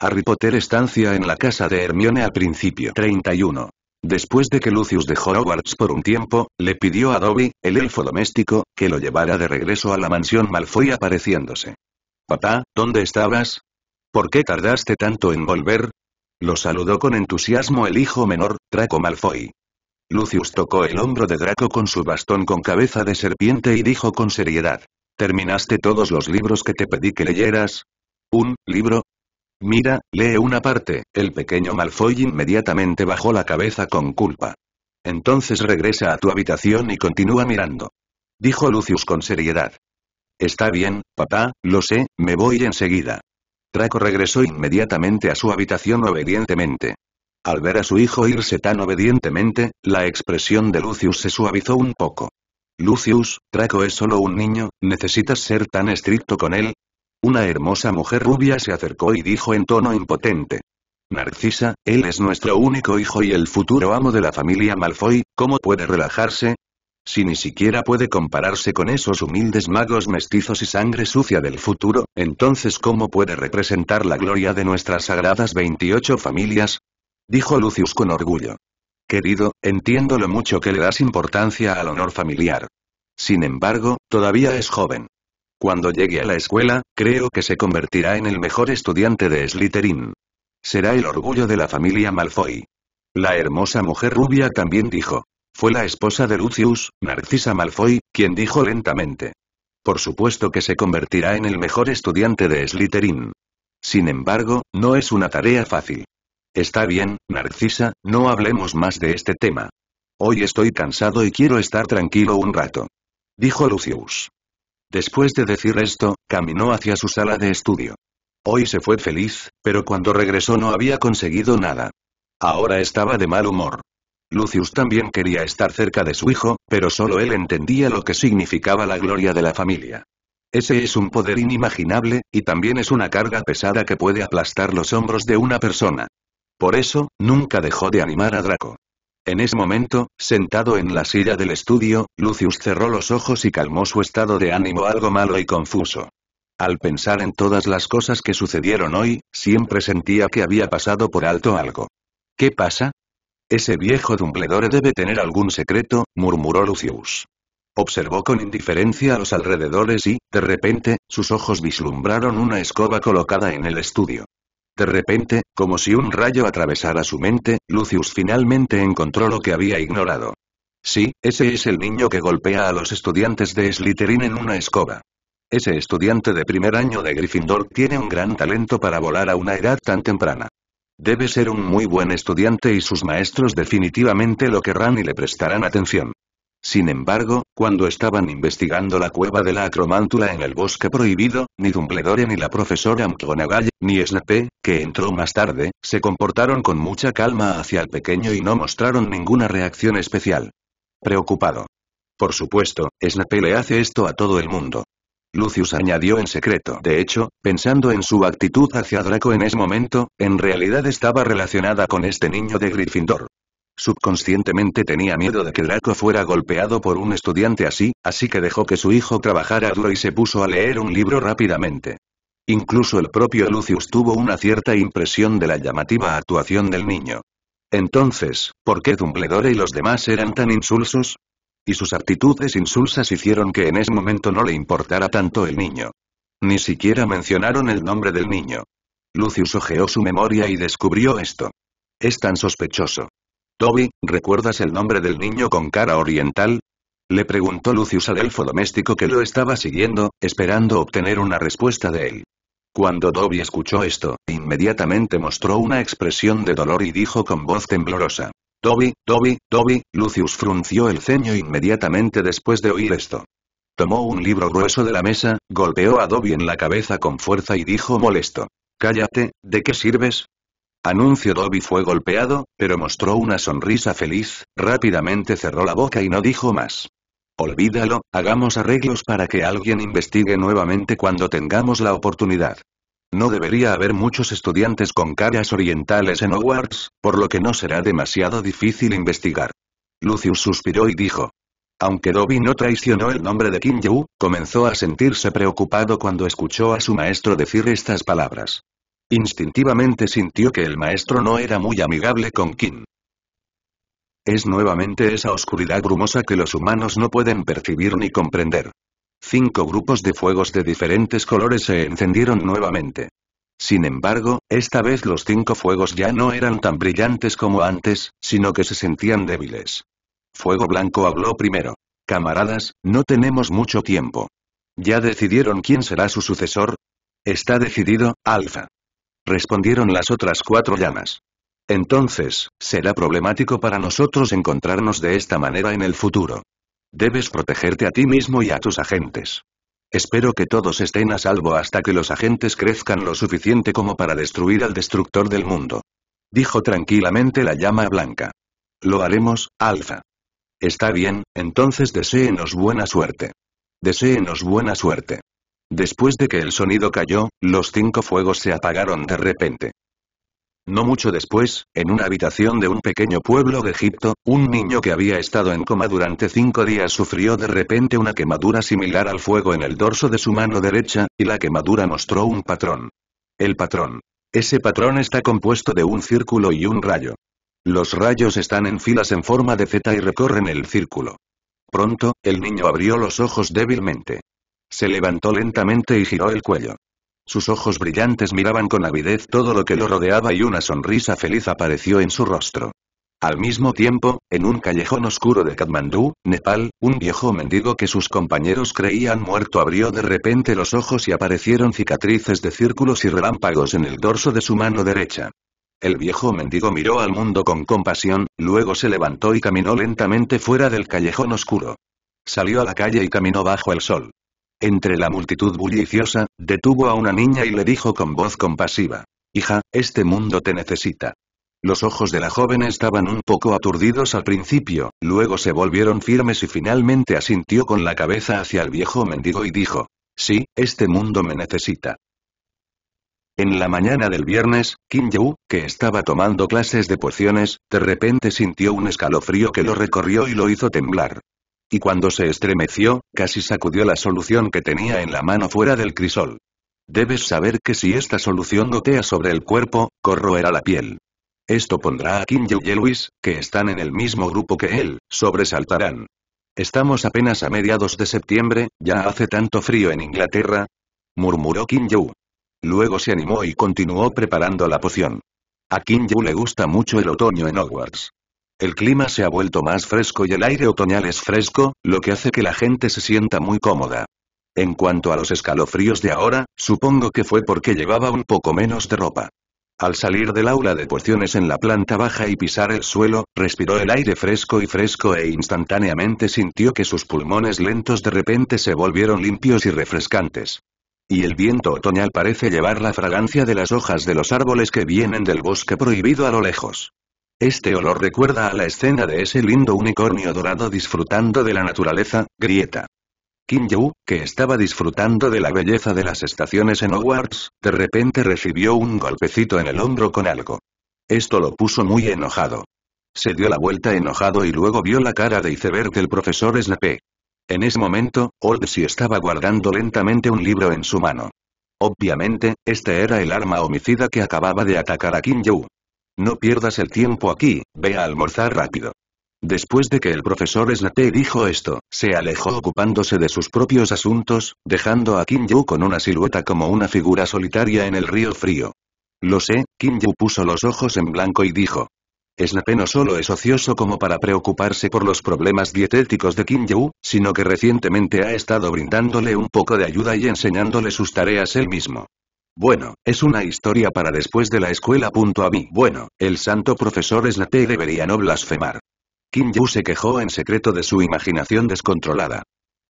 Harry Potter estancia en la casa de Hermione a principio 31. Después de que Lucius dejó Hogwarts por un tiempo, le pidió a Dobby, el elfo doméstico, que lo llevara de regreso a la mansión Malfoy apareciéndose. Papá, ¿dónde estabas? ¿Por qué tardaste tanto en volver? Lo saludó con entusiasmo el hijo menor, Draco Malfoy. Lucius tocó el hombro de Draco con su bastón con cabeza de serpiente y dijo con seriedad. ¿Terminaste todos los libros que te pedí que leyeras? Un libro, Mira, lee una parte, el pequeño Malfoy inmediatamente bajó la cabeza con culpa. Entonces regresa a tu habitación y continúa mirando. Dijo Lucius con seriedad. Está bien, papá, lo sé, me voy enseguida. Draco regresó inmediatamente a su habitación obedientemente. Al ver a su hijo irse tan obedientemente, la expresión de Lucius se suavizó un poco. Lucius, Draco es solo un niño, ¿necesitas ser tan estricto con él? Una hermosa mujer rubia se acercó y dijo en tono impotente. Narcisa, él es nuestro único hijo y el futuro amo de la familia Malfoy, ¿cómo puede relajarse? Si ni siquiera puede compararse con esos humildes magos mestizos y sangre sucia del futuro, entonces ¿cómo puede representar la gloria de nuestras sagradas 28 familias? Dijo Lucius con orgullo. Querido, entiendo lo mucho que le das importancia al honor familiar. Sin embargo, todavía es joven. Cuando llegue a la escuela, creo que se convertirá en el mejor estudiante de Slytherin. Será el orgullo de la familia Malfoy. La hermosa mujer rubia también dijo. Fue la esposa de Lucius, Narcisa Malfoy, quien dijo lentamente. Por supuesto que se convertirá en el mejor estudiante de Slytherin. Sin embargo, no es una tarea fácil. Está bien, Narcisa, no hablemos más de este tema. Hoy estoy cansado y quiero estar tranquilo un rato. Dijo Lucius. Después de decir esto, caminó hacia su sala de estudio. Hoy se fue feliz, pero cuando regresó no había conseguido nada. Ahora estaba de mal humor. Lucius también quería estar cerca de su hijo, pero solo él entendía lo que significaba la gloria de la familia. Ese es un poder inimaginable, y también es una carga pesada que puede aplastar los hombros de una persona. Por eso, nunca dejó de animar a Draco. En ese momento, sentado en la silla del estudio, Lucius cerró los ojos y calmó su estado de ánimo algo malo y confuso. Al pensar en todas las cosas que sucedieron hoy, siempre sentía que había pasado por alto algo. ¿Qué pasa? Ese viejo Dumbledore debe tener algún secreto, murmuró Lucius. Observó con indiferencia a los alrededores y, de repente, sus ojos vislumbraron una escoba colocada en el estudio. De repente, como si un rayo atravesara su mente, Lucius finalmente encontró lo que había ignorado. Sí, ese es el niño que golpea a los estudiantes de Slytherin en una escoba. Ese estudiante de primer año de Gryffindor tiene un gran talento para volar a una edad tan temprana. Debe ser un muy buen estudiante y sus maestros definitivamente lo querrán y le prestarán atención. Sin embargo, cuando estaban investigando la cueva de la acromántula en el bosque prohibido, ni Dumbledore ni la profesora McGonagall, ni Snape, que entró más tarde, se comportaron con mucha calma hacia el pequeño y no mostraron ninguna reacción especial. Preocupado. Por supuesto, Snape le hace esto a todo el mundo. Lucius añadió en secreto. De hecho, pensando en su actitud hacia Draco en ese momento, en realidad estaba relacionada con este niño de Gryffindor. Subconscientemente tenía miedo de que Draco fuera golpeado por un estudiante así, así que dejó que su hijo trabajara duro y se puso a leer un libro rápidamente. Incluso el propio Lucius tuvo una cierta impresión de la llamativa actuación del niño. Entonces, ¿por qué Dumbledore y los demás eran tan insulsos? Y sus actitudes insulsas hicieron que en ese momento no le importara tanto el niño. Ni siquiera mencionaron el nombre del niño. Lucius ojeó su memoria y descubrió esto. Es tan sospechoso. Toby, ¿recuerdas el nombre del niño con cara oriental? Le preguntó Lucius al elfo doméstico que lo estaba siguiendo, esperando obtener una respuesta de él. Cuando Toby escuchó esto, inmediatamente mostró una expresión de dolor y dijo con voz temblorosa. Toby, Toby», Lucius frunció el ceño inmediatamente después de oír esto. Tomó un libro grueso de la mesa, golpeó a Toby en la cabeza con fuerza y dijo molesto. Cállate, ¿de qué sirves? Anuncio Dobby fue golpeado, pero mostró una sonrisa feliz, rápidamente cerró la boca y no dijo más. Olvídalo, hagamos arreglos para que alguien investigue nuevamente cuando tengamos la oportunidad. No debería haber muchos estudiantes con caras orientales en Hogwarts, por lo que no será demasiado difícil investigar. Lucius suspiró y dijo. Aunque Dobby no traicionó el nombre de Kim Yu, comenzó a sentirse preocupado cuando escuchó a su maestro decir estas palabras. Instintivamente sintió que el maestro no era muy amigable con Kim. Es nuevamente esa oscuridad brumosa que los humanos no pueden percibir ni comprender. Cinco grupos de fuegos de diferentes colores se encendieron nuevamente. Sin embargo, esta vez los cinco fuegos ya no eran tan brillantes como antes, sino que se sentían débiles. Fuego Blanco habló primero. Camaradas, no tenemos mucho tiempo. ¿Ya decidieron quién será su sucesor? Está decidido, Alfa respondieron las otras cuatro llamas. Entonces, será problemático para nosotros encontrarnos de esta manera en el futuro. Debes protegerte a ti mismo y a tus agentes. Espero que todos estén a salvo hasta que los agentes crezcan lo suficiente como para destruir al destructor del mundo. Dijo tranquilamente la llama blanca. Lo haremos, Alfa. Está bien, entonces deséenos buena suerte. deseenos buena suerte. Después de que el sonido cayó, los cinco fuegos se apagaron de repente. No mucho después, en una habitación de un pequeño pueblo de Egipto, un niño que había estado en coma durante cinco días sufrió de repente una quemadura similar al fuego en el dorso de su mano derecha, y la quemadura mostró un patrón. El patrón. Ese patrón está compuesto de un círculo y un rayo. Los rayos están en filas en forma de Z y recorren el círculo. Pronto, el niño abrió los ojos débilmente. Se levantó lentamente y giró el cuello. Sus ojos brillantes miraban con avidez todo lo que lo rodeaba y una sonrisa feliz apareció en su rostro. Al mismo tiempo, en un callejón oscuro de Katmandú, Nepal, un viejo mendigo que sus compañeros creían muerto abrió de repente los ojos y aparecieron cicatrices de círculos y relámpagos en el dorso de su mano derecha. El viejo mendigo miró al mundo con compasión, luego se levantó y caminó lentamente fuera del callejón oscuro. Salió a la calle y caminó bajo el sol entre la multitud bulliciosa, detuvo a una niña y le dijo con voz compasiva. Hija, este mundo te necesita. Los ojos de la joven estaban un poco aturdidos al principio, luego se volvieron firmes y finalmente asintió con la cabeza hacia el viejo mendigo y dijo, sí, este mundo me necesita. En la mañana del viernes, Kim Yu, que estaba tomando clases de pociones, de repente sintió un escalofrío que lo recorrió y lo hizo temblar. Y cuando se estremeció, casi sacudió la solución que tenía en la mano fuera del crisol. Debes saber que si esta solución gotea sobre el cuerpo, corroerá la piel. Esto pondrá a Kim y Lewis, que están en el mismo grupo que él, sobresaltarán. Estamos apenas a mediados de septiembre, ya hace tanto frío en Inglaterra, murmuró Kim Yu. Luego se animó y continuó preparando la poción. A Kim Yu le gusta mucho el otoño en Hogwarts. El clima se ha vuelto más fresco y el aire otoñal es fresco, lo que hace que la gente se sienta muy cómoda. En cuanto a los escalofríos de ahora, supongo que fue porque llevaba un poco menos de ropa. Al salir del aula de porciones en la planta baja y pisar el suelo, respiró el aire fresco y fresco e instantáneamente sintió que sus pulmones lentos de repente se volvieron limpios y refrescantes. Y el viento otoñal parece llevar la fragancia de las hojas de los árboles que vienen del bosque prohibido a lo lejos. Este olor recuerda a la escena de ese lindo unicornio dorado disfrutando de la naturaleza, grieta. Kim Yu, que estaba disfrutando de la belleza de las estaciones en Hogwarts, de repente recibió un golpecito en el hombro con algo. Esto lo puso muy enojado. Se dio la vuelta enojado y luego vio la cara de iceberg del profesor Snape. En ese momento, Oldsy estaba guardando lentamente un libro en su mano. Obviamente, este era el arma homicida que acababa de atacar a Kim Yu. No pierdas el tiempo aquí, ve a almorzar rápido. Después de que el profesor Snape dijo esto, se alejó ocupándose de sus propios asuntos, dejando a Kim Yu con una silueta como una figura solitaria en el río frío. Lo sé, Kim Yu puso los ojos en blanco y dijo. Snape no solo es ocioso como para preocuparse por los problemas dietéticos de Kim Yu, sino que recientemente ha estado brindándole un poco de ayuda y enseñándole sus tareas él mismo. Bueno, es una historia para después de la escuela. A mí. Bueno, el santo profesor es la T debería no blasfemar. Kim Yu se quejó en secreto de su imaginación descontrolada.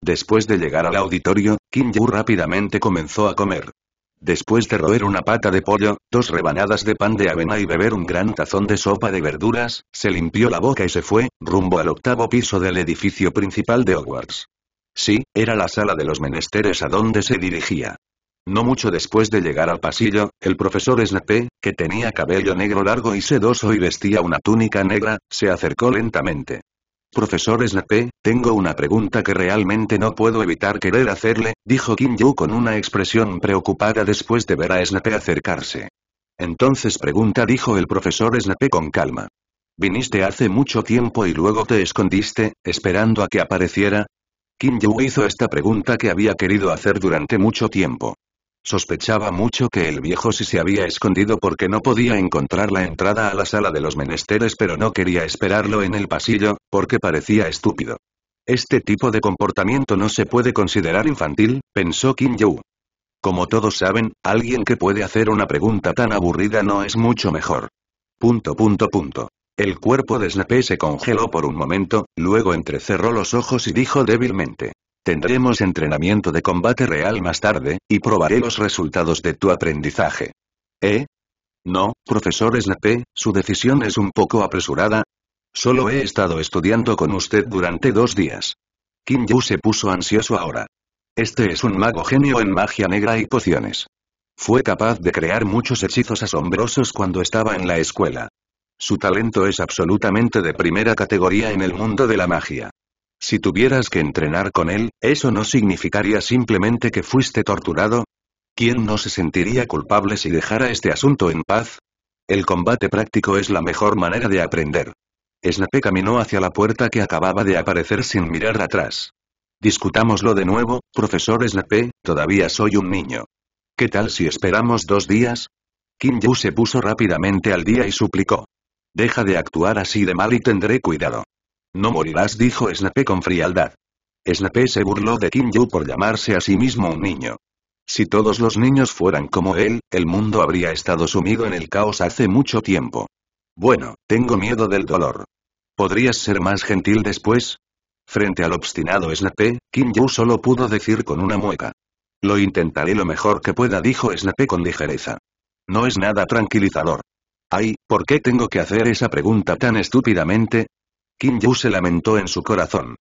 Después de llegar al auditorio, Kim Yu rápidamente comenzó a comer. Después de roer una pata de pollo, dos rebanadas de pan de avena y beber un gran tazón de sopa de verduras, se limpió la boca y se fue, rumbo al octavo piso del edificio principal de Hogwarts. Sí, era la sala de los menesteres a donde se dirigía. No mucho después de llegar al pasillo, el profesor Snape, que tenía cabello negro largo y sedoso y vestía una túnica negra, se acercó lentamente. Profesor Snape, tengo una pregunta que realmente no puedo evitar querer hacerle, dijo Kim Yu con una expresión preocupada después de ver a Snape acercarse. Entonces pregunta dijo el profesor Snape con calma. ¿Viniste hace mucho tiempo y luego te escondiste, esperando a que apareciera? Kim Yu hizo esta pregunta que había querido hacer durante mucho tiempo. Sospechaba mucho que el viejo sí se había escondido porque no podía encontrar la entrada a la sala de los menesteres pero no quería esperarlo en el pasillo, porque parecía estúpido. Este tipo de comportamiento no se puede considerar infantil, pensó Kim Yu. Como todos saben, alguien que puede hacer una pregunta tan aburrida no es mucho mejor. Punto punto punto. El cuerpo de Snape se congeló por un momento, luego entrecerró los ojos y dijo débilmente. Tendremos entrenamiento de combate real más tarde, y probaré los resultados de tu aprendizaje. ¿Eh? No, profesor Snape, su decisión es un poco apresurada. Solo he estado estudiando con usted durante dos días. Kim Yu se puso ansioso ahora. Este es un mago genio en magia negra y pociones. Fue capaz de crear muchos hechizos asombrosos cuando estaba en la escuela. Su talento es absolutamente de primera categoría en el mundo de la magia. Si tuvieras que entrenar con él, ¿eso no significaría simplemente que fuiste torturado? ¿Quién no se sentiría culpable si dejara este asunto en paz? El combate práctico es la mejor manera de aprender. Snape caminó hacia la puerta que acababa de aparecer sin mirar atrás. Discutámoslo de nuevo, profesor Snape, todavía soy un niño. ¿Qué tal si esperamos dos días? Kim Yu se puso rápidamente al día y suplicó. Deja de actuar así de mal y tendré cuidado. No morirás dijo Snape con frialdad. Snape se burló de Kim Yu por llamarse a sí mismo un niño. Si todos los niños fueran como él, el mundo habría estado sumido en el caos hace mucho tiempo. Bueno, tengo miedo del dolor. ¿Podrías ser más gentil después? Frente al obstinado Snape, Kim Yu solo pudo decir con una mueca. Lo intentaré lo mejor que pueda dijo Snape con ligereza. No es nada tranquilizador. Ay, ¿por qué tengo que hacer esa pregunta tan estúpidamente? Kim Yu se lamentó en su corazón.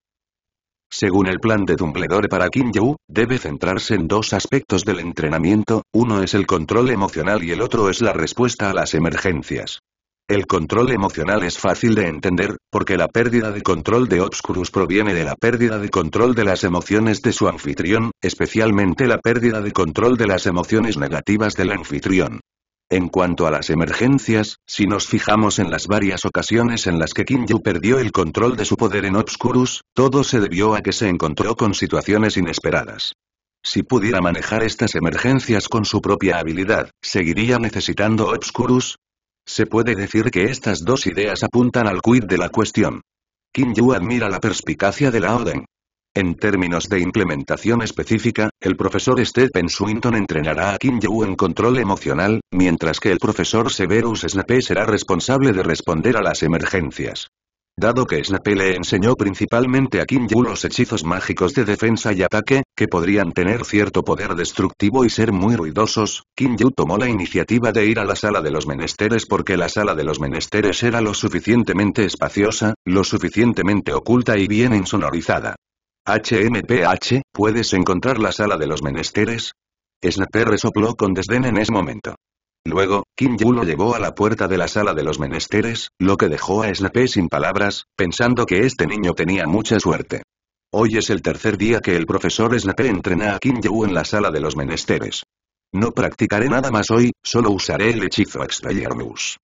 Según el plan de Dumbledore para Kim Yu, debe centrarse en dos aspectos del entrenamiento, uno es el control emocional y el otro es la respuesta a las emergencias. El control emocional es fácil de entender, porque la pérdida de control de Obscurus proviene de la pérdida de control de las emociones de su anfitrión, especialmente la pérdida de control de las emociones negativas del anfitrión. En cuanto a las emergencias, si nos fijamos en las varias ocasiones en las que Yu perdió el control de su poder en Obscurus, todo se debió a que se encontró con situaciones inesperadas. Si pudiera manejar estas emergencias con su propia habilidad, ¿seguiría necesitando Obscurus? Se puede decir que estas dos ideas apuntan al quid de la cuestión. Yu admira la perspicacia de la Oden. En términos de implementación específica, el profesor Stephen Swinton entrenará a Kim Yu en control emocional, mientras que el profesor Severus Snape será responsable de responder a las emergencias. Dado que Snape le enseñó principalmente a Kim Yu los hechizos mágicos de defensa y ataque, que podrían tener cierto poder destructivo y ser muy ruidosos, Kim Yu tomó la iniciativa de ir a la sala de los menesteres porque la sala de los menesteres era lo suficientemente espaciosa, lo suficientemente oculta y bien insonorizada. HMPH, ¿puedes encontrar la sala de los menesteres? Snape resopló con desdén en ese momento. Luego, Kim Yu lo llevó a la puerta de la sala de los menesteres, lo que dejó a Snape sin palabras, pensando que este niño tenía mucha suerte. Hoy es el tercer día que el profesor Snape entrena a Kim Yu en la sala de los menesteres. No practicaré nada más hoy, solo usaré el hechizo Expelliarmus.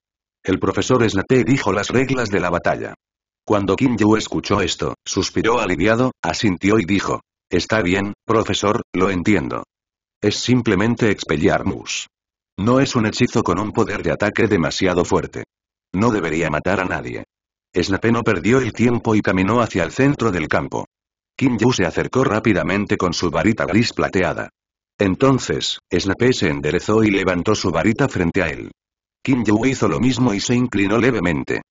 El profesor Snape dijo las reglas de la batalla. Cuando Kim escuchó esto, suspiró aliviado, asintió y dijo. Está bien, profesor, lo entiendo. Es simplemente expellar No es un hechizo con un poder de ataque demasiado fuerte. No debería matar a nadie. Snape no perdió el tiempo y caminó hacia el centro del campo. Kim se acercó rápidamente con su varita gris plateada. Entonces, Snape se enderezó y levantó su varita frente a él. Kim hizo lo mismo y se inclinó levemente.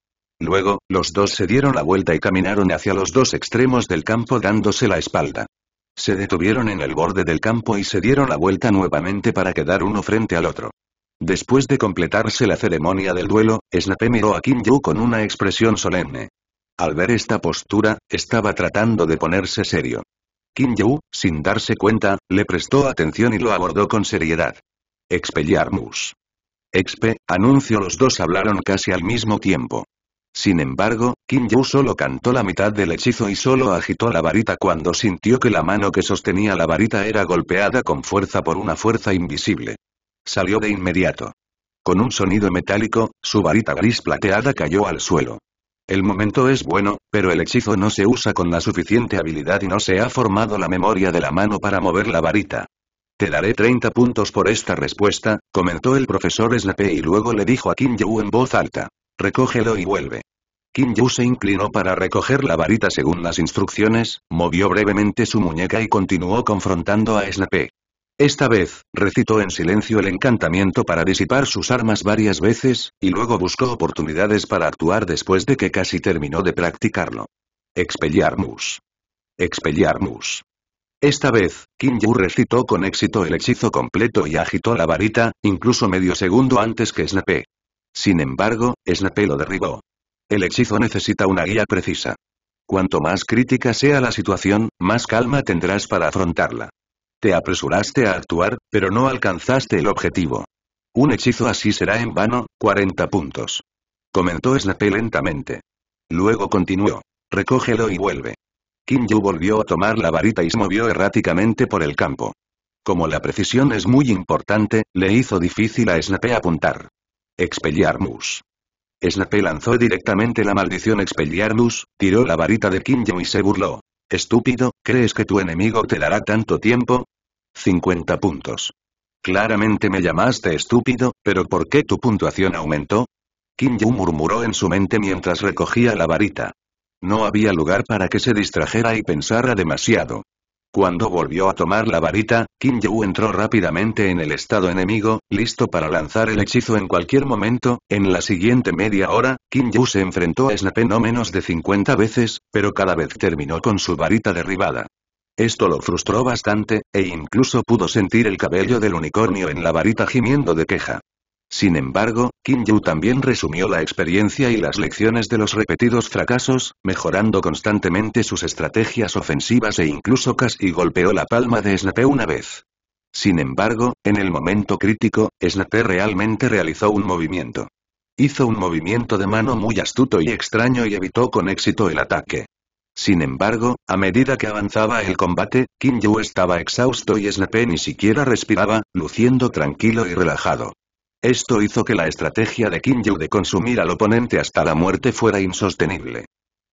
Luego, los dos se dieron la vuelta y caminaron hacia los dos extremos del campo dándose la espalda. Se detuvieron en el borde del campo y se dieron la vuelta nuevamente para quedar uno frente al otro. Después de completarse la ceremonia del duelo, Snape miró a Kim Yu con una expresión solemne. Al ver esta postura, estaba tratando de ponerse serio. Kim Yu, sin darse cuenta, le prestó atención y lo abordó con seriedad. Expelliarmus. Expe, anunció los dos hablaron casi al mismo tiempo. Sin embargo, Kim Yu solo cantó la mitad del hechizo y solo agitó la varita cuando sintió que la mano que sostenía la varita era golpeada con fuerza por una fuerza invisible. Salió de inmediato. Con un sonido metálico, su varita gris plateada cayó al suelo. El momento es bueno, pero el hechizo no se usa con la suficiente habilidad y no se ha formado la memoria de la mano para mover la varita. Te daré 30 puntos por esta respuesta, comentó el profesor Snape y luego le dijo a Kim Yu en voz alta. Recógelo y vuelve. Kim se inclinó para recoger la varita según las instrucciones, movió brevemente su muñeca y continuó confrontando a Slape. Esta vez, recitó en silencio el encantamiento para disipar sus armas varias veces, y luego buscó oportunidades para actuar después de que casi terminó de practicarlo. Expelliarmus. Expelliarmus. Esta vez, Kim recitó con éxito el hechizo completo y agitó la varita, incluso medio segundo antes que Snape. Sin embargo, Snape lo derribó. El hechizo necesita una guía precisa. Cuanto más crítica sea la situación, más calma tendrás para afrontarla. Te apresuraste a actuar, pero no alcanzaste el objetivo. Un hechizo así será en vano, 40 puntos. Comentó Snape lentamente. Luego continuó. Recógelo y vuelve. Kim Yu volvió a tomar la varita y se movió erráticamente por el campo. Como la precisión es muy importante, le hizo difícil a Snape apuntar. Expelliarmus. Snape lanzó directamente la maldición Expelliarmus, tiró la varita de Kinjo y se burló. Estúpido, ¿crees que tu enemigo te dará tanto tiempo? 50 puntos. Claramente me llamaste estúpido, pero ¿por qué tu puntuación aumentó? Kinju murmuró en su mente mientras recogía la varita. No había lugar para que se distrajera y pensara demasiado. Cuando volvió a tomar la varita, Kim Yu entró rápidamente en el estado enemigo, listo para lanzar el hechizo en cualquier momento, en la siguiente media hora, Kim Yu se enfrentó a Snape no menos de 50 veces, pero cada vez terminó con su varita derribada. Esto lo frustró bastante, e incluso pudo sentir el cabello del unicornio en la varita gimiendo de queja. Sin embargo, Kim Yu también resumió la experiencia y las lecciones de los repetidos fracasos, mejorando constantemente sus estrategias ofensivas e incluso casi golpeó la palma de Snape una vez. Sin embargo, en el momento crítico, Snape realmente realizó un movimiento. Hizo un movimiento de mano muy astuto y extraño y evitó con éxito el ataque. Sin embargo, a medida que avanzaba el combate, Kim Yu estaba exhausto y Snape ni siquiera respiraba, luciendo tranquilo y relajado. Esto hizo que la estrategia de Yu de consumir al oponente hasta la muerte fuera insostenible.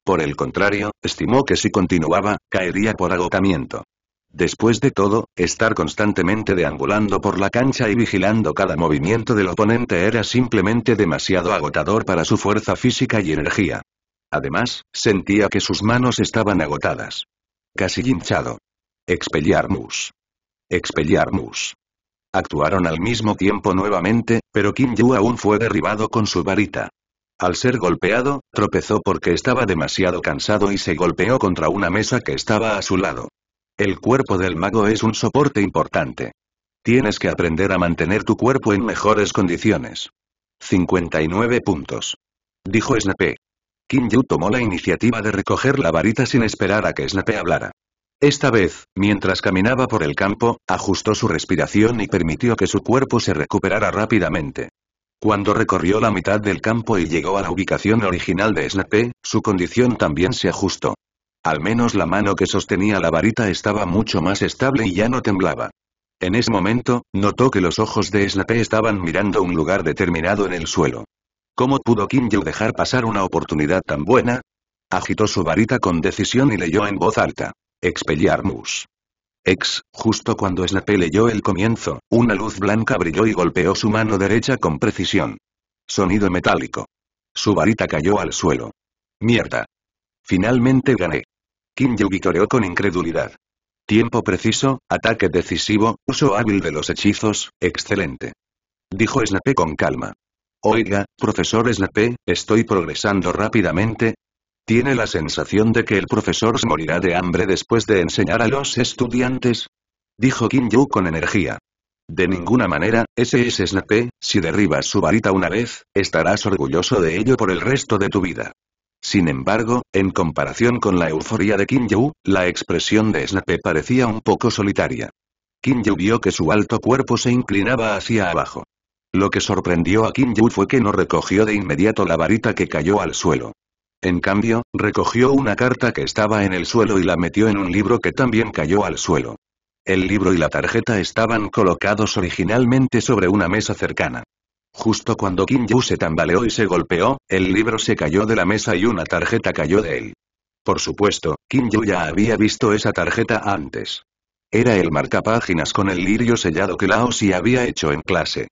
Por el contrario, estimó que si continuaba, caería por agotamiento. Después de todo, estar constantemente deambulando por la cancha y vigilando cada movimiento del oponente era simplemente demasiado agotador para su fuerza física y energía. Además, sentía que sus manos estaban agotadas. Casi hinchado. Expelliarmus. Expelliarmus actuaron al mismo tiempo nuevamente, pero Kim Yu aún fue derribado con su varita. Al ser golpeado, tropezó porque estaba demasiado cansado y se golpeó contra una mesa que estaba a su lado. El cuerpo del mago es un soporte importante. Tienes que aprender a mantener tu cuerpo en mejores condiciones. 59 puntos. Dijo Snape. Kim Yu tomó la iniciativa de recoger la varita sin esperar a que Snape hablara. Esta vez, mientras caminaba por el campo, ajustó su respiración y permitió que su cuerpo se recuperara rápidamente. Cuando recorrió la mitad del campo y llegó a la ubicación original de Snape, su condición también se ajustó. Al menos la mano que sostenía la varita estaba mucho más estable y ya no temblaba. En ese momento, notó que los ojos de Snape estaban mirando un lugar determinado en el suelo. ¿Cómo pudo Yu dejar pasar una oportunidad tan buena? Agitó su varita con decisión y leyó en voz alta. Expelliarmus. Ex, justo cuando Snape leyó el comienzo, una luz blanca brilló y golpeó su mano derecha con precisión. Sonido metálico. Su varita cayó al suelo. Mierda. Finalmente gané. Kim Yu vitoreó con incredulidad. Tiempo preciso, ataque decisivo, uso hábil de los hechizos, excelente. Dijo Snape con calma. Oiga, profesor Snape, estoy progresando rápidamente, ¿Tiene la sensación de que el profesor se morirá de hambre después de enseñar a los estudiantes? Dijo Kim Yu con energía. De ninguna manera, ese es Snape, si derribas su varita una vez, estarás orgulloso de ello por el resto de tu vida. Sin embargo, en comparación con la euforia de Kim Yu, la expresión de Snape parecía un poco solitaria. Kim Yu vio que su alto cuerpo se inclinaba hacia abajo. Lo que sorprendió a Kim Yu fue que no recogió de inmediato la varita que cayó al suelo. En cambio, recogió una carta que estaba en el suelo y la metió en un libro que también cayó al suelo. El libro y la tarjeta estaban colocados originalmente sobre una mesa cercana. Justo cuando Kim Yu se tambaleó y se golpeó, el libro se cayó de la mesa y una tarjeta cayó de él. Por supuesto, Kim Yu ya había visto esa tarjeta antes. Era el marcapáginas con el lirio sellado que Lao Si había hecho en clase.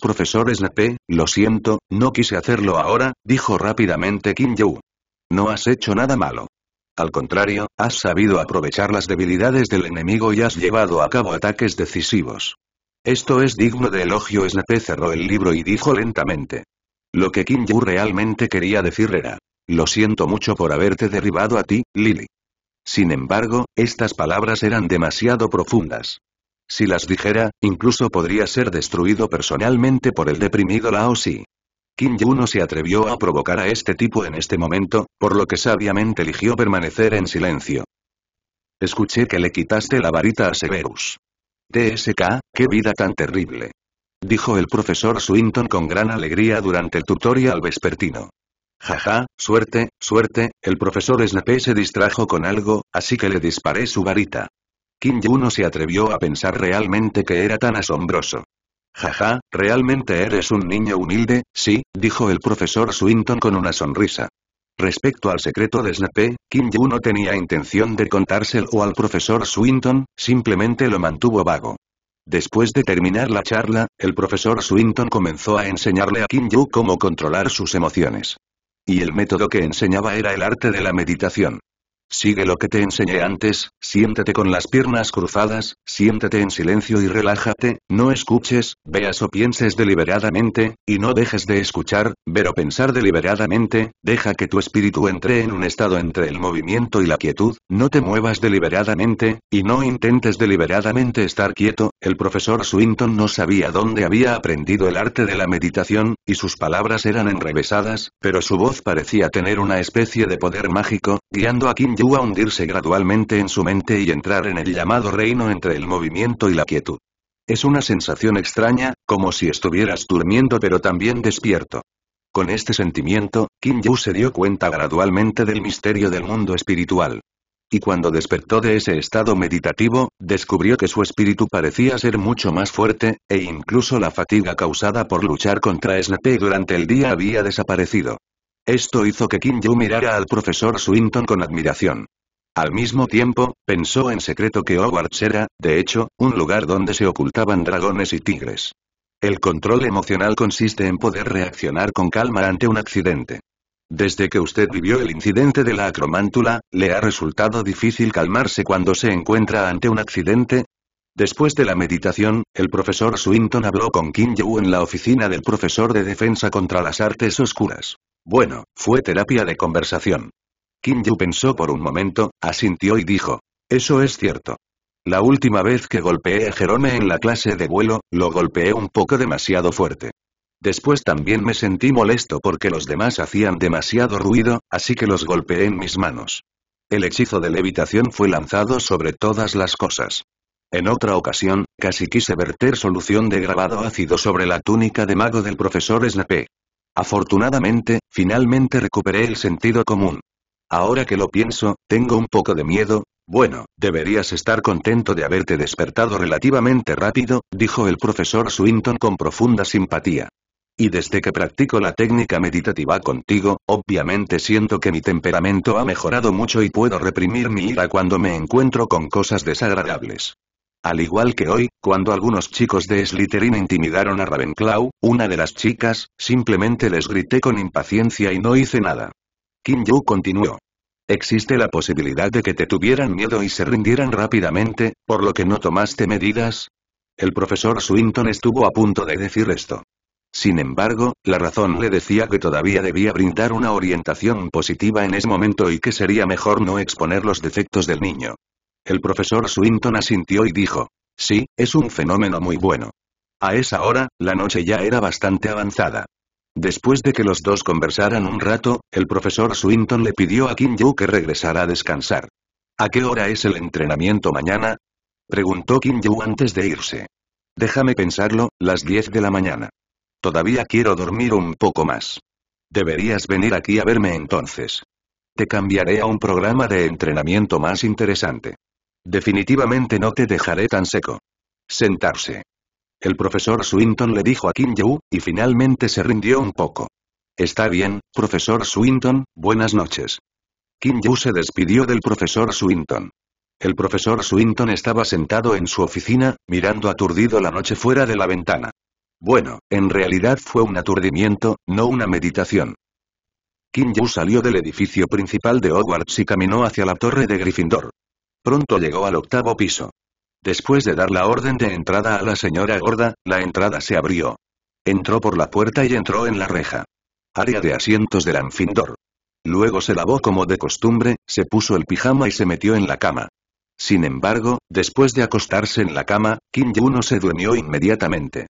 Profesor Snape, lo siento, no quise hacerlo ahora, dijo rápidamente Kim Yu. No has hecho nada malo. Al contrario, has sabido aprovechar las debilidades del enemigo y has llevado a cabo ataques decisivos. Esto es digno de elogio. Snape cerró el libro y dijo lentamente. Lo que Kim Yu realmente quería decir era. Lo siento mucho por haberte derribado a ti, Lily. Sin embargo, estas palabras eran demasiado profundas. Si las dijera, incluso podría ser destruido personalmente por el deprimido Lao Si. Kim no se atrevió a provocar a este tipo en este momento, por lo que sabiamente eligió permanecer en silencio. Escuché que le quitaste la varita a Severus. TSK, qué vida tan terrible. Dijo el profesor Swinton con gran alegría durante el tutorial vespertino. Jaja, suerte, suerte, el profesor Snape se distrajo con algo, así que le disparé su varita. Kim Yu no se atrevió a pensar realmente que era tan asombroso. Jaja, realmente eres un niño humilde, sí, dijo el profesor Swinton con una sonrisa. Respecto al secreto de Snape, Kim Yu no tenía intención de contárselo al profesor Swinton, simplemente lo mantuvo vago. Después de terminar la charla, el profesor Swinton comenzó a enseñarle a Kim Yu cómo controlar sus emociones. Y el método que enseñaba era el arte de la meditación. Sigue lo que te enseñé antes, siéntate con las piernas cruzadas, siéntate en silencio y relájate, no escuches, veas o pienses deliberadamente, y no dejes de escuchar, ver o pensar deliberadamente, deja que tu espíritu entre en un estado entre el movimiento y la quietud, no te muevas deliberadamente, y no intentes deliberadamente estar quieto, el profesor Swinton no sabía dónde había aprendido el arte de la meditación, y sus palabras eran enrevesadas, pero su voz parecía tener una especie de poder mágico, guiando a Kim Yu a hundirse gradualmente en su mente y entrar en el llamado reino entre el movimiento y la quietud. Es una sensación extraña, como si estuvieras durmiendo pero también despierto. Con este sentimiento, Kim Yu se dio cuenta gradualmente del misterio del mundo espiritual. Y cuando despertó de ese estado meditativo, descubrió que su espíritu parecía ser mucho más fuerte, e incluso la fatiga causada por luchar contra Snape durante el día había desaparecido. Esto hizo que Kim Yu mirara al profesor Swinton con admiración. Al mismo tiempo, pensó en secreto que Hogwarts era, de hecho, un lugar donde se ocultaban dragones y tigres. El control emocional consiste en poder reaccionar con calma ante un accidente. Desde que usted vivió el incidente de la acromántula, ¿le ha resultado difícil calmarse cuando se encuentra ante un accidente? Después de la meditación, el profesor Swinton habló con Kim Yu en la oficina del profesor de defensa contra las artes oscuras. Bueno, fue terapia de conversación. Kim Yu pensó por un momento, asintió y dijo. Eso es cierto. La última vez que golpeé a Jerome en la clase de vuelo, lo golpeé un poco demasiado fuerte. Después también me sentí molesto porque los demás hacían demasiado ruido, así que los golpeé en mis manos. El hechizo de levitación fue lanzado sobre todas las cosas. En otra ocasión, casi quise verter solución de grabado ácido sobre la túnica de mago del profesor Snape. Afortunadamente, finalmente recuperé el sentido común. Ahora que lo pienso, tengo un poco de miedo. Bueno, deberías estar contento de haberte despertado relativamente rápido, dijo el profesor Swinton con profunda simpatía. Y desde que practico la técnica meditativa contigo, obviamente siento que mi temperamento ha mejorado mucho y puedo reprimir mi ira cuando me encuentro con cosas desagradables. Al igual que hoy, cuando algunos chicos de Slytherin intimidaron a Ravenclaw, una de las chicas, simplemente les grité con impaciencia y no hice nada. Kim Yu continuó. Existe la posibilidad de que te tuvieran miedo y se rindieran rápidamente, por lo que no tomaste medidas. El profesor Swinton estuvo a punto de decir esto. Sin embargo, la razón le decía que todavía debía brindar una orientación positiva en ese momento y que sería mejor no exponer los defectos del niño. El profesor Swinton asintió y dijo. Sí, es un fenómeno muy bueno. A esa hora, la noche ya era bastante avanzada. Después de que los dos conversaran un rato, el profesor Swinton le pidió a Kim Yu que regresara a descansar. ¿A qué hora es el entrenamiento mañana? Preguntó Kim Yu antes de irse. Déjame pensarlo, las 10 de la mañana. Todavía quiero dormir un poco más. Deberías venir aquí a verme entonces. Te cambiaré a un programa de entrenamiento más interesante. Definitivamente no te dejaré tan seco. Sentarse. El profesor Swinton le dijo a Kim Yu, y finalmente se rindió un poco. Está bien, profesor Swinton, buenas noches. Kim Yu se despidió del profesor Swinton. El profesor Swinton estaba sentado en su oficina, mirando aturdido la noche fuera de la ventana. Bueno, en realidad fue un aturdimiento, no una meditación. Kim Yu salió del edificio principal de Hogwarts y caminó hacia la torre de Gryffindor. Pronto llegó al octavo piso. Después de dar la orden de entrada a la señora gorda, la entrada se abrió. Entró por la puerta y entró en la reja. Área de asientos de anfindor. Luego se lavó como de costumbre, se puso el pijama y se metió en la cama. Sin embargo, después de acostarse en la cama, Kim Yuno se durmió inmediatamente.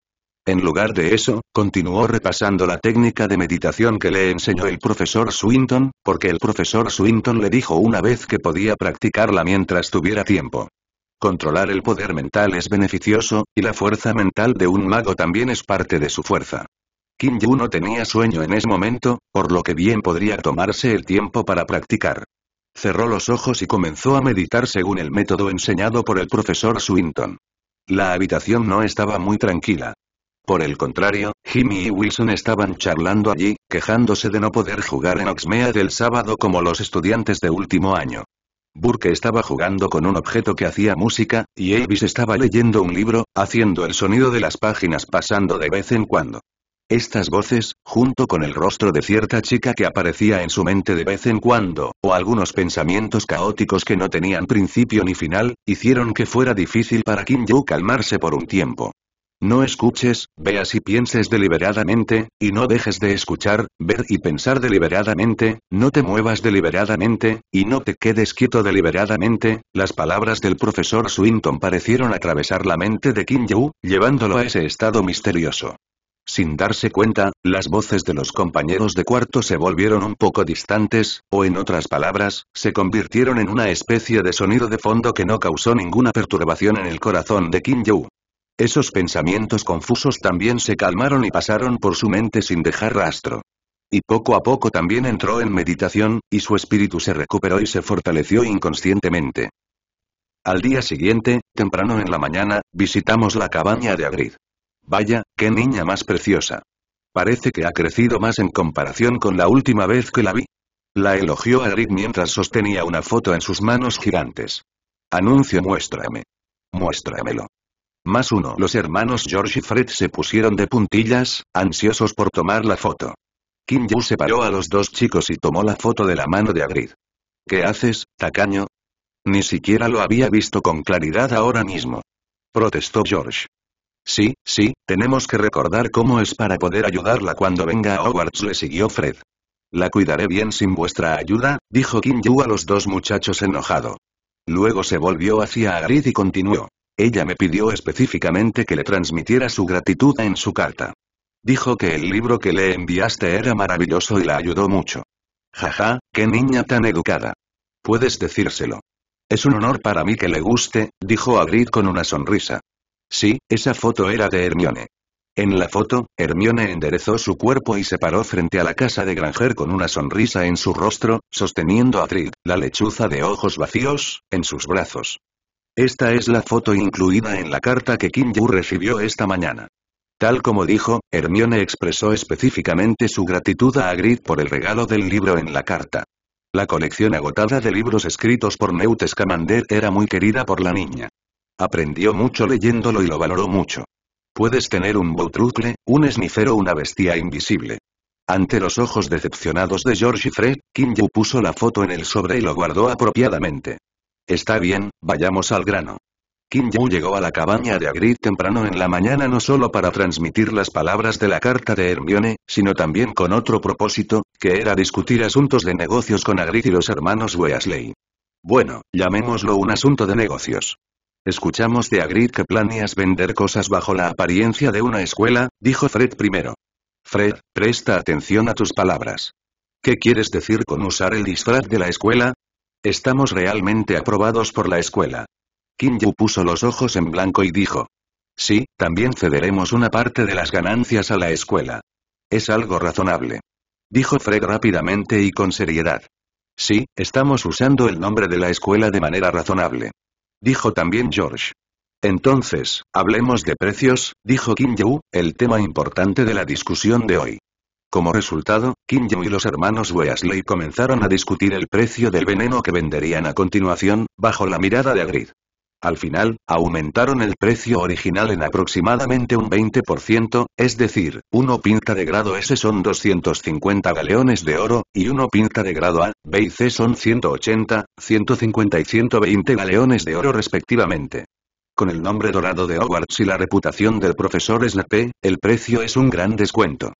En lugar de eso, continuó repasando la técnica de meditación que le enseñó el profesor Swinton, porque el profesor Swinton le dijo una vez que podía practicarla mientras tuviera tiempo. Controlar el poder mental es beneficioso, y la fuerza mental de un mago también es parte de su fuerza. Kim Yu no tenía sueño en ese momento, por lo que bien podría tomarse el tiempo para practicar. Cerró los ojos y comenzó a meditar según el método enseñado por el profesor Swinton. La habitación no estaba muy tranquila. Por el contrario, Jimmy y Wilson estaban charlando allí, quejándose de no poder jugar en Oxmea del sábado como los estudiantes de último año. Burke estaba jugando con un objeto que hacía música, y Elvis estaba leyendo un libro, haciendo el sonido de las páginas pasando de vez en cuando. Estas voces, junto con el rostro de cierta chica que aparecía en su mente de vez en cuando, o algunos pensamientos caóticos que no tenían principio ni final, hicieron que fuera difícil para Kim Yu calmarse por un tiempo. No escuches, veas y pienses deliberadamente, y no dejes de escuchar, ver y pensar deliberadamente, no te muevas deliberadamente, y no te quedes quieto deliberadamente. Las palabras del profesor Swinton parecieron atravesar la mente de Kim Yu, llevándolo a ese estado misterioso. Sin darse cuenta, las voces de los compañeros de cuarto se volvieron un poco distantes, o en otras palabras, se convirtieron en una especie de sonido de fondo que no causó ninguna perturbación en el corazón de Kim Yu. Esos pensamientos confusos también se calmaron y pasaron por su mente sin dejar rastro. Y poco a poco también entró en meditación, y su espíritu se recuperó y se fortaleció inconscientemente. Al día siguiente, temprano en la mañana, visitamos la cabaña de Agrid. Vaya, qué niña más preciosa. Parece que ha crecido más en comparación con la última vez que la vi. La elogió Agrid mientras sostenía una foto en sus manos gigantes. Anuncio muéstrame. Muéstramelo. Más uno. Los hermanos George y Fred se pusieron de puntillas, ansiosos por tomar la foto. Kim Yu separó a los dos chicos y tomó la foto de la mano de Agrid. ¿Qué haces, tacaño? Ni siquiera lo había visto con claridad ahora mismo. Protestó George. Sí, sí, tenemos que recordar cómo es para poder ayudarla cuando venga a Hogwarts le siguió Fred. La cuidaré bien sin vuestra ayuda, dijo Kim Yu a los dos muchachos enojado. Luego se volvió hacia Agrid y continuó. Ella me pidió específicamente que le transmitiera su gratitud en su carta. Dijo que el libro que le enviaste era maravilloso y la ayudó mucho. Jaja, qué niña tan educada. Puedes decírselo. Es un honor para mí que le guste, dijo Agrid con una sonrisa. Sí, esa foto era de Hermione. En la foto, Hermione enderezó su cuerpo y se paró frente a la casa de Granger con una sonrisa en su rostro, sosteniendo a Trid, la lechuza de ojos vacíos, en sus brazos. Esta es la foto incluida en la carta que Kim Yu recibió esta mañana. Tal como dijo, Hermione expresó específicamente su gratitud a Hagrid por el regalo del libro en la carta. La colección agotada de libros escritos por Newt Scamander era muy querida por la niña. Aprendió mucho leyéndolo y lo valoró mucho. Puedes tener un Boutrucle, un esnifero o una bestia invisible. Ante los ojos decepcionados de George y Fred, Kim Yu puso la foto en el sobre y lo guardó apropiadamente. Está bien, vayamos al grano. Kim Yu llegó a la cabaña de Agrit temprano en la mañana no solo para transmitir las palabras de la carta de Hermione, sino también con otro propósito, que era discutir asuntos de negocios con Agrit y los hermanos Weasley. Bueno, llamémoslo un asunto de negocios. Escuchamos de Agrid que planeas vender cosas bajo la apariencia de una escuela, dijo Fred primero. Fred, presta atención a tus palabras. ¿Qué quieres decir con usar el disfraz de la escuela? Estamos realmente aprobados por la escuela. Kim Yu puso los ojos en blanco y dijo. Sí, también cederemos una parte de las ganancias a la escuela. Es algo razonable. Dijo Fred rápidamente y con seriedad. Sí, estamos usando el nombre de la escuela de manera razonable. Dijo también George. Entonces, hablemos de precios, dijo Kim Yu, el tema importante de la discusión de hoy. Como resultado, Kim Jong y los hermanos Weasley comenzaron a discutir el precio del veneno que venderían a continuación, bajo la mirada de Agrid. Al final, aumentaron el precio original en aproximadamente un 20%, es decir, uno pinta de grado S son 250 galeones de oro, y uno pinta de grado A, B y C son 180, 150 y 120 galeones de oro respectivamente. Con el nombre dorado de Hogwarts y la reputación del profesor Snape, el precio es un gran descuento.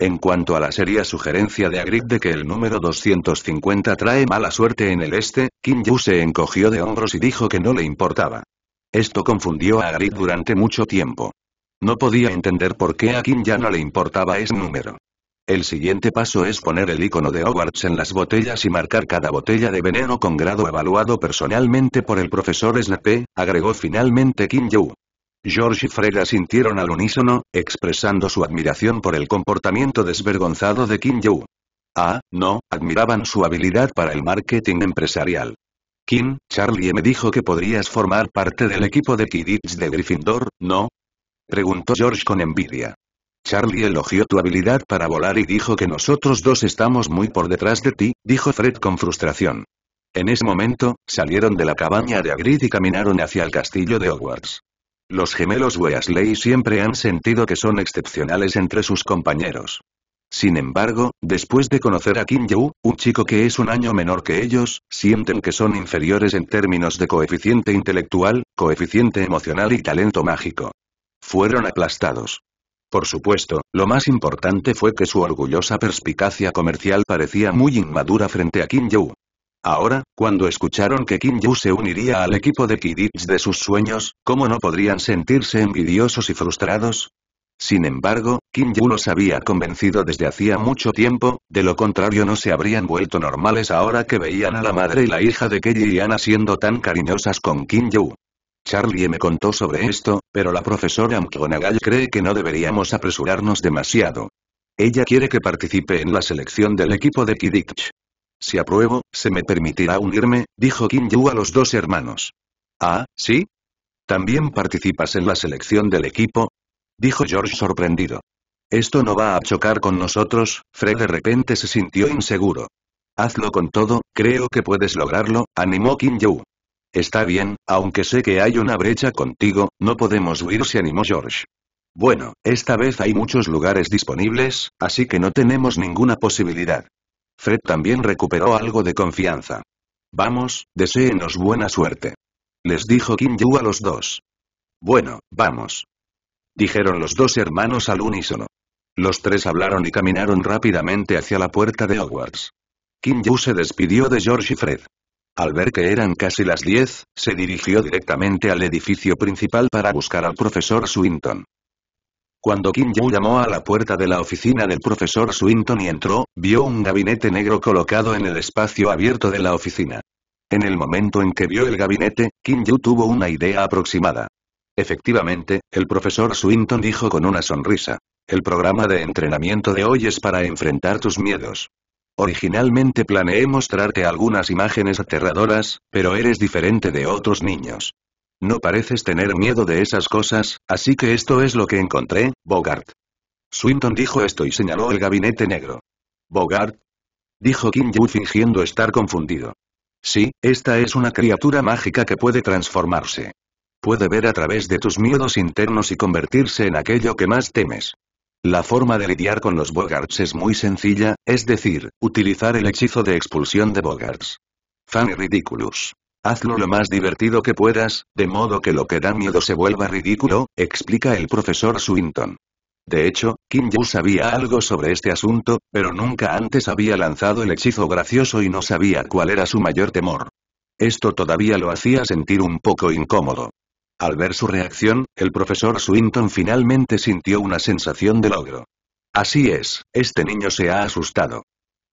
En cuanto a la seria sugerencia de Agrid de que el número 250 trae mala suerte en el este, Kim Yu se encogió de hombros y dijo que no le importaba. Esto confundió a Agrid durante mucho tiempo. No podía entender por qué a Kim ya no le importaba ese número. El siguiente paso es poner el icono de Hogwarts en las botellas y marcar cada botella de veneno con grado evaluado personalmente por el profesor Snape, agregó finalmente Kim Yu. George y Fred asintieron al unísono, expresando su admiración por el comportamiento desvergonzado de Kim Yu. Ah, no, admiraban su habilidad para el marketing empresarial. Kim, Charlie me dijo que podrías formar parte del equipo de Quidditch de Gryffindor, ¿no? Preguntó George con envidia. Charlie elogió tu habilidad para volar y dijo que nosotros dos estamos muy por detrás de ti, dijo Fred con frustración. En ese momento, salieron de la cabaña de Agrid y caminaron hacia el castillo de Hogwarts. Los gemelos Weasley siempre han sentido que son excepcionales entre sus compañeros. Sin embargo, después de conocer a Kim Jou, un chico que es un año menor que ellos, sienten que son inferiores en términos de coeficiente intelectual, coeficiente emocional y talento mágico. Fueron aplastados. Por supuesto, lo más importante fue que su orgullosa perspicacia comercial parecía muy inmadura frente a Kim Yu. Ahora, cuando escucharon que Kim Yu se uniría al equipo de Kidditch de sus sueños, ¿cómo no podrían sentirse envidiosos y frustrados? Sin embargo, Kim Yu los había convencido desde hacía mucho tiempo, de lo contrario no se habrían vuelto normales ahora que veían a la madre y la hija de Kelly y Ana siendo tan cariñosas con Kim Yu. Charlie me contó sobre esto, pero la profesora McGonagall cree que no deberíamos apresurarnos demasiado. Ella quiere que participe en la selección del equipo de Kidditch. Si apruebo, se me permitirá unirme, dijo Kim Yu a los dos hermanos. Ah, ¿sí? ¿También participas en la selección del equipo? Dijo George sorprendido. Esto no va a chocar con nosotros, Fred de repente se sintió inseguro. Hazlo con todo, creo que puedes lograrlo, animó Kim Yu. Está bien, aunque sé que hay una brecha contigo, no podemos huir se animó George. Bueno, esta vez hay muchos lugares disponibles, así que no tenemos ninguna posibilidad. Fred también recuperó algo de confianza. Vamos, deséenos buena suerte. Les dijo Kim Yu a los dos. Bueno, vamos. Dijeron los dos hermanos al unísono. Los tres hablaron y caminaron rápidamente hacia la puerta de Hogwarts. Kim Yu se despidió de George y Fred. Al ver que eran casi las diez, se dirigió directamente al edificio principal para buscar al profesor Swinton. Cuando Kim Yu llamó a la puerta de la oficina del profesor Swinton y entró, vio un gabinete negro colocado en el espacio abierto de la oficina. En el momento en que vio el gabinete, Kim Yu tuvo una idea aproximada. Efectivamente, el profesor Swinton dijo con una sonrisa. El programa de entrenamiento de hoy es para enfrentar tus miedos. Originalmente planeé mostrarte algunas imágenes aterradoras, pero eres diferente de otros niños. No pareces tener miedo de esas cosas, así que esto es lo que encontré, Bogart. Swinton dijo esto y señaló el gabinete negro. Bogart. Dijo Kim Yu fingiendo estar confundido. Sí, esta es una criatura mágica que puede transformarse. Puede ver a través de tus miedos internos y convertirse en aquello que más temes. La forma de lidiar con los Bogarts es muy sencilla, es decir, utilizar el hechizo de expulsión de Bogarts. Fan Ridiculous. Hazlo lo más divertido que puedas, de modo que lo que da miedo se vuelva ridículo, explica el profesor Swinton. De hecho, Kim Yu sabía algo sobre este asunto, pero nunca antes había lanzado el hechizo gracioso y no sabía cuál era su mayor temor. Esto todavía lo hacía sentir un poco incómodo. Al ver su reacción, el profesor Swinton finalmente sintió una sensación de logro. Así es, este niño se ha asustado.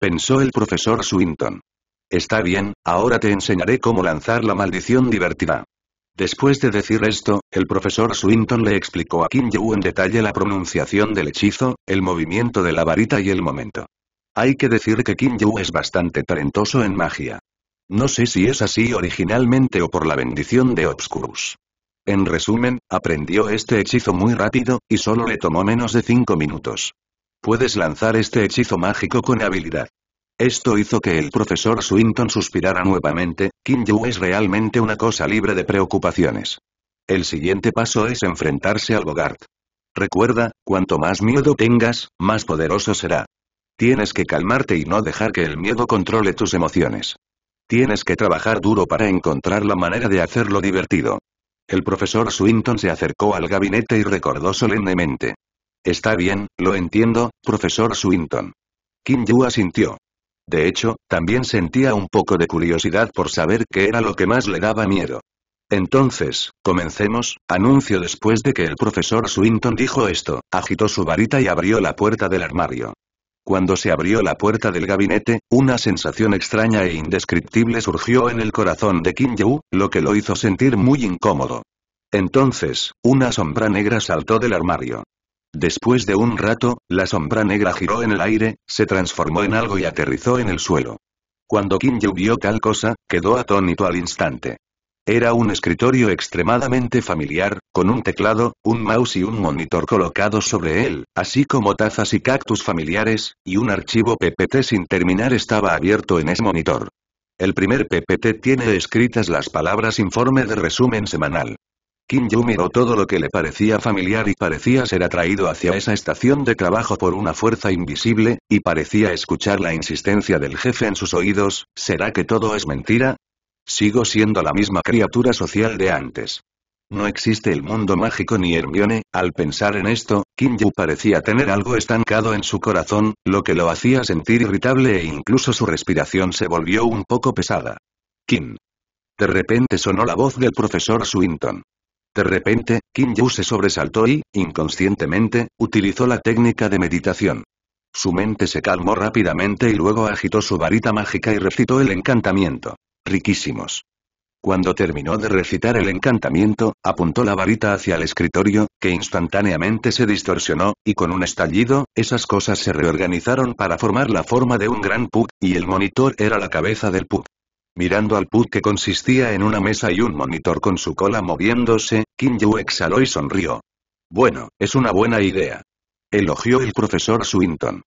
Pensó el profesor Swinton. Está bien, ahora te enseñaré cómo lanzar la maldición divertida. Después de decir esto, el profesor Swinton le explicó a Kim Yu en detalle la pronunciación del hechizo, el movimiento de la varita y el momento. Hay que decir que Kim Yu es bastante talentoso en magia. No sé si es así originalmente o por la bendición de Obscurus. En resumen, aprendió este hechizo muy rápido, y solo le tomó menos de 5 minutos. Puedes lanzar este hechizo mágico con habilidad. Esto hizo que el profesor Swinton suspirara nuevamente, Kim Yu es realmente una cosa libre de preocupaciones. El siguiente paso es enfrentarse al Bogart. Recuerda, cuanto más miedo tengas, más poderoso será. Tienes que calmarte y no dejar que el miedo controle tus emociones. Tienes que trabajar duro para encontrar la manera de hacerlo divertido. El profesor Swinton se acercó al gabinete y recordó solemnemente. Está bien, lo entiendo, profesor Swinton. Kim Yu asintió. De hecho, también sentía un poco de curiosidad por saber qué era lo que más le daba miedo. Entonces, comencemos, anuncio después de que el profesor Swinton dijo esto, agitó su varita y abrió la puerta del armario. Cuando se abrió la puerta del gabinete, una sensación extraña e indescriptible surgió en el corazón de Kim Yu, lo que lo hizo sentir muy incómodo. Entonces, una sombra negra saltó del armario. Después de un rato, la sombra negra giró en el aire, se transformó en algo y aterrizó en el suelo. Cuando Yu vio tal cosa, quedó atónito al instante. Era un escritorio extremadamente familiar, con un teclado, un mouse y un monitor colocados sobre él, así como tazas y cactus familiares, y un archivo PPT sin terminar estaba abierto en ese monitor. El primer PPT tiene escritas las palabras informe de resumen semanal. Kim Yu miró todo lo que le parecía familiar y parecía ser atraído hacia esa estación de trabajo por una fuerza invisible, y parecía escuchar la insistencia del jefe en sus oídos, ¿será que todo es mentira? Sigo siendo la misma criatura social de antes. No existe el mundo mágico ni Hermione, al pensar en esto, Kim Yu parecía tener algo estancado en su corazón, lo que lo hacía sentir irritable e incluso su respiración se volvió un poco pesada. Kim. De repente sonó la voz del profesor Swinton. De repente, Kim Yu se sobresaltó y, inconscientemente, utilizó la técnica de meditación. Su mente se calmó rápidamente y luego agitó su varita mágica y recitó el encantamiento. Riquísimos. Cuando terminó de recitar el encantamiento, apuntó la varita hacia el escritorio, que instantáneamente se distorsionó, y con un estallido, esas cosas se reorganizaron para formar la forma de un gran pug, y el monitor era la cabeza del pug. Mirando al put que consistía en una mesa y un monitor con su cola moviéndose, Kim Yu exhaló y sonrió. Bueno, es una buena idea. Elogió el profesor Swinton.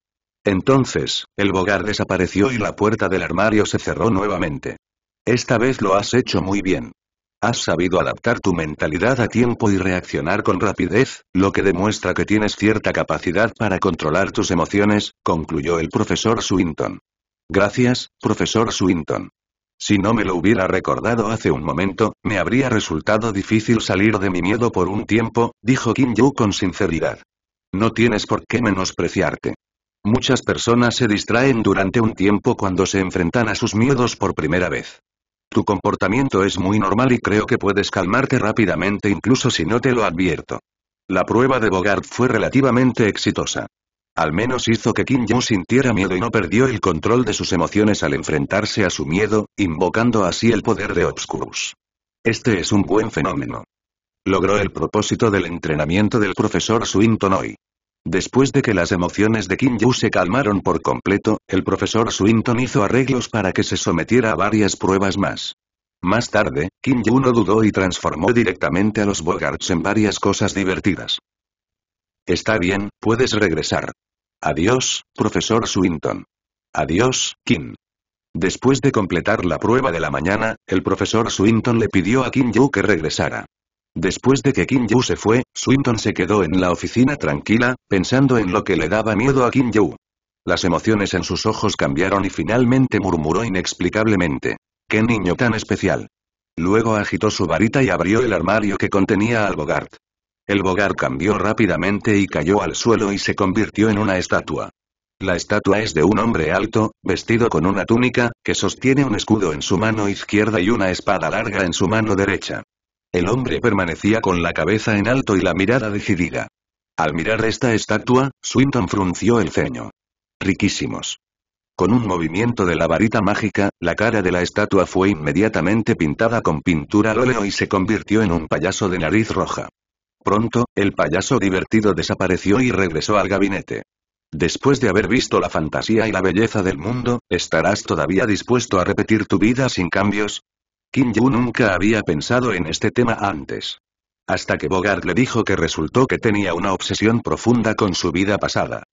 Entonces, el bogar desapareció y la puerta del armario se cerró nuevamente. Esta vez lo has hecho muy bien. Has sabido adaptar tu mentalidad a tiempo y reaccionar con rapidez, lo que demuestra que tienes cierta capacidad para controlar tus emociones, concluyó el profesor Swinton. Gracias, profesor Swinton. Si no me lo hubiera recordado hace un momento, me habría resultado difícil salir de mi miedo por un tiempo, dijo Kim Yu con sinceridad. No tienes por qué menospreciarte. Muchas personas se distraen durante un tiempo cuando se enfrentan a sus miedos por primera vez. Tu comportamiento es muy normal y creo que puedes calmarte rápidamente incluso si no te lo advierto. La prueba de Bogart fue relativamente exitosa. Al menos hizo que Kim Jong sintiera miedo y no perdió el control de sus emociones al enfrentarse a su miedo, invocando así el poder de Obscurus. Este es un buen fenómeno. Logró el propósito del entrenamiento del profesor Swinton hoy. Después de que las emociones de Kim Yu se calmaron por completo, el profesor Swinton hizo arreglos para que se sometiera a varias pruebas más. Más tarde, Kim Yu no dudó y transformó directamente a los Bogarts en varias cosas divertidas. Está bien, puedes regresar. Adiós, profesor Swinton. Adiós, Kim. Después de completar la prueba de la mañana, el profesor Swinton le pidió a Kim Yu que regresara. Después de que Kim Yu se fue, Swinton se quedó en la oficina tranquila, pensando en lo que le daba miedo a Kim Yu. Las emociones en sus ojos cambiaron y finalmente murmuró inexplicablemente. ¡Qué niño tan especial! Luego agitó su varita y abrió el armario que contenía al Bogart. El bogar cambió rápidamente y cayó al suelo y se convirtió en una estatua. La estatua es de un hombre alto, vestido con una túnica, que sostiene un escudo en su mano izquierda y una espada larga en su mano derecha. El hombre permanecía con la cabeza en alto y la mirada decidida. Al mirar esta estatua, Swinton frunció el ceño. Riquísimos. Con un movimiento de la varita mágica, la cara de la estatua fue inmediatamente pintada con pintura al óleo y se convirtió en un payaso de nariz roja. Pronto, el payaso divertido desapareció y regresó al gabinete. Después de haber visto la fantasía y la belleza del mundo, ¿estarás todavía dispuesto a repetir tu vida sin cambios? Kim Yu nunca había pensado en este tema antes. Hasta que Bogart le dijo que resultó que tenía una obsesión profunda con su vida pasada.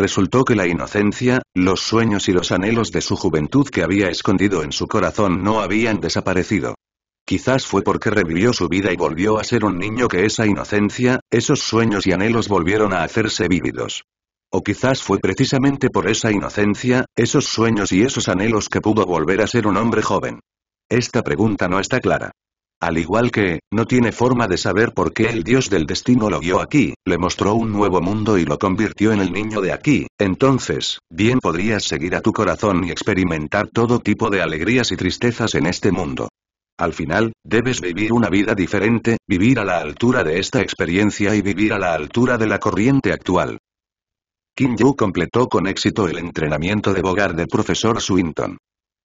Resultó que la inocencia, los sueños y los anhelos de su juventud que había escondido en su corazón no habían desaparecido. Quizás fue porque revivió su vida y volvió a ser un niño que esa inocencia, esos sueños y anhelos volvieron a hacerse vívidos. O quizás fue precisamente por esa inocencia, esos sueños y esos anhelos que pudo volver a ser un hombre joven. Esta pregunta no está clara. Al igual que, no tiene forma de saber por qué el dios del destino lo guió aquí, le mostró un nuevo mundo y lo convirtió en el niño de aquí, entonces, bien podrías seguir a tu corazón y experimentar todo tipo de alegrías y tristezas en este mundo. Al final, debes vivir una vida diferente, vivir a la altura de esta experiencia y vivir a la altura de la corriente actual. Kim Yu completó con éxito el entrenamiento de bogar del profesor Swinton.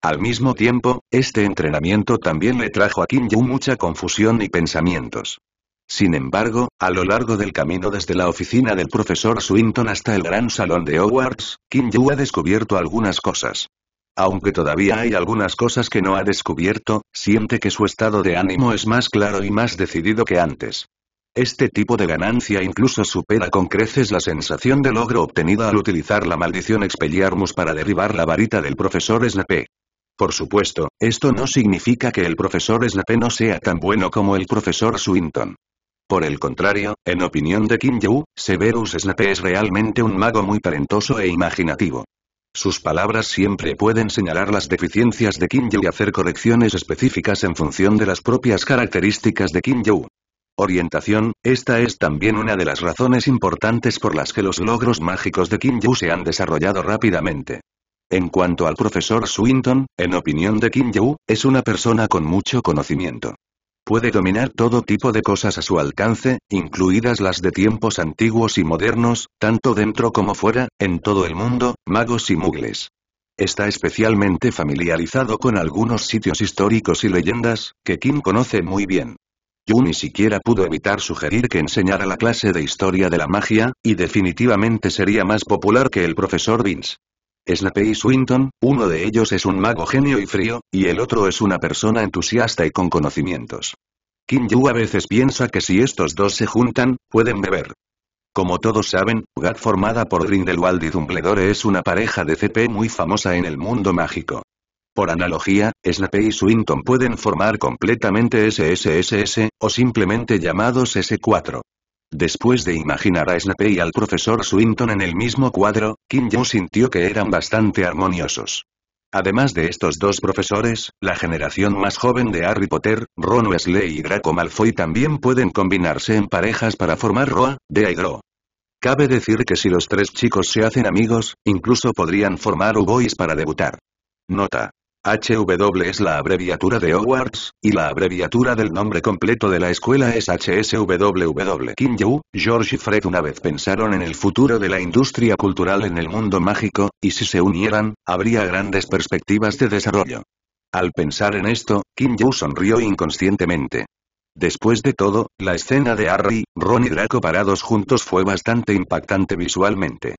Al mismo tiempo, este entrenamiento también le trajo a Kim Yu mucha confusión y pensamientos. Sin embargo, a lo largo del camino desde la oficina del profesor Swinton hasta el gran salón de Hogwarts, Kim Yu ha descubierto algunas cosas. Aunque todavía hay algunas cosas que no ha descubierto, siente que su estado de ánimo es más claro y más decidido que antes. Este tipo de ganancia incluso supera con creces la sensación de logro obtenida al utilizar la maldición Expelliarmus para derribar la varita del profesor Snape. Por supuesto, esto no significa que el profesor Snape no sea tan bueno como el profesor Swinton. Por el contrario, en opinión de Kim Yu, Severus Snape es realmente un mago muy talentoso e imaginativo. Sus palabras siempre pueden señalar las deficiencias de Kim y hacer correcciones específicas en función de las propias características de Kim Orientación, esta es también una de las razones importantes por las que los logros mágicos de Kim Yu se han desarrollado rápidamente. En cuanto al profesor Swinton, en opinión de Kim Yu, es una persona con mucho conocimiento. Puede dominar todo tipo de cosas a su alcance, incluidas las de tiempos antiguos y modernos, tanto dentro como fuera, en todo el mundo, magos y mugles. Está especialmente familiarizado con algunos sitios históricos y leyendas, que Kim conoce muy bien. Yu ni siquiera pudo evitar sugerir que enseñara la clase de historia de la magia, y definitivamente sería más popular que el profesor Vince. Snape y Swinton, uno de ellos es un mago genio y frío, y el otro es una persona entusiasta y con conocimientos. Kim Yu a veces piensa que si estos dos se juntan, pueden beber. Como todos saben, GAT formada por Grindelwald y Dumbledore es una pareja de CP muy famosa en el mundo mágico. Por analogía, Snape y Swinton pueden formar completamente SSSS, o simplemente llamados S4. Después de imaginar a Snape y al profesor Swinton en el mismo cuadro, Kim Jong sintió que eran bastante armoniosos. Además de estos dos profesores, la generación más joven de Harry Potter, Ron Wesley y Draco Malfoy también pueden combinarse en parejas para formar Roa, de y Cabe decir que si los tres chicos se hacen amigos, incluso podrían formar U-Boys para debutar. Nota. HW es la abreviatura de Hogwarts, y la abreviatura del nombre completo de la escuela es HSWW. Kim Yu, George y Fred una vez pensaron en el futuro de la industria cultural en el mundo mágico, y si se unieran, habría grandes perspectivas de desarrollo. Al pensar en esto, Kim Yu sonrió inconscientemente. Después de todo, la escena de Harry, Ron y Draco parados juntos fue bastante impactante visualmente.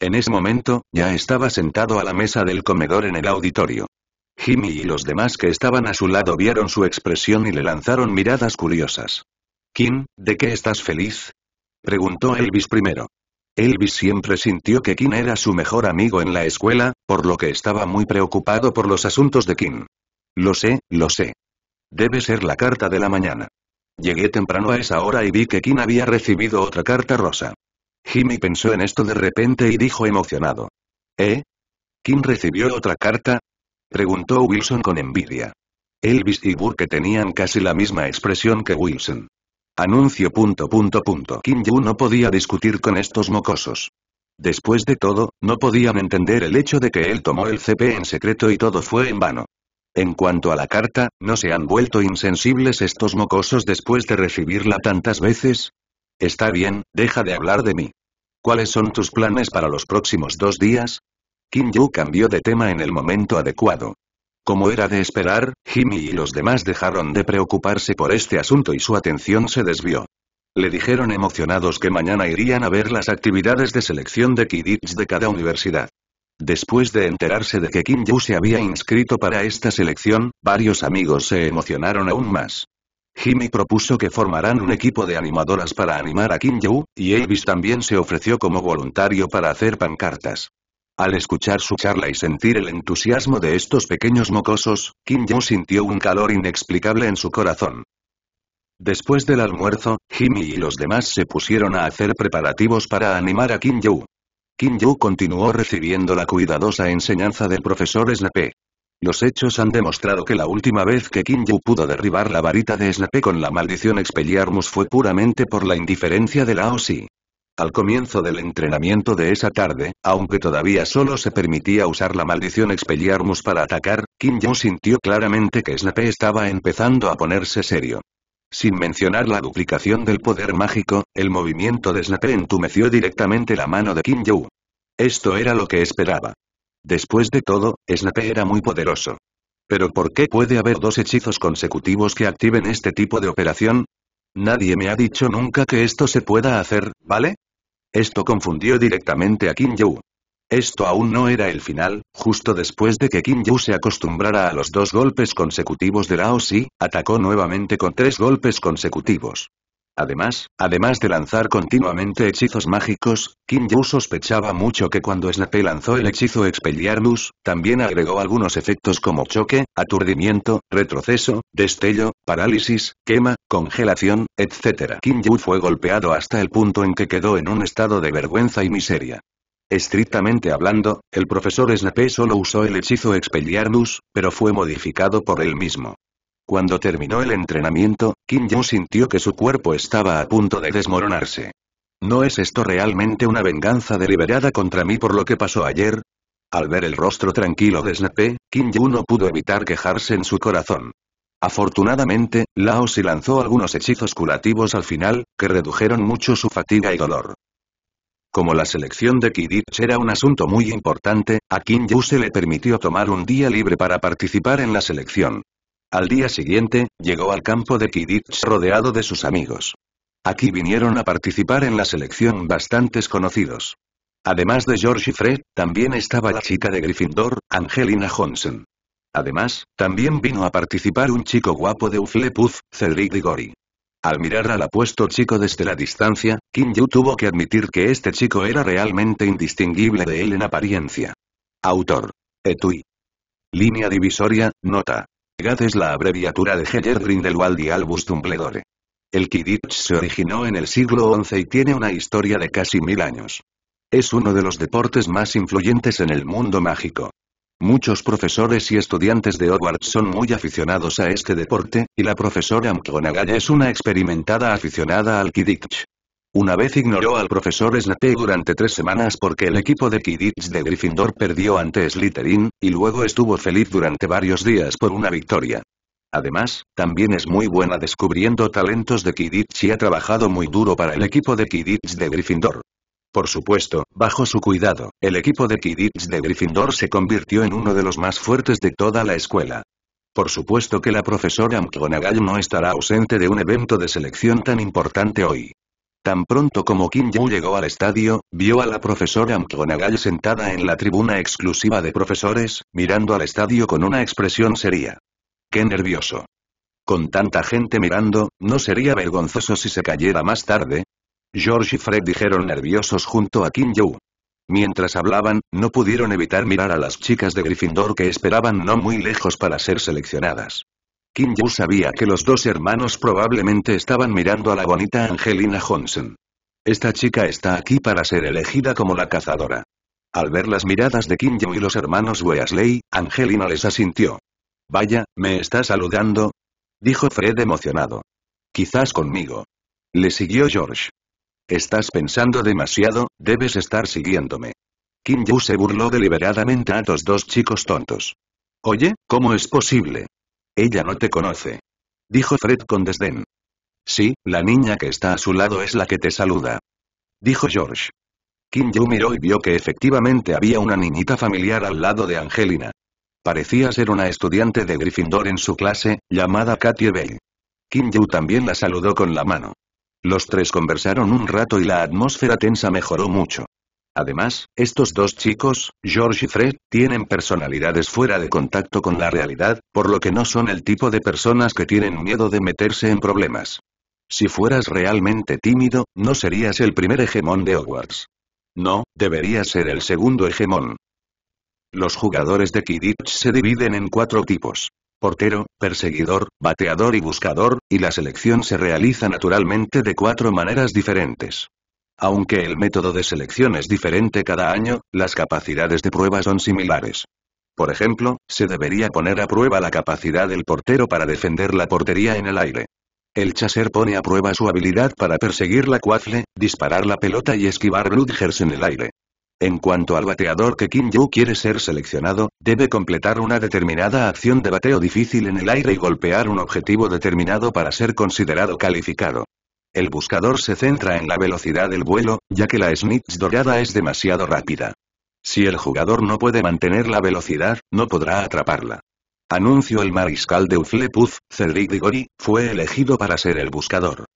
En ese momento, ya estaba sentado a la mesa del comedor en el auditorio. Jimmy y los demás que estaban a su lado vieron su expresión y le lanzaron miradas curiosas. Kim, ¿de qué estás feliz? Preguntó Elvis primero. Elvis siempre sintió que Kim era su mejor amigo en la escuela, por lo que estaba muy preocupado por los asuntos de Kim. Lo sé, lo sé. Debe ser la carta de la mañana. Llegué temprano a esa hora y vi que Kim había recibido otra carta rosa. Jimmy pensó en esto de repente y dijo emocionado. ¿Eh? ¿Kim recibió otra carta? Preguntó Wilson con envidia. Elvis y Burke tenían casi la misma expresión que Wilson. Anuncio punto punto punto. Kim Yu no podía discutir con estos mocosos. Después de todo, no podían entender el hecho de que él tomó el CP en secreto y todo fue en vano. En cuanto a la carta, ¿no se han vuelto insensibles estos mocosos después de recibirla tantas veces? Está bien, deja de hablar de mí. ¿Cuáles son tus planes para los próximos dos días? Kim Yu cambió de tema en el momento adecuado. Como era de esperar, Jimmy y los demás dejaron de preocuparse por este asunto y su atención se desvió. Le dijeron emocionados que mañana irían a ver las actividades de selección de Kidditch de cada universidad. Después de enterarse de que Kim Yu se había inscrito para esta selección, varios amigos se emocionaron aún más. Jimmy propuso que formaran un equipo de animadoras para animar a Kim Yu, y Avis también se ofreció como voluntario para hacer pancartas. Al escuchar su charla y sentir el entusiasmo de estos pequeños mocosos, Kim Jong sintió un calor inexplicable en su corazón. Después del almuerzo, Jimmy y los demás se pusieron a hacer preparativos para animar a Kim Jong. Kim Jong continuó recibiendo la cuidadosa enseñanza del profesor Snape. Los hechos han demostrado que la última vez que Kim Yu pudo derribar la varita de Snape con la maldición Expelliarmus fue puramente por la indiferencia de Lao Si. Al comienzo del entrenamiento de esa tarde, aunque todavía solo se permitía usar la maldición Expelliarmus para atacar, Kim Jong sintió claramente que Snape estaba empezando a ponerse serio. Sin mencionar la duplicación del poder mágico, el movimiento de Snape entumeció directamente la mano de Kim Jong. Esto era lo que esperaba. Después de todo, Snape era muy poderoso. Pero ¿por qué puede haber dos hechizos consecutivos que activen este tipo de operación? Nadie me ha dicho nunca que esto se pueda hacer, ¿vale? Esto confundió directamente a Kim Yu. Esto aún no era el final, justo después de que Kim Yu se acostumbrara a los dos golpes consecutivos de Lao Si, atacó nuevamente con tres golpes consecutivos. Además, además de lanzar continuamente hechizos mágicos, Kim Yu sospechaba mucho que cuando Snape lanzó el hechizo Expelliarmus, también agregó algunos efectos como choque, aturdimiento, retroceso, destello, parálisis, quema, congelación, etc. Kim Yu fue golpeado hasta el punto en que quedó en un estado de vergüenza y miseria. Estrictamente hablando, el profesor Snape solo usó el hechizo Expelliarmus, pero fue modificado por él mismo. Cuando terminó el entrenamiento, Kim Jong sintió que su cuerpo estaba a punto de desmoronarse. ¿No es esto realmente una venganza deliberada contra mí por lo que pasó ayer? Al ver el rostro tranquilo de Snape, Kim Jong no pudo evitar quejarse en su corazón. Afortunadamente, Lao Si lanzó algunos hechizos curativos al final, que redujeron mucho su fatiga y dolor. Como la selección de Kidich era un asunto muy importante, a Kim Yu se le permitió tomar un día libre para participar en la selección. Al día siguiente, llegó al campo de Kidditch rodeado de sus amigos. Aquí vinieron a participar en la selección bastantes conocidos. Además de George y Fred, también estaba la chica de Gryffindor, Angelina Johnson. Además, también vino a participar un chico guapo de Uflepuff, Cedric Diggory. Al mirar al apuesto chico desde la distancia, Kim Yu tuvo que admitir que este chico era realmente indistinguible de él en apariencia. Autor. Etui. Línea divisoria, nota es la abreviatura de Heller Grindelwald y Albus Dumbledore. El Quidditch se originó en el siglo XI y tiene una historia de casi mil años. Es uno de los deportes más influyentes en el mundo mágico. Muchos profesores y estudiantes de Hogwarts son muy aficionados a este deporte, y la profesora McGonagall es una experimentada aficionada al Kidditch. Una vez ignoró al profesor Snape durante tres semanas porque el equipo de Quidditch de Gryffindor perdió ante Slytherin, y luego estuvo feliz durante varios días por una victoria. Además, también es muy buena descubriendo talentos de Quidditch y ha trabajado muy duro para el equipo de Quidditch de Gryffindor. Por supuesto, bajo su cuidado, el equipo de Quidditch de Gryffindor se convirtió en uno de los más fuertes de toda la escuela. Por supuesto que la profesora McGonagall no estará ausente de un evento de selección tan importante hoy. Tan pronto como Kim Yu llegó al estadio, vio a la profesora McGonagall sentada en la tribuna exclusiva de profesores, mirando al estadio con una expresión seria. ¡Qué nervioso! Con tanta gente mirando, ¿no sería vergonzoso si se cayera más tarde? George y Fred dijeron nerviosos junto a Kim Yu. Mientras hablaban, no pudieron evitar mirar a las chicas de Gryffindor que esperaban no muy lejos para ser seleccionadas. Kim Yu sabía que los dos hermanos probablemente estaban mirando a la bonita Angelina Johnson. Esta chica está aquí para ser elegida como la cazadora. Al ver las miradas de Kim Yu y los hermanos Weasley, Angelina les asintió. Vaya, ¿me estás saludando? Dijo Fred emocionado. Quizás conmigo. Le siguió George. Estás pensando demasiado, debes estar siguiéndome. Kim Yu se burló deliberadamente a los dos chicos tontos. Oye, ¿cómo es posible? Ella no te conoce. Dijo Fred con desdén. Sí, la niña que está a su lado es la que te saluda. Dijo George. Kim Yu miró y vio que efectivamente había una niñita familiar al lado de Angelina. Parecía ser una estudiante de Gryffindor en su clase, llamada Katie Bell. Kim Yu también la saludó con la mano. Los tres conversaron un rato y la atmósfera tensa mejoró mucho. Además, estos dos chicos, George y Fred, tienen personalidades fuera de contacto con la realidad, por lo que no son el tipo de personas que tienen miedo de meterse en problemas. Si fueras realmente tímido, no serías el primer hegemón de Hogwarts. No, deberías ser el segundo hegemón. Los jugadores de Quidditch se dividen en cuatro tipos. Portero, perseguidor, bateador y buscador, y la selección se realiza naturalmente de cuatro maneras diferentes. Aunque el método de selección es diferente cada año, las capacidades de prueba son similares. Por ejemplo, se debería poner a prueba la capacidad del portero para defender la portería en el aire. El chaser pone a prueba su habilidad para perseguir la cuafle, disparar la pelota y esquivar bludgers en el aire. En cuanto al bateador que Kim Yu quiere ser seleccionado, debe completar una determinada acción de bateo difícil en el aire y golpear un objetivo determinado para ser considerado calificado. El buscador se centra en la velocidad del vuelo, ya que la Smiths dorada es demasiado rápida. Si el jugador no puede mantener la velocidad, no podrá atraparla. Anuncio el mariscal de Uflepuz, Cedric Digori, fue elegido para ser el buscador.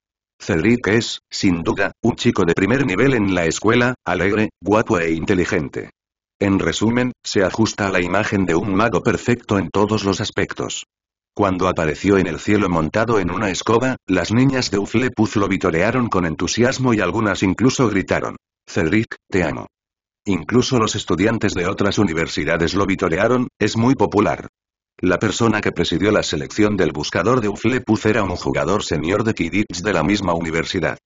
Cedric es, sin duda, un chico de primer nivel en la escuela, alegre, guapo e inteligente. En resumen, se ajusta a la imagen de un mago perfecto en todos los aspectos. Cuando apareció en el cielo montado en una escoba, las niñas de Uflepuz lo vitorearon con entusiasmo y algunas incluso gritaron. Cedric, te amo. Incluso los estudiantes de otras universidades lo vitorearon, es muy popular. La persona que presidió la selección del buscador de Uflepuz era un jugador senior de Quidditch de la misma universidad.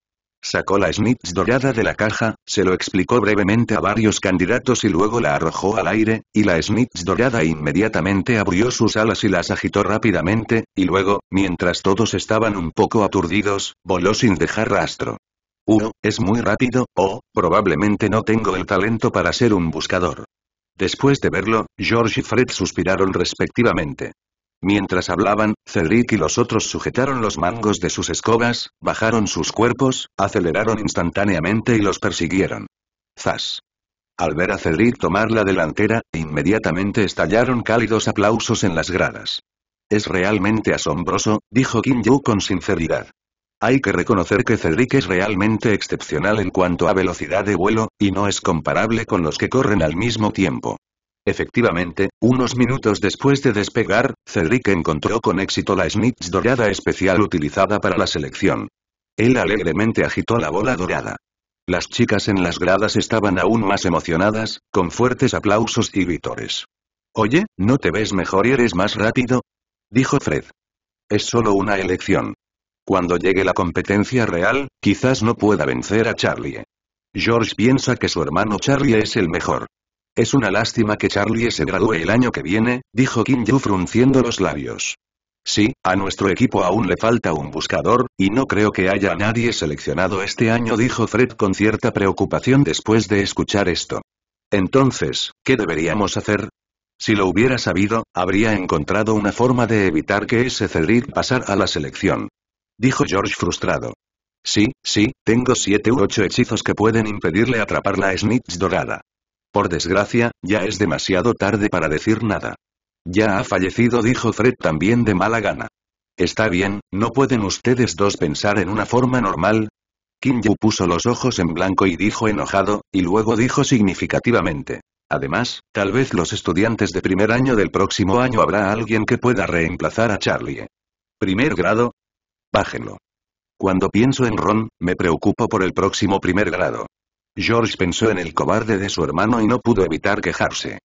Sacó la Smiths dorada de la caja, se lo explicó brevemente a varios candidatos y luego la arrojó al aire, y la Smiths dorada inmediatamente abrió sus alas y las agitó rápidamente, y luego, mientras todos estaban un poco aturdidos, voló sin dejar rastro. Uno, es muy rápido, o, probablemente no tengo el talento para ser un buscador. Después de verlo, George y Fred suspiraron respectivamente. Mientras hablaban, Cedric y los otros sujetaron los mangos de sus escobas, bajaron sus cuerpos, aceleraron instantáneamente y los persiguieron. ¡Zas! Al ver a Cedric tomar la delantera, inmediatamente estallaron cálidos aplausos en las gradas. Es realmente asombroso, dijo Kim Yu con sinceridad. Hay que reconocer que Cedric es realmente excepcional en cuanto a velocidad de vuelo, y no es comparable con los que corren al mismo tiempo. Efectivamente, unos minutos después de despegar, Cedric encontró con éxito la Smith dorada especial utilizada para la selección. Él alegremente agitó la bola dorada. Las chicas en las gradas estaban aún más emocionadas, con fuertes aplausos y gritores. Oye, ¿no te ves mejor y eres más rápido? Dijo Fred. Es solo una elección. Cuando llegue la competencia real, quizás no pueda vencer a Charlie. George piensa que su hermano Charlie es el mejor. Es una lástima que Charlie se gradúe el año que viene, dijo Kim Yu frunciendo los labios. Sí, a nuestro equipo aún le falta un buscador, y no creo que haya nadie seleccionado este año, dijo Fred con cierta preocupación después de escuchar esto. Entonces, ¿qué deberíamos hacer? Si lo hubiera sabido, habría encontrado una forma de evitar que ese Cedric pasara a la selección. Dijo George frustrado. Sí, sí, tengo siete u ocho hechizos que pueden impedirle atrapar la Snitch dorada. Por desgracia, ya es demasiado tarde para decir nada. Ya ha fallecido, dijo Fred también de mala gana. Está bien, ¿no pueden ustedes dos pensar en una forma normal? Kim Yu puso los ojos en blanco y dijo enojado, y luego dijo significativamente. Además, tal vez los estudiantes de primer año del próximo año habrá alguien que pueda reemplazar a Charlie. ¿Primer grado? Bájenlo. Cuando pienso en Ron, me preocupo por el próximo primer grado. George pensó en el cobarde de su hermano y no pudo evitar quejarse.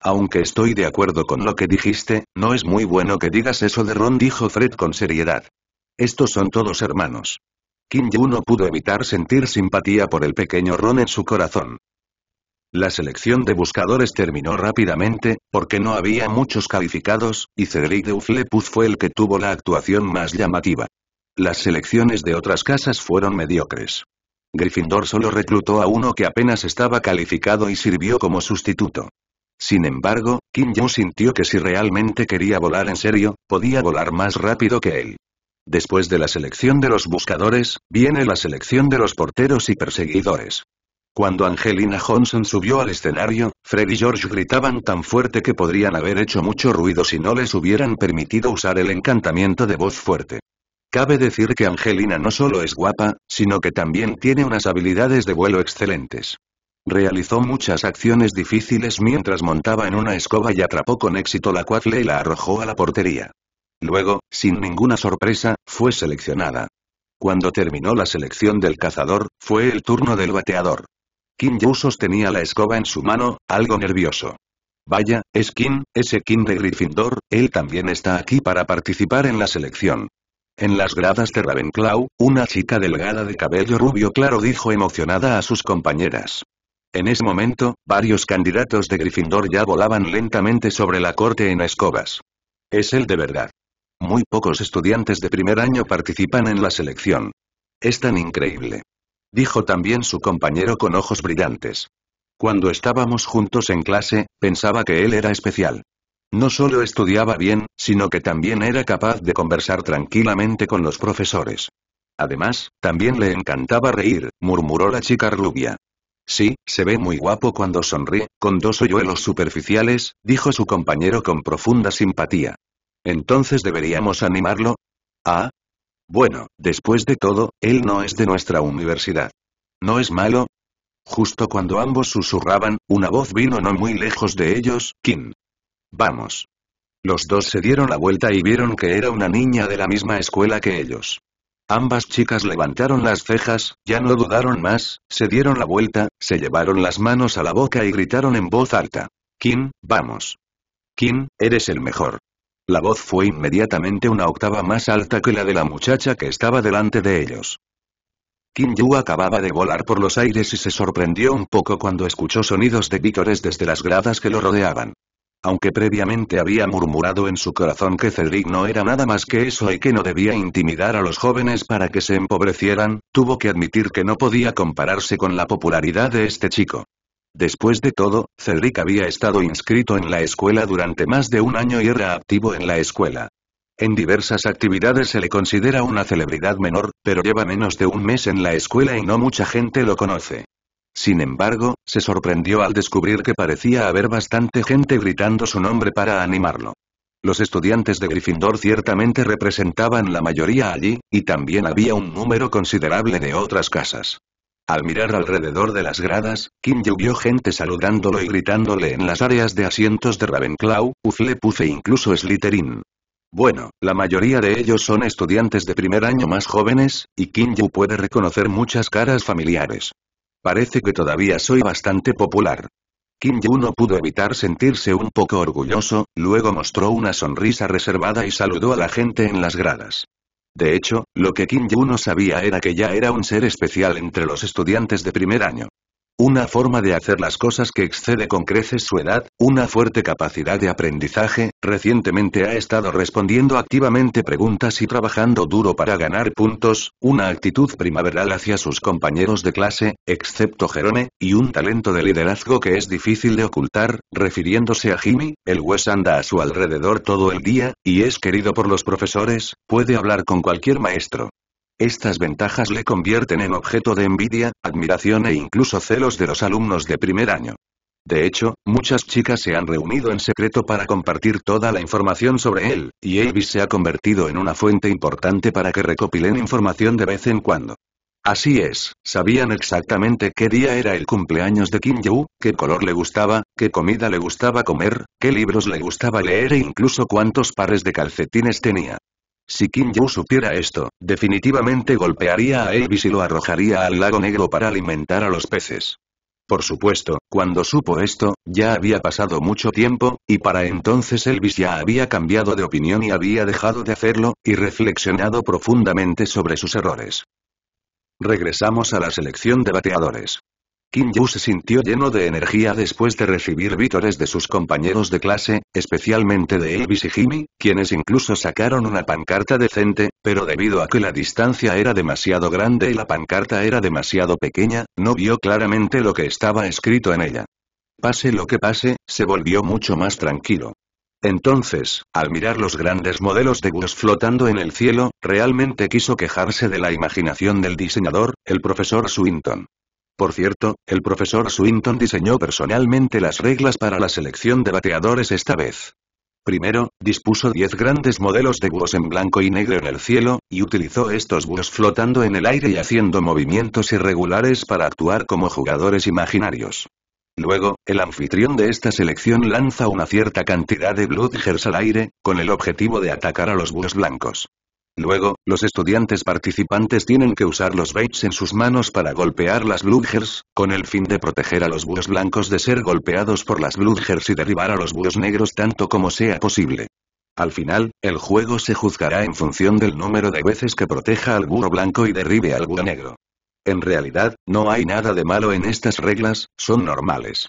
Aunque estoy de acuerdo con lo que dijiste, no es muy bueno que digas eso de Ron, dijo Fred con seriedad. Estos son todos hermanos. Kim Yu no pudo evitar sentir simpatía por el pequeño Ron en su corazón. La selección de buscadores terminó rápidamente, porque no había muchos calificados, y Cedric Uflepuz fue el que tuvo la actuación más llamativa. Las selecciones de otras casas fueron mediocres. Gryffindor solo reclutó a uno que apenas estaba calificado y sirvió como sustituto. Sin embargo, Kim Jong sintió que si realmente quería volar en serio, podía volar más rápido que él. Después de la selección de los buscadores, viene la selección de los porteros y perseguidores. Cuando Angelina Johnson subió al escenario, Fred y George gritaban tan fuerte que podrían haber hecho mucho ruido si no les hubieran permitido usar el encantamiento de voz fuerte. Cabe decir que Angelina no solo es guapa, sino que también tiene unas habilidades de vuelo excelentes. Realizó muchas acciones difíciles mientras montaba en una escoba y atrapó con éxito la cuatle y la arrojó a la portería. Luego, sin ninguna sorpresa, fue seleccionada. Cuando terminó la selección del cazador, fue el turno del bateador. Kim Yu sostenía la escoba en su mano, algo nervioso. Vaya, es Kim, ese Kim de Gryffindor, él también está aquí para participar en la selección. En las gradas de Ravenclaw, una chica delgada de cabello rubio claro dijo emocionada a sus compañeras. En ese momento, varios candidatos de Gryffindor ya volaban lentamente sobre la corte en escobas. Es él de verdad. Muy pocos estudiantes de primer año participan en la selección. Es tan increíble. Dijo también su compañero con ojos brillantes. Cuando estábamos juntos en clase, pensaba que él era especial. No solo estudiaba bien, sino que también era capaz de conversar tranquilamente con los profesores. Además, también le encantaba reír, murmuró la chica rubia. Sí, se ve muy guapo cuando sonríe, con dos hoyuelos superficiales, dijo su compañero con profunda simpatía. Entonces deberíamos animarlo. Ah. Bueno, después de todo, él no es de nuestra universidad. ¿No es malo? Justo cuando ambos susurraban, una voz vino no muy lejos de ellos, Kim. Vamos. Los dos se dieron la vuelta y vieron que era una niña de la misma escuela que ellos. Ambas chicas levantaron las cejas, ya no dudaron más, se dieron la vuelta, se llevaron las manos a la boca y gritaron en voz alta. Kim, vamos. Kim, eres el mejor. La voz fue inmediatamente una octava más alta que la de la muchacha que estaba delante de ellos. Kim Yu acababa de volar por los aires y se sorprendió un poco cuando escuchó sonidos de vítores desde las gradas que lo rodeaban. Aunque previamente había murmurado en su corazón que Cedric no era nada más que eso y que no debía intimidar a los jóvenes para que se empobrecieran, tuvo que admitir que no podía compararse con la popularidad de este chico. Después de todo, Cedric había estado inscrito en la escuela durante más de un año y era activo en la escuela. En diversas actividades se le considera una celebridad menor, pero lleva menos de un mes en la escuela y no mucha gente lo conoce. Sin embargo, se sorprendió al descubrir que parecía haber bastante gente gritando su nombre para animarlo. Los estudiantes de Gryffindor ciertamente representaban la mayoría allí, y también había un número considerable de otras casas. Al mirar alrededor de las gradas, Yu vio gente saludándolo y gritándole en las áreas de asientos de Ravenclaw, Uflepuce e incluso Slytherin. Bueno, la mayoría de ellos son estudiantes de primer año más jóvenes, y Kim Yu puede reconocer muchas caras familiares. Parece que todavía soy bastante popular. Kim Yu no pudo evitar sentirse un poco orgulloso, luego mostró una sonrisa reservada y saludó a la gente en las gradas. De hecho, lo que Kim Yu no sabía era que ya era un ser especial entre los estudiantes de primer año. Una forma de hacer las cosas que excede con creces su edad, una fuerte capacidad de aprendizaje, recientemente ha estado respondiendo activamente preguntas y trabajando duro para ganar puntos, una actitud primaveral hacia sus compañeros de clase, excepto Jerome, y un talento de liderazgo que es difícil de ocultar, refiriéndose a Jimmy, el Wes anda a su alrededor todo el día, y es querido por los profesores, puede hablar con cualquier maestro. Estas ventajas le convierten en objeto de envidia, admiración e incluso celos de los alumnos de primer año. De hecho, muchas chicas se han reunido en secreto para compartir toda la información sobre él, y Avis se ha convertido en una fuente importante para que recopilen información de vez en cuando. Así es, sabían exactamente qué día era el cumpleaños de Kim Yu, qué color le gustaba, qué comida le gustaba comer, qué libros le gustaba leer e incluso cuántos pares de calcetines tenía. Si Kim Yu supiera esto, definitivamente golpearía a Elvis y lo arrojaría al lago negro para alimentar a los peces. Por supuesto, cuando supo esto, ya había pasado mucho tiempo, y para entonces Elvis ya había cambiado de opinión y había dejado de hacerlo, y reflexionado profundamente sobre sus errores. Regresamos a la selección de bateadores. Kim Yu se sintió lleno de energía después de recibir vítores de sus compañeros de clase, especialmente de Elvis y Jimmy, quienes incluso sacaron una pancarta decente, pero debido a que la distancia era demasiado grande y la pancarta era demasiado pequeña, no vio claramente lo que estaba escrito en ella. Pase lo que pase, se volvió mucho más tranquilo. Entonces, al mirar los grandes modelos de Gus flotando en el cielo, realmente quiso quejarse de la imaginación del diseñador, el profesor Swinton. Por cierto, el profesor Swinton diseñó personalmente las reglas para la selección de bateadores esta vez. Primero, dispuso 10 grandes modelos de búhos en blanco y negro en el cielo, y utilizó estos búhos flotando en el aire y haciendo movimientos irregulares para actuar como jugadores imaginarios. Luego, el anfitrión de esta selección lanza una cierta cantidad de Bloodgers al aire, con el objetivo de atacar a los búhos blancos. Luego, los estudiantes participantes tienen que usar los baits en sus manos para golpear las Bludgers, con el fin de proteger a los búhos blancos de ser golpeados por las Bludgers y derribar a los búhos negros tanto como sea posible. Al final, el juego se juzgará en función del número de veces que proteja al búho blanco y derribe al búho negro. En realidad, no hay nada de malo en estas reglas, son normales.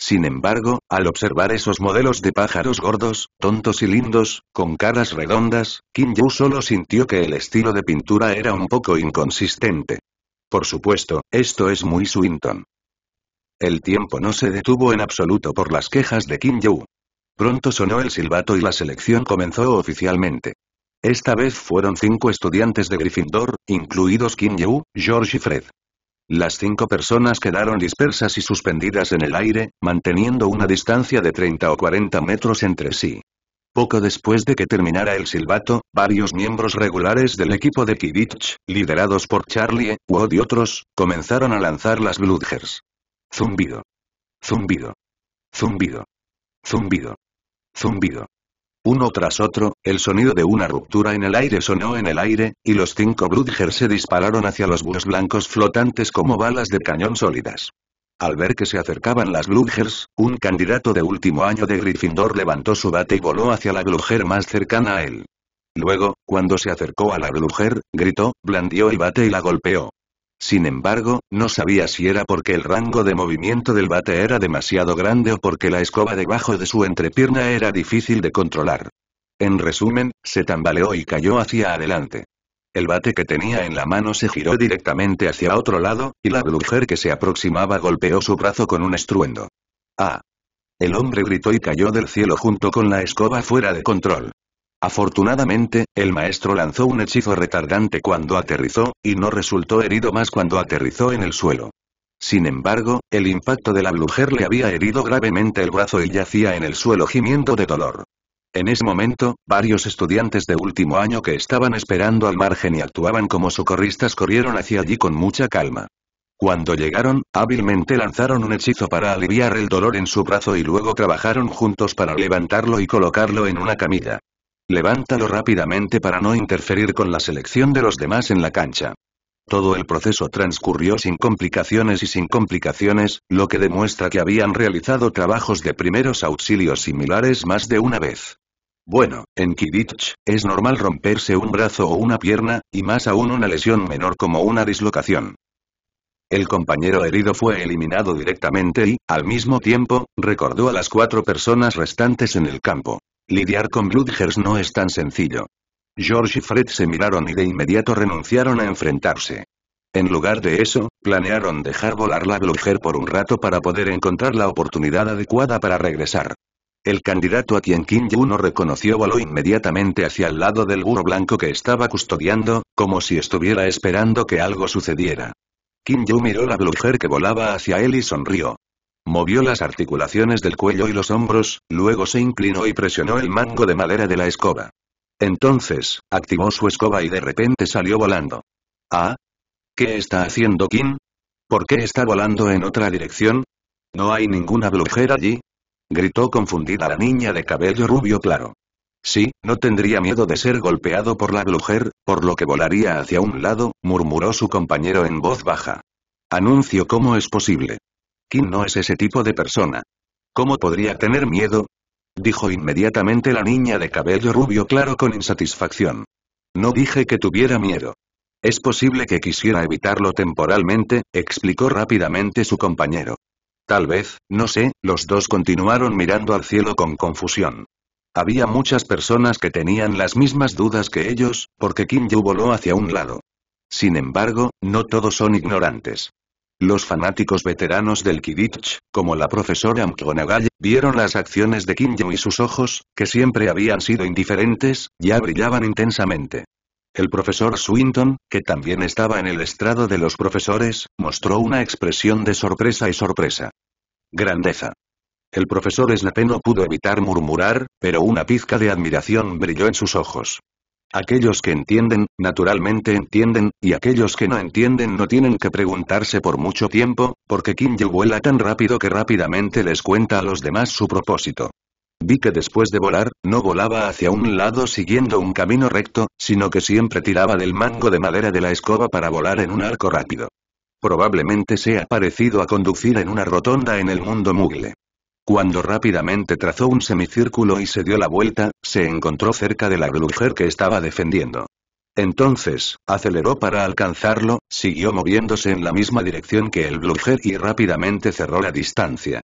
Sin embargo, al observar esos modelos de pájaros gordos, tontos y lindos, con caras redondas, Kim Yu solo sintió que el estilo de pintura era un poco inconsistente. Por supuesto, esto es muy Swinton. El tiempo no se detuvo en absoluto por las quejas de Kim Yu. Pronto sonó el silbato y la selección comenzó oficialmente. Esta vez fueron cinco estudiantes de Gryffindor, incluidos Kim Yu, George y Fred. Las cinco personas quedaron dispersas y suspendidas en el aire, manteniendo una distancia de 30 o 40 metros entre sí. Poco después de que terminara el silbato, varios miembros regulares del equipo de Kivich, liderados por Charlie, Wood y otros, comenzaron a lanzar las Bloodhers. Zumbido. Zumbido. Zumbido. Zumbido. Zumbido. Uno tras otro, el sonido de una ruptura en el aire sonó en el aire, y los cinco Bludgers se dispararon hacia los búhos blancos flotantes como balas de cañón sólidas. Al ver que se acercaban las Bludgers, un candidato de último año de Gryffindor levantó su bate y voló hacia la Bludger más cercana a él. Luego, cuando se acercó a la Bludger, gritó, blandió el bate y la golpeó. Sin embargo, no sabía si era porque el rango de movimiento del bate era demasiado grande o porque la escoba debajo de su entrepierna era difícil de controlar. En resumen, se tambaleó y cayó hacia adelante. El bate que tenía en la mano se giró directamente hacia otro lado, y la brujer que se aproximaba golpeó su brazo con un estruendo. ¡Ah! El hombre gritó y cayó del cielo junto con la escoba fuera de control. Afortunadamente, el maestro lanzó un hechizo retardante cuando aterrizó, y no resultó herido más cuando aterrizó en el suelo. Sin embargo, el impacto de la blujer le había herido gravemente el brazo y yacía en el suelo gimiendo de dolor. En ese momento, varios estudiantes de último año que estaban esperando al margen y actuaban como socorristas corrieron hacia allí con mucha calma. Cuando llegaron, hábilmente lanzaron un hechizo para aliviar el dolor en su brazo y luego trabajaron juntos para levantarlo y colocarlo en una camilla. Levántalo rápidamente para no interferir con la selección de los demás en la cancha. Todo el proceso transcurrió sin complicaciones y sin complicaciones, lo que demuestra que habían realizado trabajos de primeros auxilios similares más de una vez. Bueno, en Kidich, es normal romperse un brazo o una pierna, y más aún una lesión menor como una dislocación. El compañero herido fue eliminado directamente y, al mismo tiempo, recordó a las cuatro personas restantes en el campo. Lidiar con Bloodhers no es tan sencillo. George y Fred se miraron y de inmediato renunciaron a enfrentarse. En lugar de eso, planearon dejar volar la blueger por un rato para poder encontrar la oportunidad adecuada para regresar. El candidato a quien Kim Yu no reconoció voló inmediatamente hacia el lado del burro blanco que estaba custodiando, como si estuviera esperando que algo sucediera. Kim Yu miró la blueger que volaba hacia él y sonrió. Movió las articulaciones del cuello y los hombros, luego se inclinó y presionó el mango de madera de la escoba. Entonces, activó su escoba y de repente salió volando. ¿Ah? ¿Qué está haciendo Kim? ¿Por qué está volando en otra dirección? ¿No hay ninguna brujera allí? Gritó confundida la niña de cabello rubio claro. Sí, no tendría miedo de ser golpeado por la blujer, por lo que volaría hacia un lado, murmuró su compañero en voz baja. Anuncio cómo es posible. Kim no es ese tipo de persona. ¿Cómo podría tener miedo? Dijo inmediatamente la niña de cabello rubio claro con insatisfacción. No dije que tuviera miedo. Es posible que quisiera evitarlo temporalmente, explicó rápidamente su compañero. Tal vez, no sé, los dos continuaron mirando al cielo con confusión. Había muchas personas que tenían las mismas dudas que ellos, porque Kim Yu voló hacia un lado. Sin embargo, no todos son ignorantes. Los fanáticos veteranos del Kivitch, como la profesora McGonagall, vieron las acciones de Kim Jong y sus ojos, que siempre habían sido indiferentes, ya brillaban intensamente. El profesor Swinton, que también estaba en el estrado de los profesores, mostró una expresión de sorpresa y sorpresa. Grandeza. El profesor Snape no pudo evitar murmurar, pero una pizca de admiración brilló en sus ojos. Aquellos que entienden, naturalmente entienden, y aquellos que no entienden no tienen que preguntarse por mucho tiempo, porque Jong-un vuela tan rápido que rápidamente les cuenta a los demás su propósito. Vi que después de volar, no volaba hacia un lado siguiendo un camino recto, sino que siempre tiraba del mango de madera de la escoba para volar en un arco rápido. Probablemente sea parecido a conducir en una rotonda en el mundo mugle. Cuando rápidamente trazó un semicírculo y se dio la vuelta, se encontró cerca de la Blueger que estaba defendiendo. Entonces, aceleró para alcanzarlo, siguió moviéndose en la misma dirección que el Blueger y rápidamente cerró la distancia.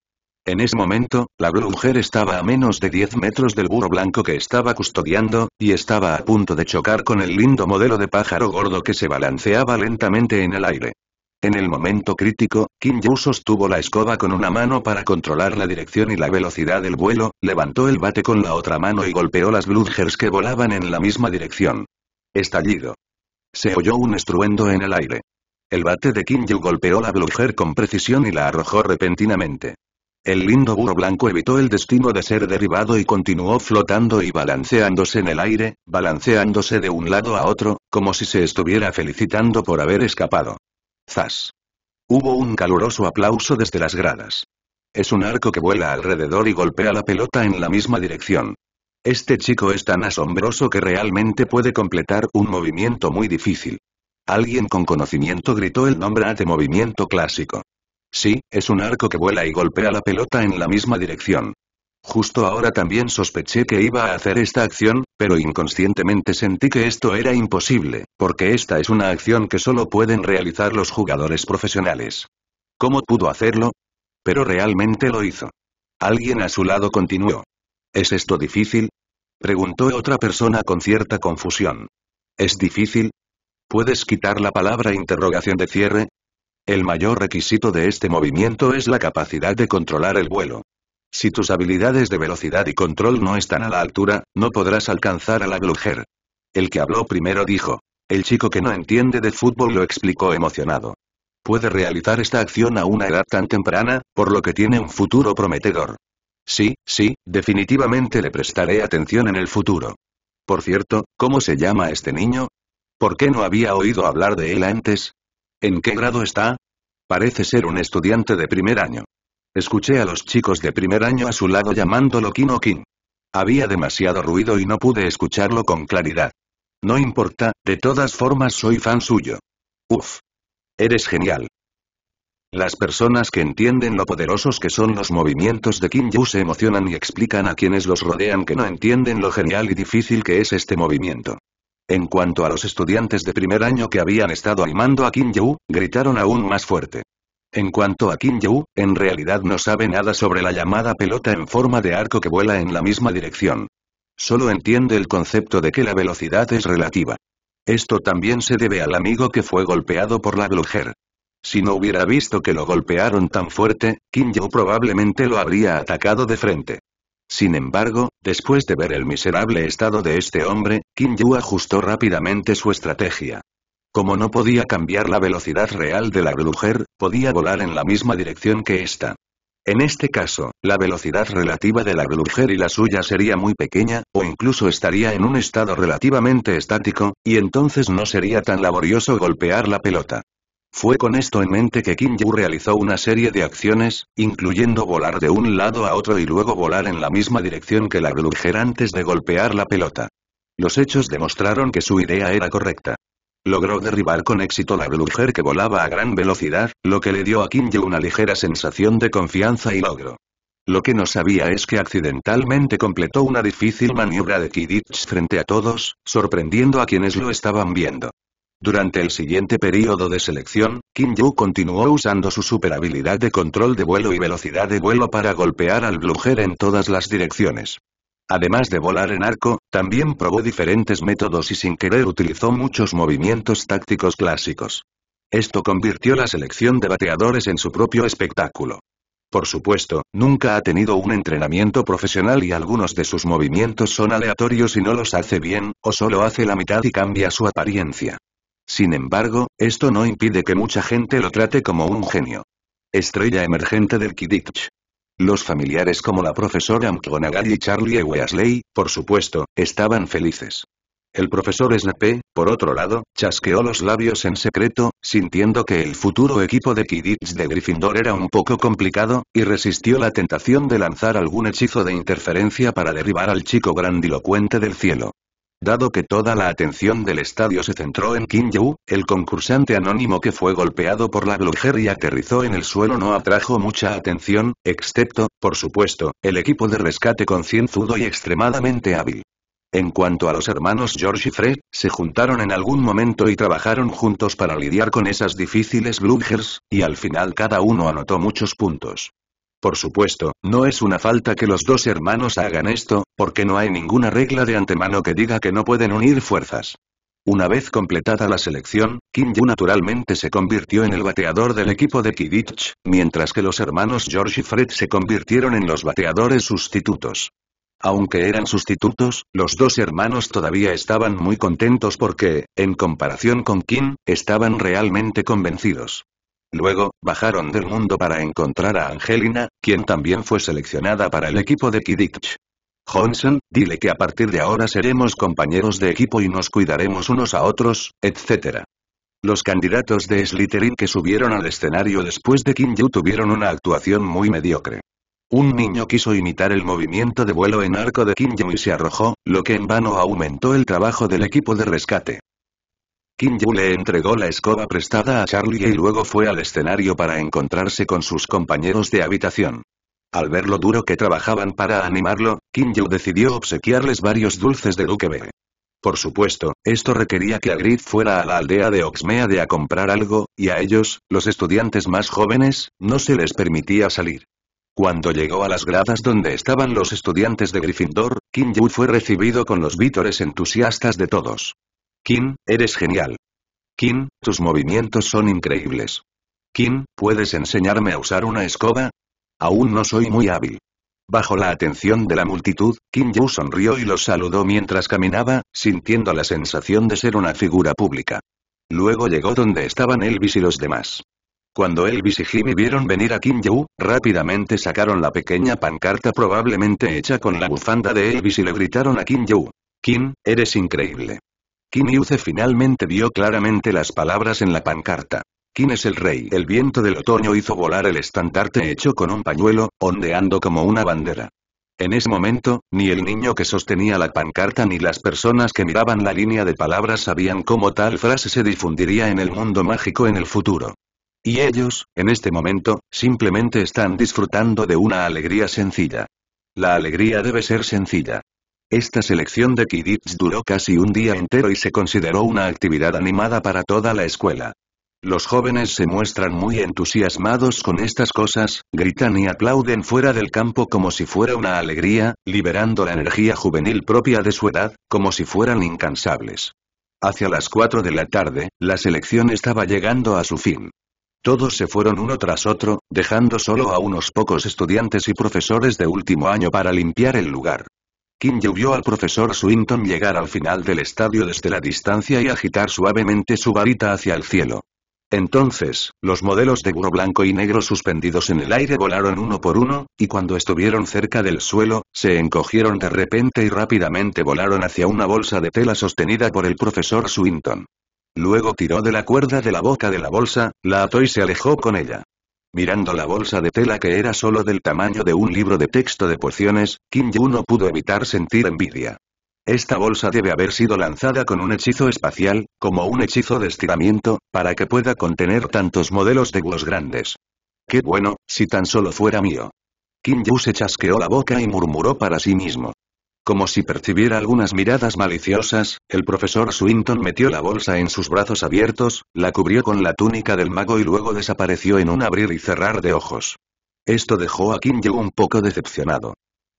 En ese momento, la Blueger estaba a menos de 10 metros del burro blanco que estaba custodiando, y estaba a punto de chocar con el lindo modelo de pájaro gordo que se balanceaba lentamente en el aire. En el momento crítico, Kim Yu sostuvo la escoba con una mano para controlar la dirección y la velocidad del vuelo, levantó el bate con la otra mano y golpeó las bludgers que volaban en la misma dirección. Estallido. Se oyó un estruendo en el aire. El bate de Kim Yu golpeó la bludger con precisión y la arrojó repentinamente. El lindo burro blanco evitó el destino de ser derribado y continuó flotando y balanceándose en el aire, balanceándose de un lado a otro, como si se estuviera felicitando por haber escapado. ¡Zas! Hubo un caluroso aplauso desde las gradas. Es un arco que vuela alrededor y golpea la pelota en la misma dirección. Este chico es tan asombroso que realmente puede completar un movimiento muy difícil. Alguien con conocimiento gritó el nombre de movimiento clásico. Sí, es un arco que vuela y golpea la pelota en la misma dirección. Justo ahora también sospeché que iba a hacer esta acción, pero inconscientemente sentí que esto era imposible, porque esta es una acción que solo pueden realizar los jugadores profesionales. ¿Cómo pudo hacerlo? Pero realmente lo hizo. Alguien a su lado continuó. ¿Es esto difícil? Preguntó otra persona con cierta confusión. ¿Es difícil? ¿Puedes quitar la palabra interrogación de cierre? El mayor requisito de este movimiento es la capacidad de controlar el vuelo, si tus habilidades de velocidad y control no están a la altura, no podrás alcanzar a la Gluger. El que habló primero dijo. El chico que no entiende de fútbol lo explicó emocionado. Puede realizar esta acción a una edad tan temprana, por lo que tiene un futuro prometedor. Sí, sí, definitivamente le prestaré atención en el futuro. Por cierto, ¿cómo se llama este niño? ¿Por qué no había oído hablar de él antes? ¿En qué grado está? Parece ser un estudiante de primer año. Escuché a los chicos de primer año a su lado llamándolo Kino King. Había demasiado ruido y no pude escucharlo con claridad. No importa, de todas formas soy fan suyo. Uf. Eres genial. Las personas que entienden lo poderosos que son los movimientos de Kim Yu se emocionan y explican a quienes los rodean que no entienden lo genial y difícil que es este movimiento. En cuanto a los estudiantes de primer año que habían estado animando a Kim Yu, gritaron aún más fuerte. En cuanto a Kim Yu, en realidad no sabe nada sobre la llamada pelota en forma de arco que vuela en la misma dirección. Solo entiende el concepto de que la velocidad es relativa. Esto también se debe al amigo que fue golpeado por la Bluger. Si no hubiera visto que lo golpearon tan fuerte, Kim Yu probablemente lo habría atacado de frente. Sin embargo, después de ver el miserable estado de este hombre, Kim Yu ajustó rápidamente su estrategia. Como no podía cambiar la velocidad real de la Gruger, podía volar en la misma dirección que ésta. En este caso, la velocidad relativa de la Gruger y la suya sería muy pequeña, o incluso estaría en un estado relativamente estático, y entonces no sería tan laborioso golpear la pelota. Fue con esto en mente que Kim Yu realizó una serie de acciones, incluyendo volar de un lado a otro y luego volar en la misma dirección que la Gruger antes de golpear la pelota. Los hechos demostraron que su idea era correcta. Logró derribar con éxito la bluher que volaba a gran velocidad, lo que le dio a Kim Yu una ligera sensación de confianza y logro. Lo que no sabía es que accidentalmente completó una difícil maniobra de Kidditch frente a todos, sorprendiendo a quienes lo estaban viendo. Durante el siguiente periodo de selección, Kim Yu continuó usando su habilidad de control de vuelo y velocidad de vuelo para golpear al Bluger en todas las direcciones. Además de volar en arco, también probó diferentes métodos y sin querer utilizó muchos movimientos tácticos clásicos. Esto convirtió la selección de bateadores en su propio espectáculo. Por supuesto, nunca ha tenido un entrenamiento profesional y algunos de sus movimientos son aleatorios y no los hace bien, o solo hace la mitad y cambia su apariencia. Sin embargo, esto no impide que mucha gente lo trate como un genio. Estrella emergente del Kidditch. Los familiares como la profesora McGonagall y Charlie Weasley, por supuesto, estaban felices. El profesor Snape, por otro lado, chasqueó los labios en secreto, sintiendo que el futuro equipo de Quidditch de Gryffindor era un poco complicado, y resistió la tentación de lanzar algún hechizo de interferencia para derribar al chico grandilocuente del cielo. Dado que toda la atención del estadio se centró en Kim Yu, el concursante anónimo que fue golpeado por la Blogger y aterrizó en el suelo no atrajo mucha atención, excepto, por supuesto, el equipo de rescate concienzudo y extremadamente hábil. En cuanto a los hermanos George y Fred, se juntaron en algún momento y trabajaron juntos para lidiar con esas difíciles Bluegers, y al final cada uno anotó muchos puntos. Por supuesto, no es una falta que los dos hermanos hagan esto, porque no hay ninguna regla de antemano que diga que no pueden unir fuerzas. Una vez completada la selección, Kim Yu naturalmente se convirtió en el bateador del equipo de Kidditch, mientras que los hermanos George y Fred se convirtieron en los bateadores sustitutos. Aunque eran sustitutos, los dos hermanos todavía estaban muy contentos porque, en comparación con Kim, estaban realmente convencidos. Luego, bajaron del mundo para encontrar a Angelina, quien también fue seleccionada para el equipo de Kidditch. Johnson, dile que a partir de ahora seremos compañeros de equipo y nos cuidaremos unos a otros, etc. Los candidatos de Slytherin que subieron al escenario después de Kim tuvieron una actuación muy mediocre. Un niño quiso imitar el movimiento de vuelo en arco de Kim y se arrojó, lo que en vano aumentó el trabajo del equipo de rescate. Kim le entregó la escoba prestada a Charlie y luego fue al escenario para encontrarse con sus compañeros de habitación. Al ver lo duro que trabajaban para animarlo, Kim decidió obsequiarles varios dulces de Duque Por supuesto, esto requería que Agrid fuera a la aldea de Oxmeade a comprar algo, y a ellos, los estudiantes más jóvenes, no se les permitía salir. Cuando llegó a las gradas donde estaban los estudiantes de Gryffindor, Kim fue recibido con los vítores entusiastas de todos. Kim, eres genial. Kim, tus movimientos son increíbles. Kim, ¿puedes enseñarme a usar una escoba? Aún no soy muy hábil. Bajo la atención de la multitud, Kim Yu sonrió y los saludó mientras caminaba, sintiendo la sensación de ser una figura pública. Luego llegó donde estaban Elvis y los demás. Cuando Elvis y Jimmy vieron venir a Kim Yu, rápidamente sacaron la pequeña pancarta probablemente hecha con la bufanda de Elvis y le gritaron a Kim Yu. Kim, eres increíble. Kim finalmente vio claramente las palabras en la pancarta. ¿Quién es el rey? El viento del otoño hizo volar el estandarte hecho con un pañuelo, ondeando como una bandera. En ese momento, ni el niño que sostenía la pancarta ni las personas que miraban la línea de palabras sabían cómo tal frase se difundiría en el mundo mágico en el futuro. Y ellos, en este momento, simplemente están disfrutando de una alegría sencilla. La alegría debe ser sencilla. Esta selección de kidits duró casi un día entero y se consideró una actividad animada para toda la escuela. Los jóvenes se muestran muy entusiasmados con estas cosas, gritan y aplauden fuera del campo como si fuera una alegría, liberando la energía juvenil propia de su edad, como si fueran incansables. Hacia las 4 de la tarde, la selección estaba llegando a su fin. Todos se fueron uno tras otro, dejando solo a unos pocos estudiantes y profesores de último año para limpiar el lugar kim vio al profesor Swinton llegar al final del estadio desde la distancia y agitar suavemente su varita hacia el cielo. Entonces, los modelos de guro blanco y negro suspendidos en el aire volaron uno por uno, y cuando estuvieron cerca del suelo, se encogieron de repente y rápidamente volaron hacia una bolsa de tela sostenida por el profesor Swinton. Luego tiró de la cuerda de la boca de la bolsa, la ató y se alejó con ella. Mirando la bolsa de tela que era solo del tamaño de un libro de texto de pociones, Kim Yu no pudo evitar sentir envidia. Esta bolsa debe haber sido lanzada con un hechizo espacial, como un hechizo de estiramiento, para que pueda contener tantos modelos de huevos grandes. Qué bueno, si tan solo fuera mío. Kim Yu se chasqueó la boca y murmuró para sí mismo. Como si percibiera algunas miradas maliciosas, el profesor Swinton metió la bolsa en sus brazos abiertos, la cubrió con la túnica del mago y luego desapareció en un abrir y cerrar de ojos. Esto dejó a Kim un poco decepcionado.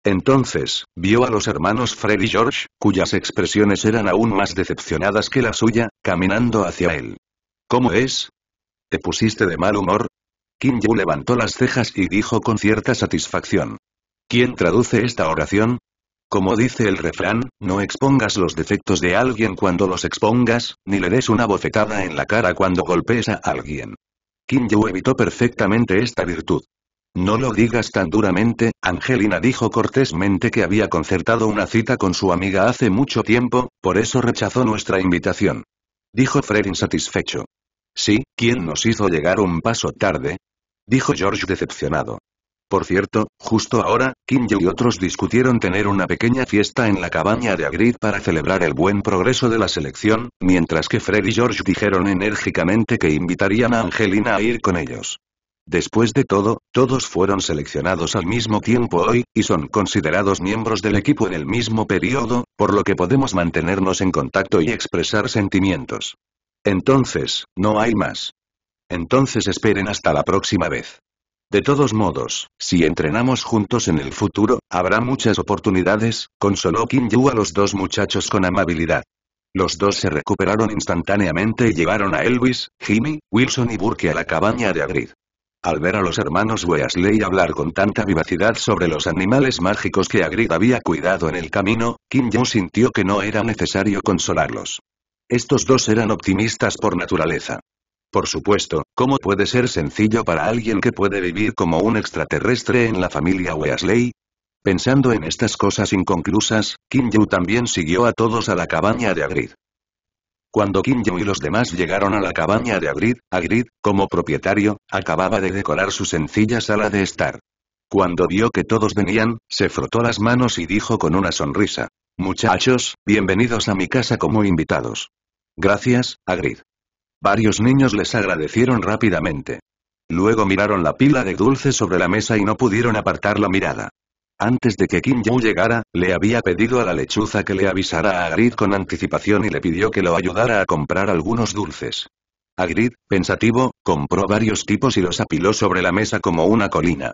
Entonces, vio a los hermanos Fred y George, cuyas expresiones eran aún más decepcionadas que la suya, caminando hacia él. ¿Cómo es? ¿Te pusiste de mal humor? Kim levantó las cejas y dijo con cierta satisfacción. ¿Quién traduce esta oración? Como dice el refrán, no expongas los defectos de alguien cuando los expongas, ni le des una bofetada en la cara cuando golpees a alguien. Kim Yu evitó perfectamente esta virtud. No lo digas tan duramente, Angelina dijo cortésmente que había concertado una cita con su amiga hace mucho tiempo, por eso rechazó nuestra invitación. Dijo Fred insatisfecho. Sí, ¿quién nos hizo llegar un paso tarde? Dijo George decepcionado. Por cierto, justo ahora, kim y otros discutieron tener una pequeña fiesta en la cabaña de Agrid para celebrar el buen progreso de la selección, mientras que Fred y George dijeron enérgicamente que invitarían a Angelina a ir con ellos. Después de todo, todos fueron seleccionados al mismo tiempo hoy, y son considerados miembros del equipo en el mismo periodo, por lo que podemos mantenernos en contacto y expresar sentimientos. Entonces, no hay más. Entonces esperen hasta la próxima vez. De todos modos, si entrenamos juntos en el futuro, habrá muchas oportunidades, consoló Kim Yu a los dos muchachos con amabilidad. Los dos se recuperaron instantáneamente y llevaron a Elvis, Jimmy, Wilson y Burke a la cabaña de Agrid. Al ver a los hermanos Weasley hablar con tanta vivacidad sobre los animales mágicos que Agrid había cuidado en el camino, Kim Yu sintió que no era necesario consolarlos. Estos dos eran optimistas por naturaleza. Por supuesto, ¿cómo puede ser sencillo para alguien que puede vivir como un extraterrestre en la familia Weasley? Pensando en estas cosas inconclusas, Kim Yu también siguió a todos a la cabaña de Agrid. Cuando Kim Yu y los demás llegaron a la cabaña de Agrid, Agrid, como propietario, acababa de decorar su sencilla sala de estar. Cuando vio que todos venían, se frotó las manos y dijo con una sonrisa. Muchachos, bienvenidos a mi casa como invitados. Gracias, Agrid. Varios niños les agradecieron rápidamente. Luego miraron la pila de dulces sobre la mesa y no pudieron apartar la mirada. Antes de que Kim Yu llegara, le había pedido a la lechuza que le avisara a Agrid con anticipación y le pidió que lo ayudara a comprar algunos dulces. Agrid, pensativo, compró varios tipos y los apiló sobre la mesa como una colina.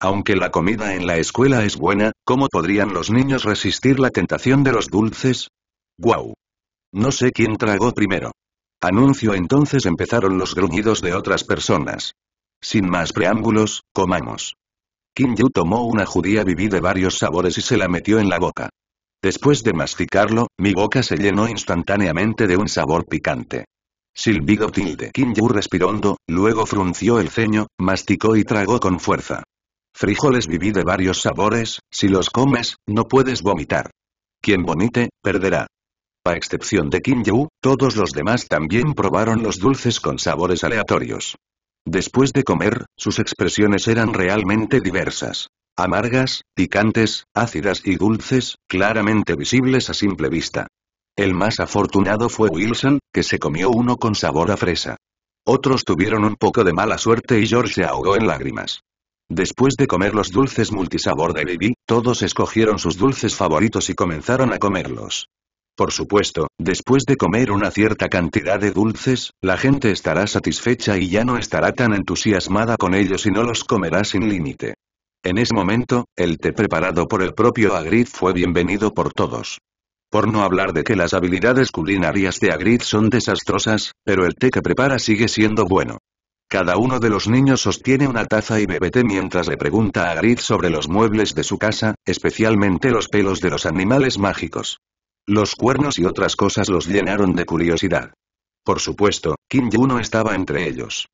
Aunque la comida en la escuela es buena, ¿cómo podrían los niños resistir la tentación de los dulces? ¡Guau! No sé quién tragó primero. Anuncio entonces empezaron los gruñidos de otras personas. Sin más preámbulos, comamos. Kim Yu tomó una judía viví de varios sabores y se la metió en la boca. Después de masticarlo, mi boca se llenó instantáneamente de un sabor picante. Silbido tilde. Kim Yu respiró hondo, luego frunció el ceño, masticó y tragó con fuerza. Frijoles viví de varios sabores, si los comes, no puedes vomitar. Quien vomite, perderá. A excepción de Kim Yu, todos los demás también probaron los dulces con sabores aleatorios. Después de comer, sus expresiones eran realmente diversas. Amargas, picantes, ácidas y dulces, claramente visibles a simple vista. El más afortunado fue Wilson, que se comió uno con sabor a fresa. Otros tuvieron un poco de mala suerte y George se ahogó en lágrimas. Después de comer los dulces multisabor de Bibi, todos escogieron sus dulces favoritos y comenzaron a comerlos. Por supuesto, después de comer una cierta cantidad de dulces, la gente estará satisfecha y ya no estará tan entusiasmada con ellos y no los comerá sin límite. En ese momento, el té preparado por el propio Agrid fue bienvenido por todos. Por no hablar de que las habilidades culinarias de Agrid son desastrosas, pero el té que prepara sigue siendo bueno. Cada uno de los niños sostiene una taza y bebe té mientras le pregunta a Agrid sobre los muebles de su casa, especialmente los pelos de los animales mágicos. Los cuernos y otras cosas los llenaron de curiosidad. Por supuesto, Kim no estaba entre ellos.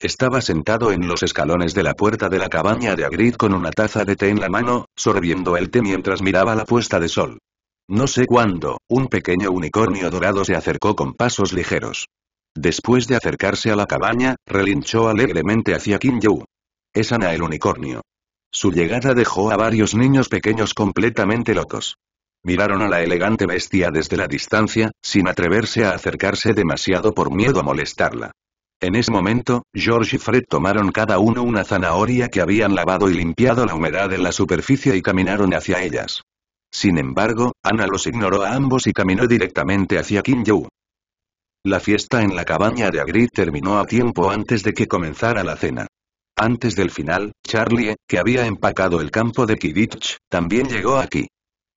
Estaba sentado en los escalones de la puerta de la cabaña de Agrid con una taza de té en la mano, sorbiendo el té mientras miraba la puesta de sol. No sé cuándo, un pequeño unicornio dorado se acercó con pasos ligeros. Después de acercarse a la cabaña, relinchó alegremente hacia Kim Yu. Es el unicornio. Su llegada dejó a varios niños pequeños completamente locos. Miraron a la elegante bestia desde la distancia, sin atreverse a acercarse demasiado por miedo a molestarla. En ese momento, George y Fred tomaron cada uno una zanahoria que habían lavado y limpiado la humedad en la superficie y caminaron hacia ellas. Sin embargo, Ana los ignoró a ambos y caminó directamente hacia Kim Yu. La fiesta en la cabaña de Agri terminó a tiempo antes de que comenzara la cena. Antes del final, Charlie, que había empacado el campo de Kidditch, también llegó aquí.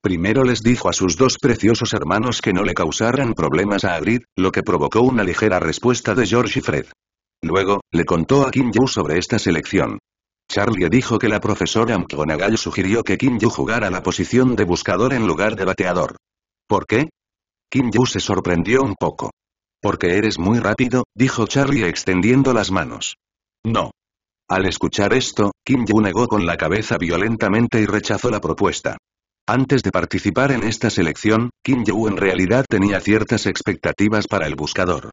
Primero les dijo a sus dos preciosos hermanos que no le causaran problemas a Agrid, lo que provocó una ligera respuesta de George y Fred. Luego, le contó a Kim Yu sobre esta selección. Charlie dijo que la profesora McGonagall sugirió que Kim Yu jugara la posición de buscador en lugar de bateador. ¿Por qué? Kim Yu se sorprendió un poco. Porque eres muy rápido, dijo Charlie extendiendo las manos. No. Al escuchar esto, Kim Yu negó con la cabeza violentamente y rechazó la propuesta. Antes de participar en esta selección, Kim jong en realidad tenía ciertas expectativas para el buscador.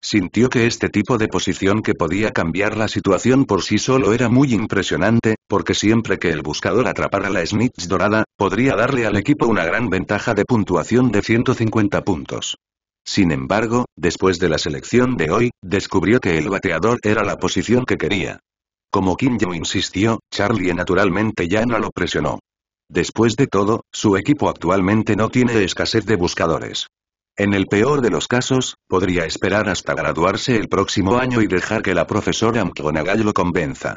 Sintió que este tipo de posición que podía cambiar la situación por sí solo era muy impresionante, porque siempre que el buscador atrapara la snitch dorada, podría darle al equipo una gran ventaja de puntuación de 150 puntos. Sin embargo, después de la selección de hoy, descubrió que el bateador era la posición que quería. Como Kim Yo insistió, Charlie naturalmente ya no lo presionó. Después de todo, su equipo actualmente no tiene escasez de buscadores. En el peor de los casos, podría esperar hasta graduarse el próximo año y dejar que la profesora McGonagall lo convenza.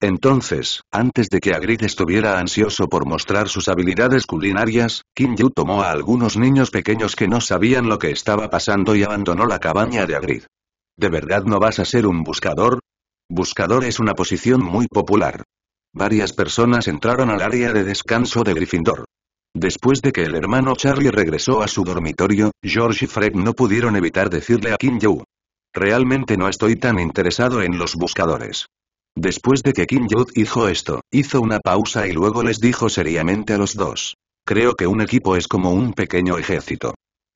Entonces, antes de que Agrid estuviera ansioso por mostrar sus habilidades culinarias, Kim Yu tomó a algunos niños pequeños que no sabían lo que estaba pasando y abandonó la cabaña de Agrid. ¿De verdad no vas a ser un buscador? Buscador es una posición muy popular. Varias personas entraron al área de descanso de Gryffindor. Después de que el hermano Charlie regresó a su dormitorio, George y Fred no pudieron evitar decirle a Kim Yu. Realmente no estoy tan interesado en los buscadores. Después de que Kim Yu dijo esto, hizo una pausa y luego les dijo seriamente a los dos. Creo que un equipo es como un pequeño ejército.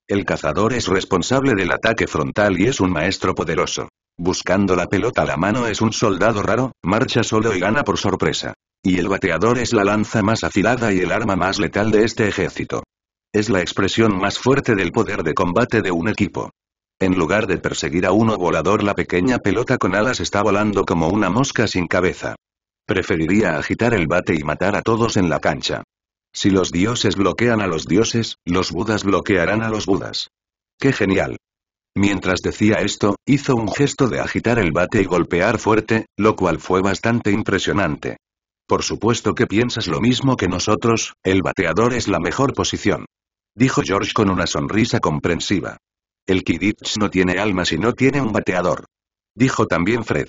El cazador es responsable del ataque frontal y es un maestro poderoso. Buscando la pelota a la mano es un soldado raro, marcha solo y gana por sorpresa. Y el bateador es la lanza más afilada y el arma más letal de este ejército. Es la expresión más fuerte del poder de combate de un equipo. En lugar de perseguir a uno volador, la pequeña pelota con alas está volando como una mosca sin cabeza. Preferiría agitar el bate y matar a todos en la cancha. Si los dioses bloquean a los dioses, los budas bloquearán a los budas. ¡Qué genial! Mientras decía esto, hizo un gesto de agitar el bate y golpear fuerte, lo cual fue bastante impresionante. Por supuesto que piensas lo mismo que nosotros, el bateador es la mejor posición. Dijo George con una sonrisa comprensiva. El Kidditch no tiene alma si no tiene un bateador. Dijo también Fred.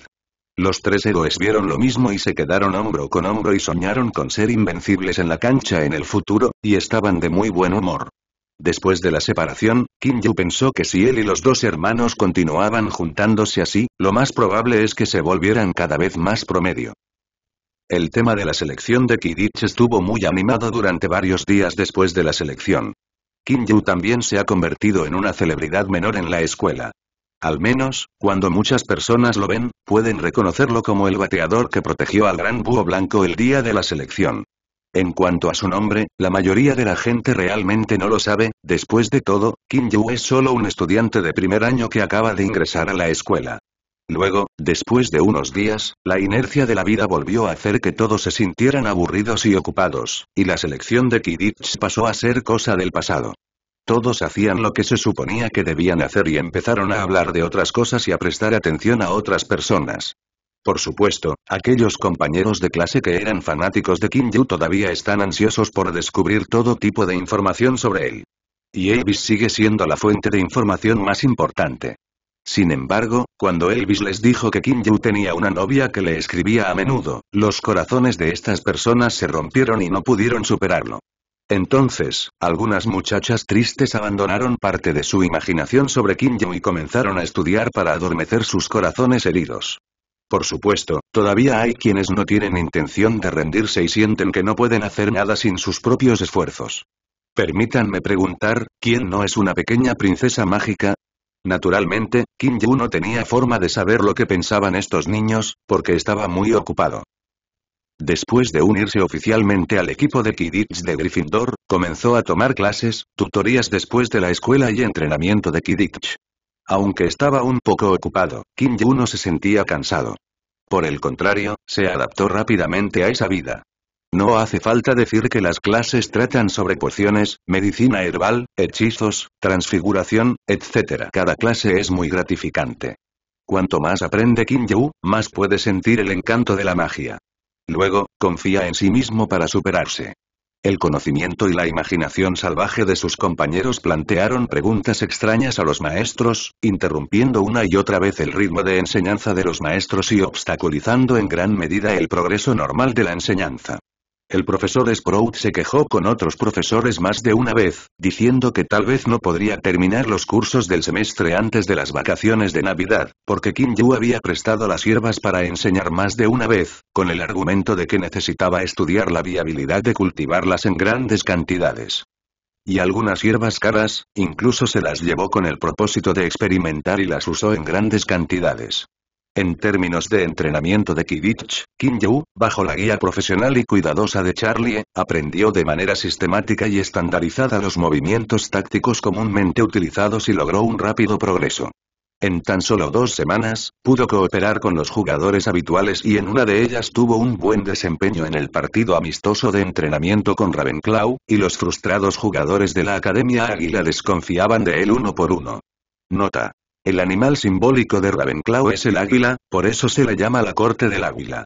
Los tres héroes vieron lo mismo y se quedaron hombro con hombro y soñaron con ser invencibles en la cancha en el futuro, y estaban de muy buen humor. Después de la separación, Kim Yu pensó que si él y los dos hermanos continuaban juntándose así, lo más probable es que se volvieran cada vez más promedio. El tema de la selección de Kidich estuvo muy animado durante varios días después de la selección. Kim Yu también se ha convertido en una celebridad menor en la escuela. Al menos, cuando muchas personas lo ven, pueden reconocerlo como el bateador que protegió al gran búho blanco el día de la selección. En cuanto a su nombre, la mayoría de la gente realmente no lo sabe, después de todo, Kim Yu es solo un estudiante de primer año que acaba de ingresar a la escuela. Luego, después de unos días, la inercia de la vida volvió a hacer que todos se sintieran aburridos y ocupados, y la selección de Kidich pasó a ser cosa del pasado. Todos hacían lo que se suponía que debían hacer y empezaron a hablar de otras cosas y a prestar atención a otras personas. Por supuesto, aquellos compañeros de clase que eran fanáticos de Kim Yu todavía están ansiosos por descubrir todo tipo de información sobre él. Y Elvis sigue siendo la fuente de información más importante. Sin embargo, cuando Elvis les dijo que Kim Yu tenía una novia que le escribía a menudo, los corazones de estas personas se rompieron y no pudieron superarlo. Entonces, algunas muchachas tristes abandonaron parte de su imaginación sobre Kim Jong y comenzaron a estudiar para adormecer sus corazones heridos. Por supuesto, todavía hay quienes no tienen intención de rendirse y sienten que no pueden hacer nada sin sus propios esfuerzos. Permítanme preguntar, ¿quién no es una pequeña princesa mágica? Naturalmente, Kim Yu no tenía forma de saber lo que pensaban estos niños, porque estaba muy ocupado. Después de unirse oficialmente al equipo de Kidditch de Gryffindor, comenzó a tomar clases, tutorías después de la escuela y entrenamiento de Kidditch. Aunque estaba un poco ocupado, Kim Yu no se sentía cansado. Por el contrario, se adaptó rápidamente a esa vida. No hace falta decir que las clases tratan sobre pociones, medicina herbal, hechizos, transfiguración, etc. Cada clase es muy gratificante. Cuanto más aprende Kim Yu, más puede sentir el encanto de la magia. Luego, confía en sí mismo para superarse. El conocimiento y la imaginación salvaje de sus compañeros plantearon preguntas extrañas a los maestros, interrumpiendo una y otra vez el ritmo de enseñanza de los maestros y obstaculizando en gran medida el progreso normal de la enseñanza. El profesor Sprout se quejó con otros profesores más de una vez, diciendo que tal vez no podría terminar los cursos del semestre antes de las vacaciones de Navidad, porque Kim Yu había prestado las hierbas para enseñar más de una vez, con el argumento de que necesitaba estudiar la viabilidad de cultivarlas en grandes cantidades y algunas hierbas caras, incluso se las llevó con el propósito de experimentar y las usó en grandes cantidades. En términos de entrenamiento de Kivich, Kim Yu, bajo la guía profesional y cuidadosa de Charlie, aprendió de manera sistemática y estandarizada los movimientos tácticos comúnmente utilizados y logró un rápido progreso. En tan solo dos semanas, pudo cooperar con los jugadores habituales y en una de ellas tuvo un buen desempeño en el partido amistoso de entrenamiento con Ravenclaw, y los frustrados jugadores de la Academia Águila desconfiaban de él uno por uno. Nota. El animal simbólico de Ravenclaw es el águila, por eso se le llama la corte del águila.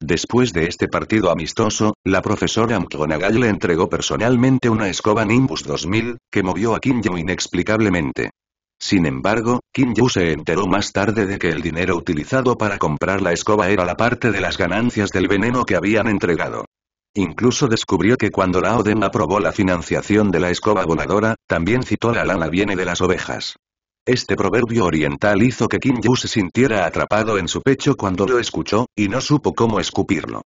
Después de este partido amistoso, la profesora McGonagall le entregó personalmente una escoba Nimbus 2000, que movió a Kinjo inexplicablemente. Sin embargo, Yu se enteró más tarde de que el dinero utilizado para comprar la escoba era la parte de las ganancias del veneno que habían entregado. Incluso descubrió que cuando la aprobó la financiación de la escoba voladora, también citó la lana viene de las ovejas. Este proverbio oriental hizo que Kim Yu se sintiera atrapado en su pecho cuando lo escuchó, y no supo cómo escupirlo.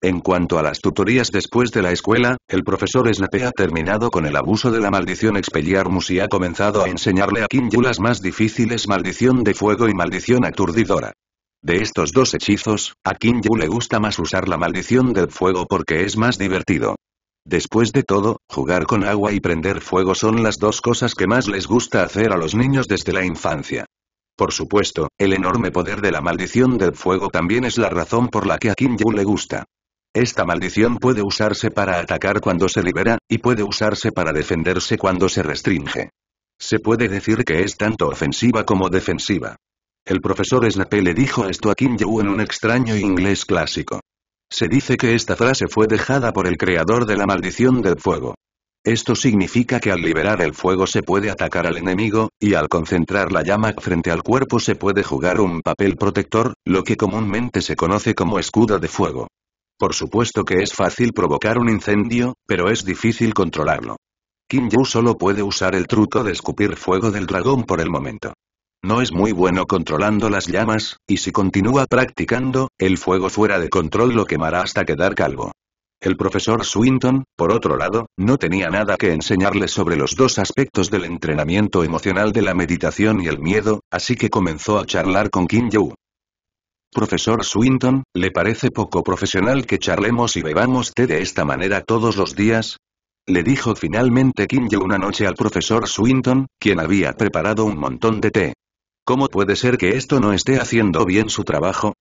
En cuanto a las tutorías después de la escuela, el profesor Snape ha terminado con el abuso de la maldición Expelliarmus y ha comenzado a enseñarle a Kim las más difíciles maldición de fuego y maldición aturdidora. De estos dos hechizos, a Kim le gusta más usar la maldición del fuego porque es más divertido. Después de todo, jugar con agua y prender fuego son las dos cosas que más les gusta hacer a los niños desde la infancia. Por supuesto, el enorme poder de la maldición del fuego también es la razón por la que a Kim Yu le gusta. Esta maldición puede usarse para atacar cuando se libera, y puede usarse para defenderse cuando se restringe. Se puede decir que es tanto ofensiva como defensiva. El profesor Snape le dijo esto a Kim Yu en un extraño inglés clásico. Se dice que esta frase fue dejada por el creador de la maldición del fuego. Esto significa que al liberar el fuego se puede atacar al enemigo, y al concentrar la llama frente al cuerpo se puede jugar un papel protector, lo que comúnmente se conoce como escudo de fuego. Por supuesto que es fácil provocar un incendio, pero es difícil controlarlo. Kim Yu solo puede usar el truco de escupir fuego del dragón por el momento. No es muy bueno controlando las llamas, y si continúa practicando, el fuego fuera de control lo quemará hasta quedar calvo. El profesor Swinton, por otro lado, no tenía nada que enseñarle sobre los dos aspectos del entrenamiento emocional de la meditación y el miedo, así que comenzó a charlar con Kim Yu. Profesor Swinton, ¿le parece poco profesional que charlemos y bebamos té de esta manera todos los días? Le dijo finalmente Kim Yu una noche al profesor Swinton, quien había preparado un montón de té. ¿Cómo puede ser que esto no esté haciendo bien su trabajo?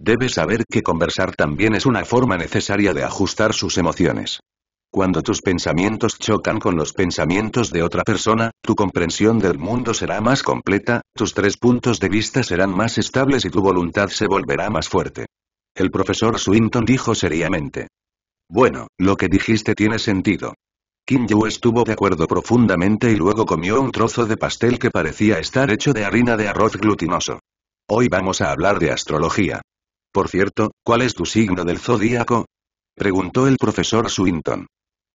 Debes saber que conversar también es una forma necesaria de ajustar sus emociones. Cuando tus pensamientos chocan con los pensamientos de otra persona, tu comprensión del mundo será más completa, tus tres puntos de vista serán más estables y tu voluntad se volverá más fuerte. El profesor Swinton dijo seriamente. Bueno, lo que dijiste tiene sentido. Kim Yu estuvo de acuerdo profundamente y luego comió un trozo de pastel que parecía estar hecho de harina de arroz glutinoso. Hoy vamos a hablar de astrología. Por cierto, ¿cuál es tu signo del zodíaco? Preguntó el profesor Swinton.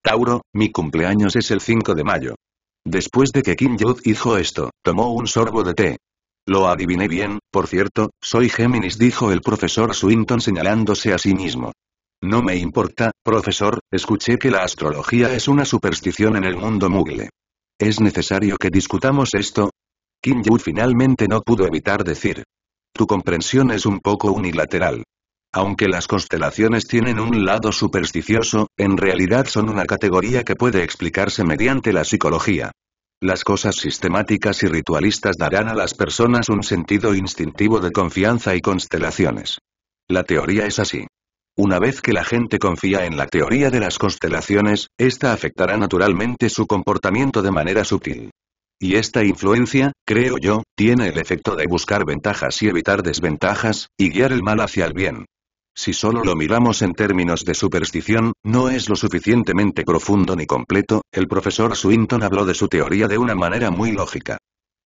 Tauro, mi cumpleaños es el 5 de mayo. Después de que Kim Jong dijo esto, tomó un sorbo de té. Lo adiviné bien, por cierto, soy Géminis dijo el profesor Swinton señalándose a sí mismo. No me importa, profesor, escuché que la astrología es una superstición en el mundo mugle. ¿Es necesario que discutamos esto? Kim Yu finalmente no pudo evitar decir. Tu comprensión es un poco unilateral. Aunque las constelaciones tienen un lado supersticioso, en realidad son una categoría que puede explicarse mediante la psicología. Las cosas sistemáticas y ritualistas darán a las personas un sentido instintivo de confianza y constelaciones. La teoría es así. Una vez que la gente confía en la teoría de las constelaciones, esta afectará naturalmente su comportamiento de manera sutil. Y esta influencia, creo yo, tiene el efecto de buscar ventajas y evitar desventajas, y guiar el mal hacia el bien. Si solo lo miramos en términos de superstición, no es lo suficientemente profundo ni completo, el profesor Swinton habló de su teoría de una manera muy lógica.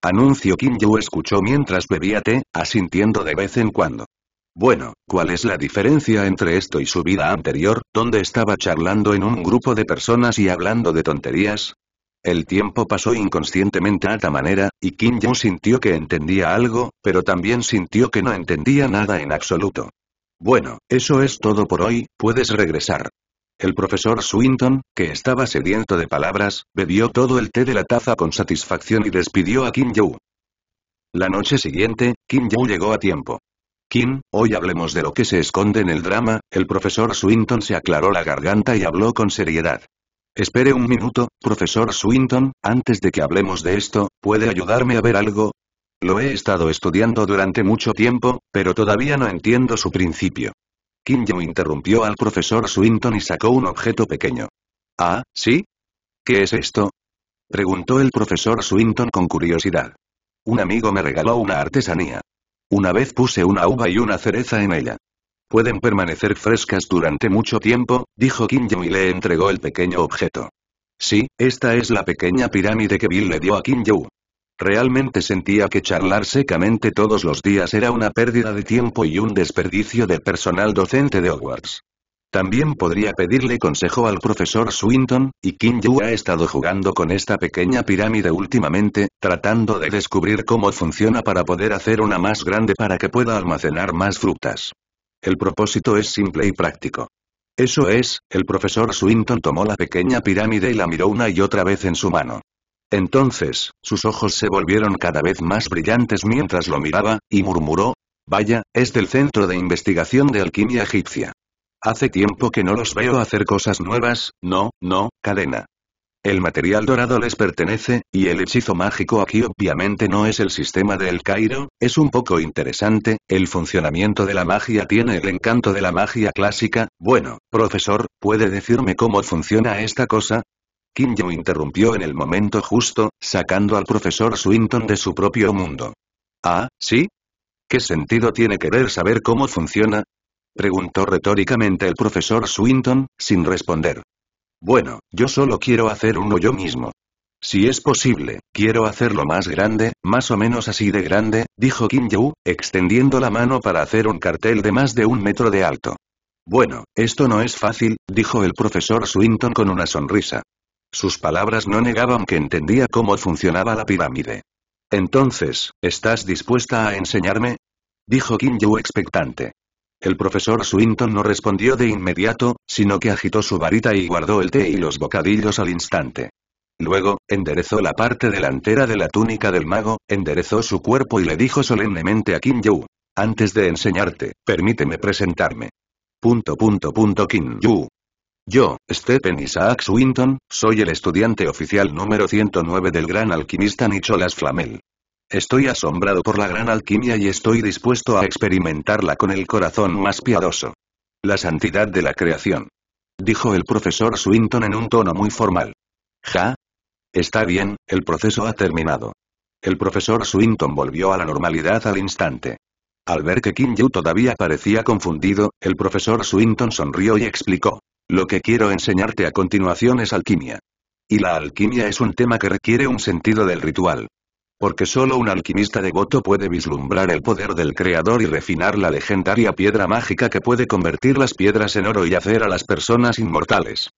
Anuncio Kim Yu escuchó mientras bebía té, asintiendo de vez en cuando. Bueno, ¿cuál es la diferencia entre esto y su vida anterior, donde estaba charlando en un grupo de personas y hablando de tonterías? El tiempo pasó inconscientemente a esta manera, y Kim Jong sintió que entendía algo, pero también sintió que no entendía nada en absoluto. Bueno, eso es todo por hoy, puedes regresar. El profesor Swinton, que estaba sediento de palabras, bebió todo el té de la taza con satisfacción y despidió a Kim Jong. La noche siguiente, Kim Jong llegó a tiempo. Kim, hoy hablemos de lo que se esconde en el drama, el profesor Swinton se aclaró la garganta y habló con seriedad. Espere un minuto, profesor Swinton, antes de que hablemos de esto, ¿puede ayudarme a ver algo? Lo he estado estudiando durante mucho tiempo, pero todavía no entiendo su principio. Kim yo interrumpió al profesor Swinton y sacó un objeto pequeño. Ah, ¿sí? ¿Qué es esto? Preguntó el profesor Swinton con curiosidad. Un amigo me regaló una artesanía. Una vez puse una uva y una cereza en ella. Pueden permanecer frescas durante mucho tiempo, dijo Kim Jong y le entregó el pequeño objeto. Sí, esta es la pequeña pirámide que Bill le dio a Kim Jong. Realmente sentía que charlar secamente todos los días era una pérdida de tiempo y un desperdicio de personal docente de Hogwarts. También podría pedirle consejo al profesor Swinton, y Kim Yu ha estado jugando con esta pequeña pirámide últimamente, tratando de descubrir cómo funciona para poder hacer una más grande para que pueda almacenar más frutas. El propósito es simple y práctico. Eso es, el profesor Swinton tomó la pequeña pirámide y la miró una y otra vez en su mano. Entonces, sus ojos se volvieron cada vez más brillantes mientras lo miraba, y murmuró, Vaya, es del Centro de Investigación de Alquimia Egipcia. Hace tiempo que no los veo hacer cosas nuevas, no, no, cadena. El material dorado les pertenece, y el hechizo mágico aquí obviamente no es el sistema del Cairo, es un poco interesante, el funcionamiento de la magia tiene el encanto de la magia clásica, bueno, profesor, ¿puede decirme cómo funciona esta cosa? Kim Yo interrumpió en el momento justo, sacando al profesor Swinton de su propio mundo. Ah, ¿sí? ¿Qué sentido tiene querer saber cómo funciona? Preguntó retóricamente el profesor Swinton, sin responder. Bueno, yo solo quiero hacer uno yo mismo. Si es posible, quiero hacerlo más grande, más o menos así de grande, dijo Kim Yu, extendiendo la mano para hacer un cartel de más de un metro de alto. Bueno, esto no es fácil, dijo el profesor Swinton con una sonrisa. Sus palabras no negaban que entendía cómo funcionaba la pirámide. Entonces, ¿estás dispuesta a enseñarme? Dijo Kim Yu expectante. El profesor Swinton no respondió de inmediato, sino que agitó su varita y guardó el té y los bocadillos al instante. Luego, enderezó la parte delantera de la túnica del mago, enderezó su cuerpo y le dijo solemnemente a Kim Yu. Antes de enseñarte, permíteme presentarme. Punto punto punto Kim Yu. Yo, Stephen Isaac Swinton, soy el estudiante oficial número 109 del gran alquimista Nicholas Flamel. Estoy asombrado por la gran alquimia y estoy dispuesto a experimentarla con el corazón más piadoso. La santidad de la creación. Dijo el profesor Swinton en un tono muy formal. ¿Ja? Está bien, el proceso ha terminado. El profesor Swinton volvió a la normalidad al instante. Al ver que Kim Yu todavía parecía confundido, el profesor Swinton sonrió y explicó. Lo que quiero enseñarte a continuación es alquimia. Y la alquimia es un tema que requiere un sentido del ritual porque solo un alquimista devoto puede vislumbrar el poder del creador y refinar la legendaria piedra mágica que puede convertir las piedras en oro y hacer a las personas inmortales.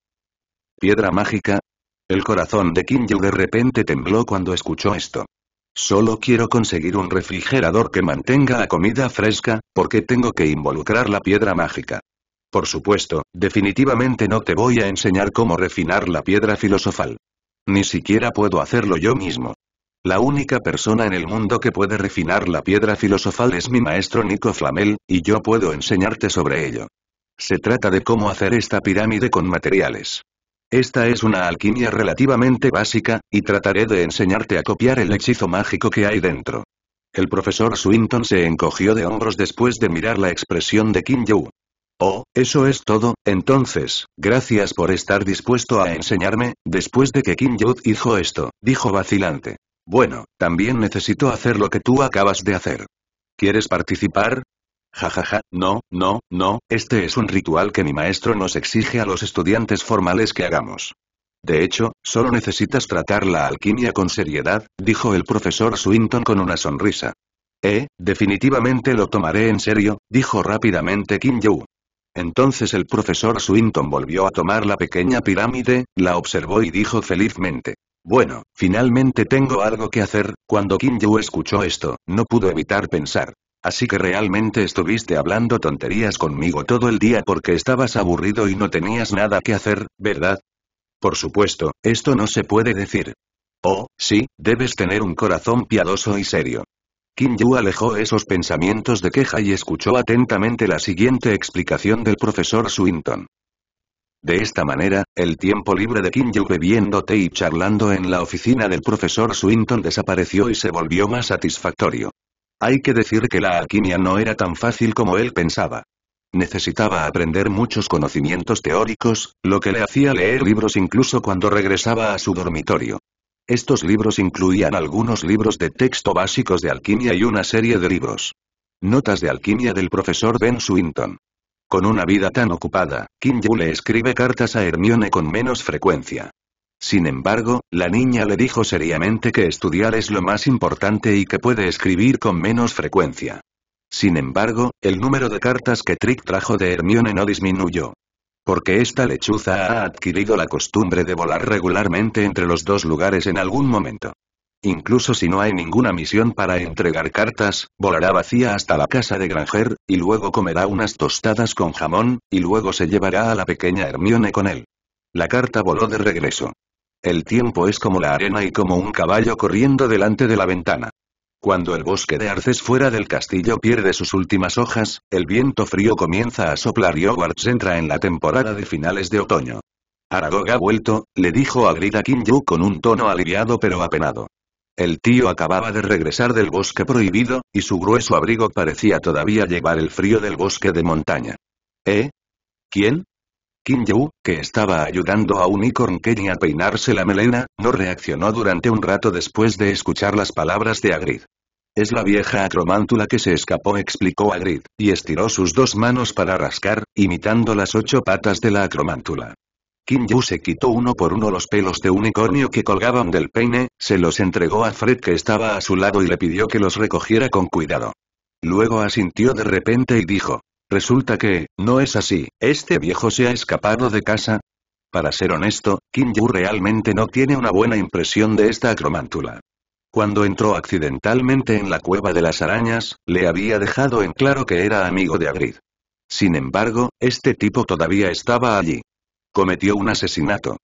Piedra mágica. El corazón de Kim Yu de repente tembló cuando escuchó esto. Solo quiero conseguir un refrigerador que mantenga la comida fresca, porque tengo que involucrar la piedra mágica. Por supuesto, definitivamente no te voy a enseñar cómo refinar la piedra filosofal. Ni siquiera puedo hacerlo yo mismo. La única persona en el mundo que puede refinar la piedra filosofal es mi maestro Nico Flamel, y yo puedo enseñarte sobre ello. Se trata de cómo hacer esta pirámide con materiales. Esta es una alquimia relativamente básica, y trataré de enseñarte a copiar el hechizo mágico que hay dentro. El profesor Swinton se encogió de hombros después de mirar la expresión de Kim Yu. Oh, eso es todo, entonces, gracias por estar dispuesto a enseñarme, después de que Kim Yu dijo esto, dijo vacilante. Bueno, también necesito hacer lo que tú acabas de hacer. ¿Quieres participar? Jajaja, ja, ja. no, no, no, este es un ritual que mi maestro nos exige a los estudiantes formales que hagamos. De hecho, solo necesitas tratar la alquimia con seriedad, dijo el profesor Swinton con una sonrisa. Eh, definitivamente lo tomaré en serio, dijo rápidamente Kim Yu. Entonces el profesor Swinton volvió a tomar la pequeña pirámide, la observó y dijo felizmente. Bueno, finalmente tengo algo que hacer. Cuando Kim Yu escuchó esto, no pudo evitar pensar. Así que realmente estuviste hablando tonterías conmigo todo el día porque estabas aburrido y no tenías nada que hacer, ¿verdad? Por supuesto, esto no se puede decir. Oh, sí, debes tener un corazón piadoso y serio. Kim Yu alejó esos pensamientos de queja y escuchó atentamente la siguiente explicación del profesor Swinton. De esta manera, el tiempo libre de Kim Yu té y charlando en la oficina del profesor Swinton desapareció y se volvió más satisfactorio. Hay que decir que la alquimia no era tan fácil como él pensaba. Necesitaba aprender muchos conocimientos teóricos, lo que le hacía leer libros incluso cuando regresaba a su dormitorio. Estos libros incluían algunos libros de texto básicos de alquimia y una serie de libros. Notas de alquimia del profesor Ben Swinton. Con una vida tan ocupada, Kim Yu le escribe cartas a Hermione con menos frecuencia. Sin embargo, la niña le dijo seriamente que estudiar es lo más importante y que puede escribir con menos frecuencia. Sin embargo, el número de cartas que Trick trajo de Hermione no disminuyó. Porque esta lechuza ha adquirido la costumbre de volar regularmente entre los dos lugares en algún momento. Incluso si no hay ninguna misión para entregar cartas, volará vacía hasta la casa de Granger, y luego comerá unas tostadas con jamón, y luego se llevará a la pequeña Hermione con él. La carta voló de regreso. El tiempo es como la arena y como un caballo corriendo delante de la ventana. Cuando el bosque de arces fuera del castillo pierde sus últimas hojas, el viento frío comienza a soplar y Hogwarts entra en la temporada de finales de otoño. Aragog ha vuelto, le dijo a Grida Kinju con un tono aliviado pero apenado. El tío acababa de regresar del bosque prohibido, y su grueso abrigo parecía todavía llevar el frío del bosque de montaña. ¿Eh? ¿Quién? Kim Yu, que estaba ayudando a Unicorn Kenny a peinarse la melena, no reaccionó durante un rato después de escuchar las palabras de Agrid. Es la vieja acromántula que se escapó, explicó Agrid, y estiró sus dos manos para rascar, imitando las ocho patas de la acromántula. Kim Yu se quitó uno por uno los pelos de unicornio que colgaban del peine, se los entregó a Fred que estaba a su lado y le pidió que los recogiera con cuidado. Luego asintió de repente y dijo, Resulta que, no es así, este viejo se ha escapado de casa. Para ser honesto, Kim Yu realmente no tiene una buena impresión de esta acromántula. Cuando entró accidentalmente en la cueva de las arañas, le había dejado en claro que era amigo de Agrid. Sin embargo, este tipo todavía estaba allí. Cometió un asesinato.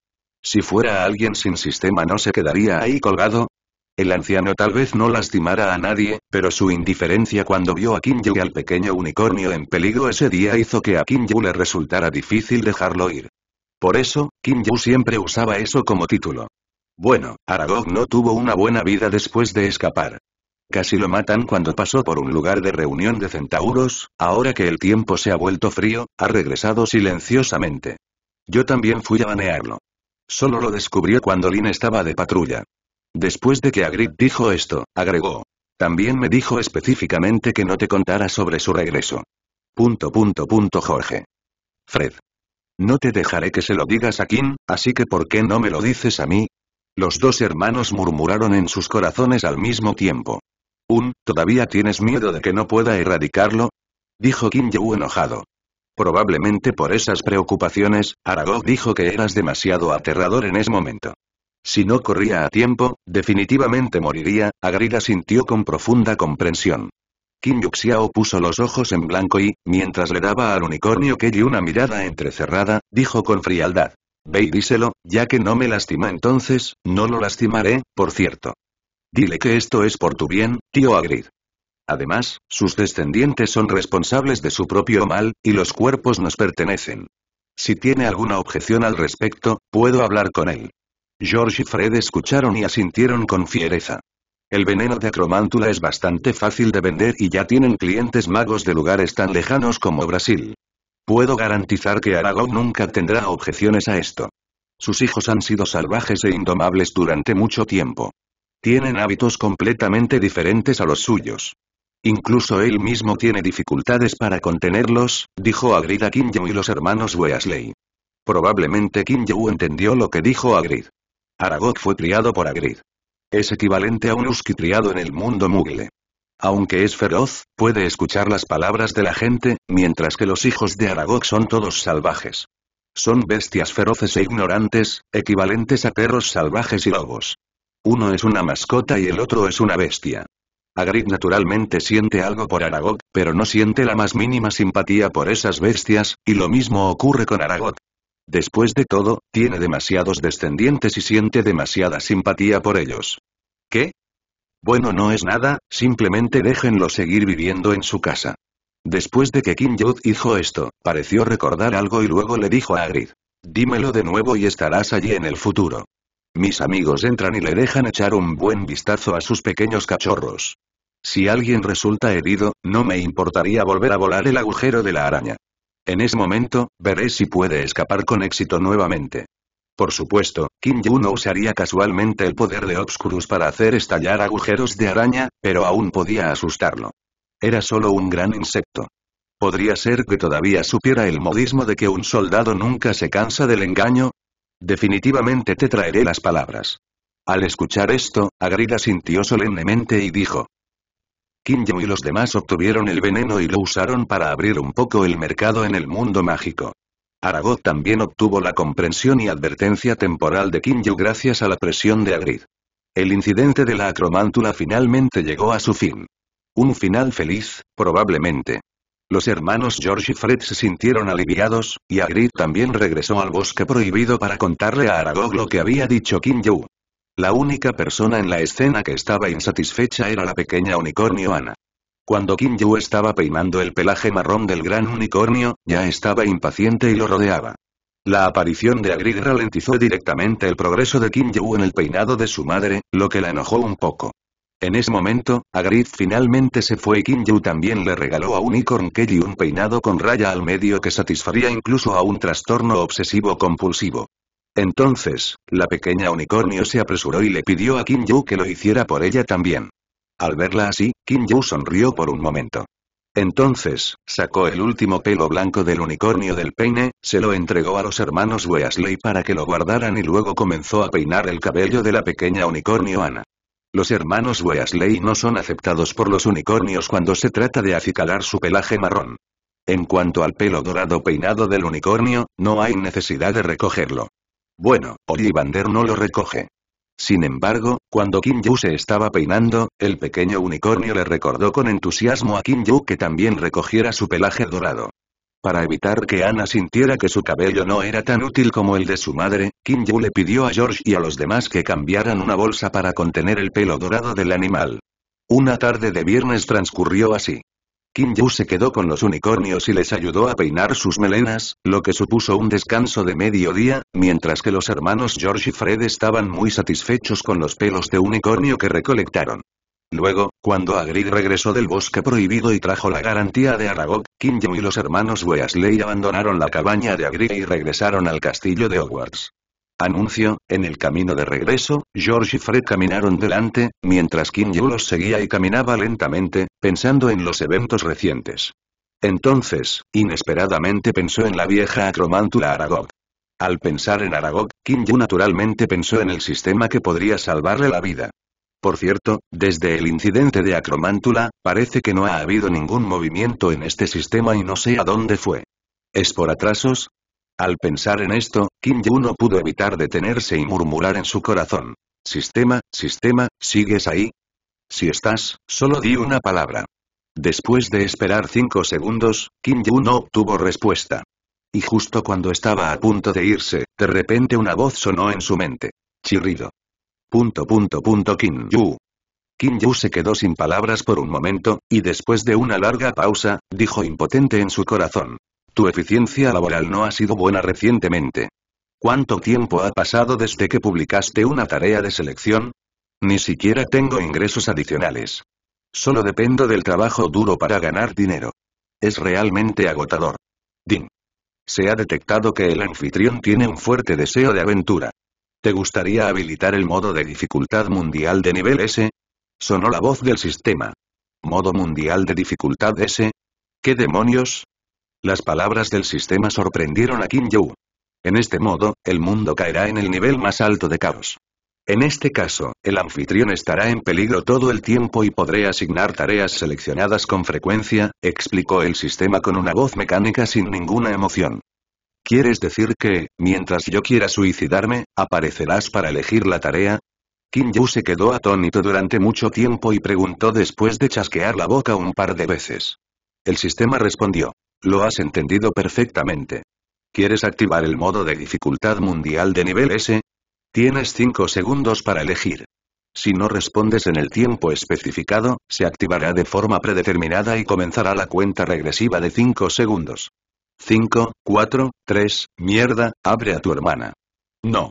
Si fuera alguien sin sistema no se quedaría ahí colgado. El anciano tal vez no lastimara a nadie, pero su indiferencia cuando vio a Kinju y al pequeño unicornio en peligro ese día hizo que a Kinju le resultara difícil dejarlo ir. Por eso, Yu siempre usaba eso como título. Bueno, Aragog no tuvo una buena vida después de escapar. Casi lo matan cuando pasó por un lugar de reunión de centauros, ahora que el tiempo se ha vuelto frío, ha regresado silenciosamente. Yo también fui a banearlo. Solo lo descubrió cuando Lin estaba de patrulla. Después de que Agrid dijo esto, agregó. También me dijo específicamente que no te contara sobre su regreso. Punto punto punto Jorge. Fred. No te dejaré que se lo digas a Kim, así que ¿por qué no me lo dices a mí? Los dos hermanos murmuraron en sus corazones al mismo tiempo. Un, ¿todavía tienes miedo de que no pueda erradicarlo? Dijo Kim Yu enojado. Probablemente por esas preocupaciones, Aragog dijo que eras demasiado aterrador en ese momento. Si no corría a tiempo, definitivamente moriría, Agrida sintió con profunda comprensión. Kim Yuxiao puso los ojos en blanco y, mientras le daba al unicornio Kelly una mirada entrecerrada, dijo con frialdad. Ve y díselo, ya que no me lastima entonces, no lo lastimaré, por cierto. Dile que esto es por tu bien, tío Agrid. Además, sus descendientes son responsables de su propio mal, y los cuerpos nos pertenecen. Si tiene alguna objeción al respecto, puedo hablar con él. George y Fred escucharon y asintieron con fiereza. El veneno de acromántula es bastante fácil de vender y ya tienen clientes magos de lugares tan lejanos como Brasil. Puedo garantizar que Aragón nunca tendrá objeciones a esto. Sus hijos han sido salvajes e indomables durante mucho tiempo. Tienen hábitos completamente diferentes a los suyos. Incluso él mismo tiene dificultades para contenerlos, dijo Agrid a Kinyu y los hermanos Weasley. Probablemente Kinyu entendió lo que dijo Agrid. Aragog fue criado por Agrid. Es equivalente a un husky criado en el mundo mugle. Aunque es feroz, puede escuchar las palabras de la gente, mientras que los hijos de Aragog son todos salvajes. Son bestias feroces e ignorantes, equivalentes a perros salvajes y lobos. Uno es una mascota y el otro es una bestia. Agrid naturalmente siente algo por Aragog, pero no siente la más mínima simpatía por esas bestias, y lo mismo ocurre con Aragog. Después de todo, tiene demasiados descendientes y siente demasiada simpatía por ellos. ¿Qué? Bueno no es nada, simplemente déjenlo seguir viviendo en su casa. Después de que Kim Jud hizo esto, pareció recordar algo y luego le dijo a Agrid: Dímelo de nuevo y estarás allí en el futuro. Mis amigos entran y le dejan echar un buen vistazo a sus pequeños cachorros. Si alguien resulta herido, no me importaría volver a volar el agujero de la araña. En ese momento, veré si puede escapar con éxito nuevamente. Por supuesto, Kim no usaría casualmente el poder de Obscurus para hacer estallar agujeros de araña, pero aún podía asustarlo. Era solo un gran insecto. Podría ser que todavía supiera el modismo de que un soldado nunca se cansa del engaño, Definitivamente te traeré las palabras. Al escuchar esto, Agrida sintió solemnemente y dijo. Kinjo y los demás obtuvieron el veneno y lo usaron para abrir un poco el mercado en el mundo mágico. Aragot también obtuvo la comprensión y advertencia temporal de Kinjo gracias a la presión de Agrid. El incidente de la acromántula finalmente llegó a su fin. Un final feliz, probablemente. Los hermanos George y Fred se sintieron aliviados, y Agrid también regresó al bosque prohibido para contarle a Aragog lo que había dicho Kim Yu. La única persona en la escena que estaba insatisfecha era la pequeña unicornio Ana. Cuando Kim Yu estaba peinando el pelaje marrón del gran unicornio, ya estaba impaciente y lo rodeaba. La aparición de Agrid ralentizó directamente el progreso de Kim en el peinado de su madre, lo que la enojó un poco. En ese momento, Agrid finalmente se fue y Yu también le regaló a Unicorn Kelly un peinado con raya al medio que satisfaría incluso a un trastorno obsesivo compulsivo. Entonces, la pequeña unicornio se apresuró y le pidió a Yu que lo hiciera por ella también. Al verla así, Yu sonrió por un momento. Entonces, sacó el último pelo blanco del unicornio del peine, se lo entregó a los hermanos Weasley para que lo guardaran y luego comenzó a peinar el cabello de la pequeña unicornio Ana. Los hermanos Weasley no son aceptados por los unicornios cuando se trata de acicalar su pelaje marrón. En cuanto al pelo dorado peinado del unicornio, no hay necesidad de recogerlo. Bueno, Ollivander no lo recoge. Sin embargo, cuando Kim Yu se estaba peinando, el pequeño unicornio le recordó con entusiasmo a Kim Yu que también recogiera su pelaje dorado. Para evitar que Anna sintiera que su cabello no era tan útil como el de su madre, Kim Yu le pidió a George y a los demás que cambiaran una bolsa para contener el pelo dorado del animal. Una tarde de viernes transcurrió así. Kim Yu se quedó con los unicornios y les ayudó a peinar sus melenas, lo que supuso un descanso de mediodía, mientras que los hermanos George y Fred estaban muy satisfechos con los pelos de unicornio que recolectaron. Luego, cuando Hagrid regresó del bosque prohibido y trajo la garantía de Aragog, Kinjo y los hermanos Weasley abandonaron la cabaña de Agri y regresaron al castillo de Hogwarts. Anuncio, en el camino de regreso, George y Fred caminaron delante, mientras Kinjo los seguía y caminaba lentamente, pensando en los eventos recientes. Entonces, inesperadamente pensó en la vieja acromántula Aragog. Al pensar en Aragog, Kinjo naturalmente pensó en el sistema que podría salvarle la vida. Por cierto, desde el incidente de Acromántula, parece que no ha habido ningún movimiento en este sistema y no sé a dónde fue. ¿Es por atrasos? Al pensar en esto, Kim Yu no pudo evitar detenerse y murmurar en su corazón. Sistema, sistema, ¿sigues ahí? Si estás, solo di una palabra. Después de esperar cinco segundos, Kim Yu no obtuvo respuesta. Y justo cuando estaba a punto de irse, de repente una voz sonó en su mente. Chirrido. Punto punto punto Kim Yu. Kim Yu se quedó sin palabras por un momento, y después de una larga pausa, dijo impotente en su corazón. Tu eficiencia laboral no ha sido buena recientemente. ¿Cuánto tiempo ha pasado desde que publicaste una tarea de selección? Ni siquiera tengo ingresos adicionales. Solo dependo del trabajo duro para ganar dinero. Es realmente agotador. Din. Se ha detectado que el anfitrión tiene un fuerte deseo de aventura. ¿Te gustaría habilitar el modo de dificultad mundial de nivel S? Sonó la voz del sistema. ¿Modo mundial de dificultad S? ¿Qué demonios? Las palabras del sistema sorprendieron a Kim Yu. En este modo, el mundo caerá en el nivel más alto de caos. En este caso, el anfitrión estará en peligro todo el tiempo y podré asignar tareas seleccionadas con frecuencia, explicó el sistema con una voz mecánica sin ninguna emoción. ¿Quieres decir que, mientras yo quiera suicidarme, aparecerás para elegir la tarea? Kim Yu se quedó atónito durante mucho tiempo y preguntó después de chasquear la boca un par de veces. El sistema respondió. Lo has entendido perfectamente. ¿Quieres activar el modo de dificultad mundial de nivel S? Tienes 5 segundos para elegir. Si no respondes en el tiempo especificado, se activará de forma predeterminada y comenzará la cuenta regresiva de 5 segundos. 5, 4, 3, mierda, abre a tu hermana. No.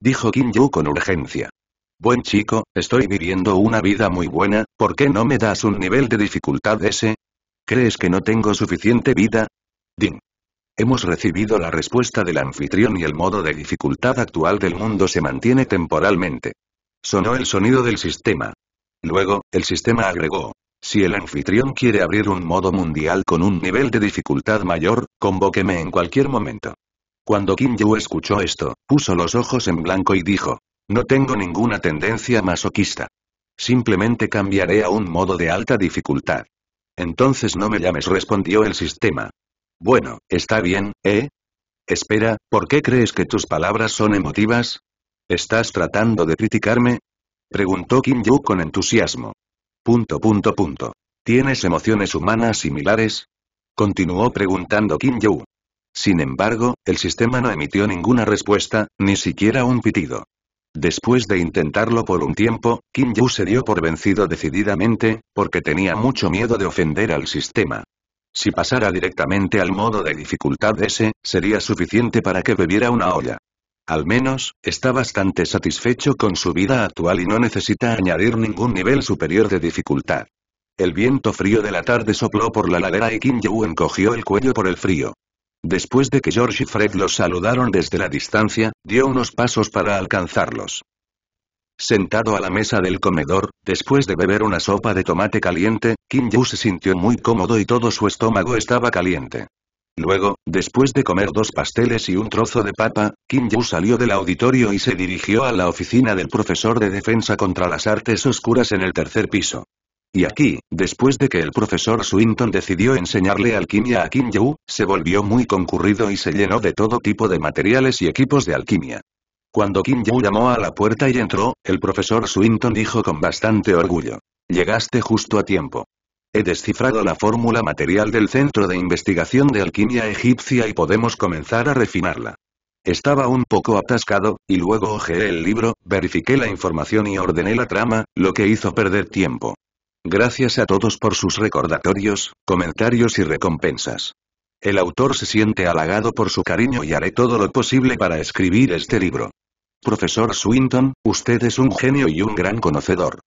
Dijo Kim Yu con urgencia. Buen chico, estoy viviendo una vida muy buena, ¿por qué no me das un nivel de dificultad ese? ¿Crees que no tengo suficiente vida? Ding. Hemos recibido la respuesta del anfitrión y el modo de dificultad actual del mundo se mantiene temporalmente. Sonó el sonido del sistema. Luego, el sistema agregó. Si el anfitrión quiere abrir un modo mundial con un nivel de dificultad mayor, convóqueme en cualquier momento. Cuando Kim Yu escuchó esto, puso los ojos en blanco y dijo, no tengo ninguna tendencia masoquista. Simplemente cambiaré a un modo de alta dificultad. Entonces no me llames, respondió el sistema. Bueno, está bien, ¿eh? Espera, ¿por qué crees que tus palabras son emotivas? ¿Estás tratando de criticarme? Preguntó Kim Yu con entusiasmo. Punto punto punto. ¿Tienes emociones humanas similares? Continuó preguntando Kim Yu. Sin embargo, el sistema no emitió ninguna respuesta, ni siquiera un pitido. Después de intentarlo por un tiempo, Kim Yu se dio por vencido decididamente, porque tenía mucho miedo de ofender al sistema. Si pasara directamente al modo de dificultad S, sería suficiente para que bebiera una olla. Al menos, está bastante satisfecho con su vida actual y no necesita añadir ningún nivel superior de dificultad. El viento frío de la tarde sopló por la ladera y Kim jong encogió el cuello por el frío. Después de que George y Fred los saludaron desde la distancia, dio unos pasos para alcanzarlos. Sentado a la mesa del comedor, después de beber una sopa de tomate caliente, Kim Jong-un se sintió muy cómodo y todo su estómago estaba caliente. Luego, después de comer dos pasteles y un trozo de papa, Kim Yu salió del auditorio y se dirigió a la oficina del profesor de defensa contra las artes oscuras en el tercer piso. Y aquí, después de que el profesor Swinton decidió enseñarle alquimia a Kim Yu, se volvió muy concurrido y se llenó de todo tipo de materiales y equipos de alquimia. Cuando Kim Yu llamó a la puerta y entró, el profesor Swinton dijo con bastante orgullo. Llegaste justo a tiempo. He descifrado la fórmula material del Centro de Investigación de Alquimia Egipcia y podemos comenzar a refinarla. Estaba un poco atascado, y luego hojeé el libro, verifiqué la información y ordené la trama, lo que hizo perder tiempo. Gracias a todos por sus recordatorios, comentarios y recompensas. El autor se siente halagado por su cariño y haré todo lo posible para escribir este libro. Profesor Swinton, usted es un genio y un gran conocedor.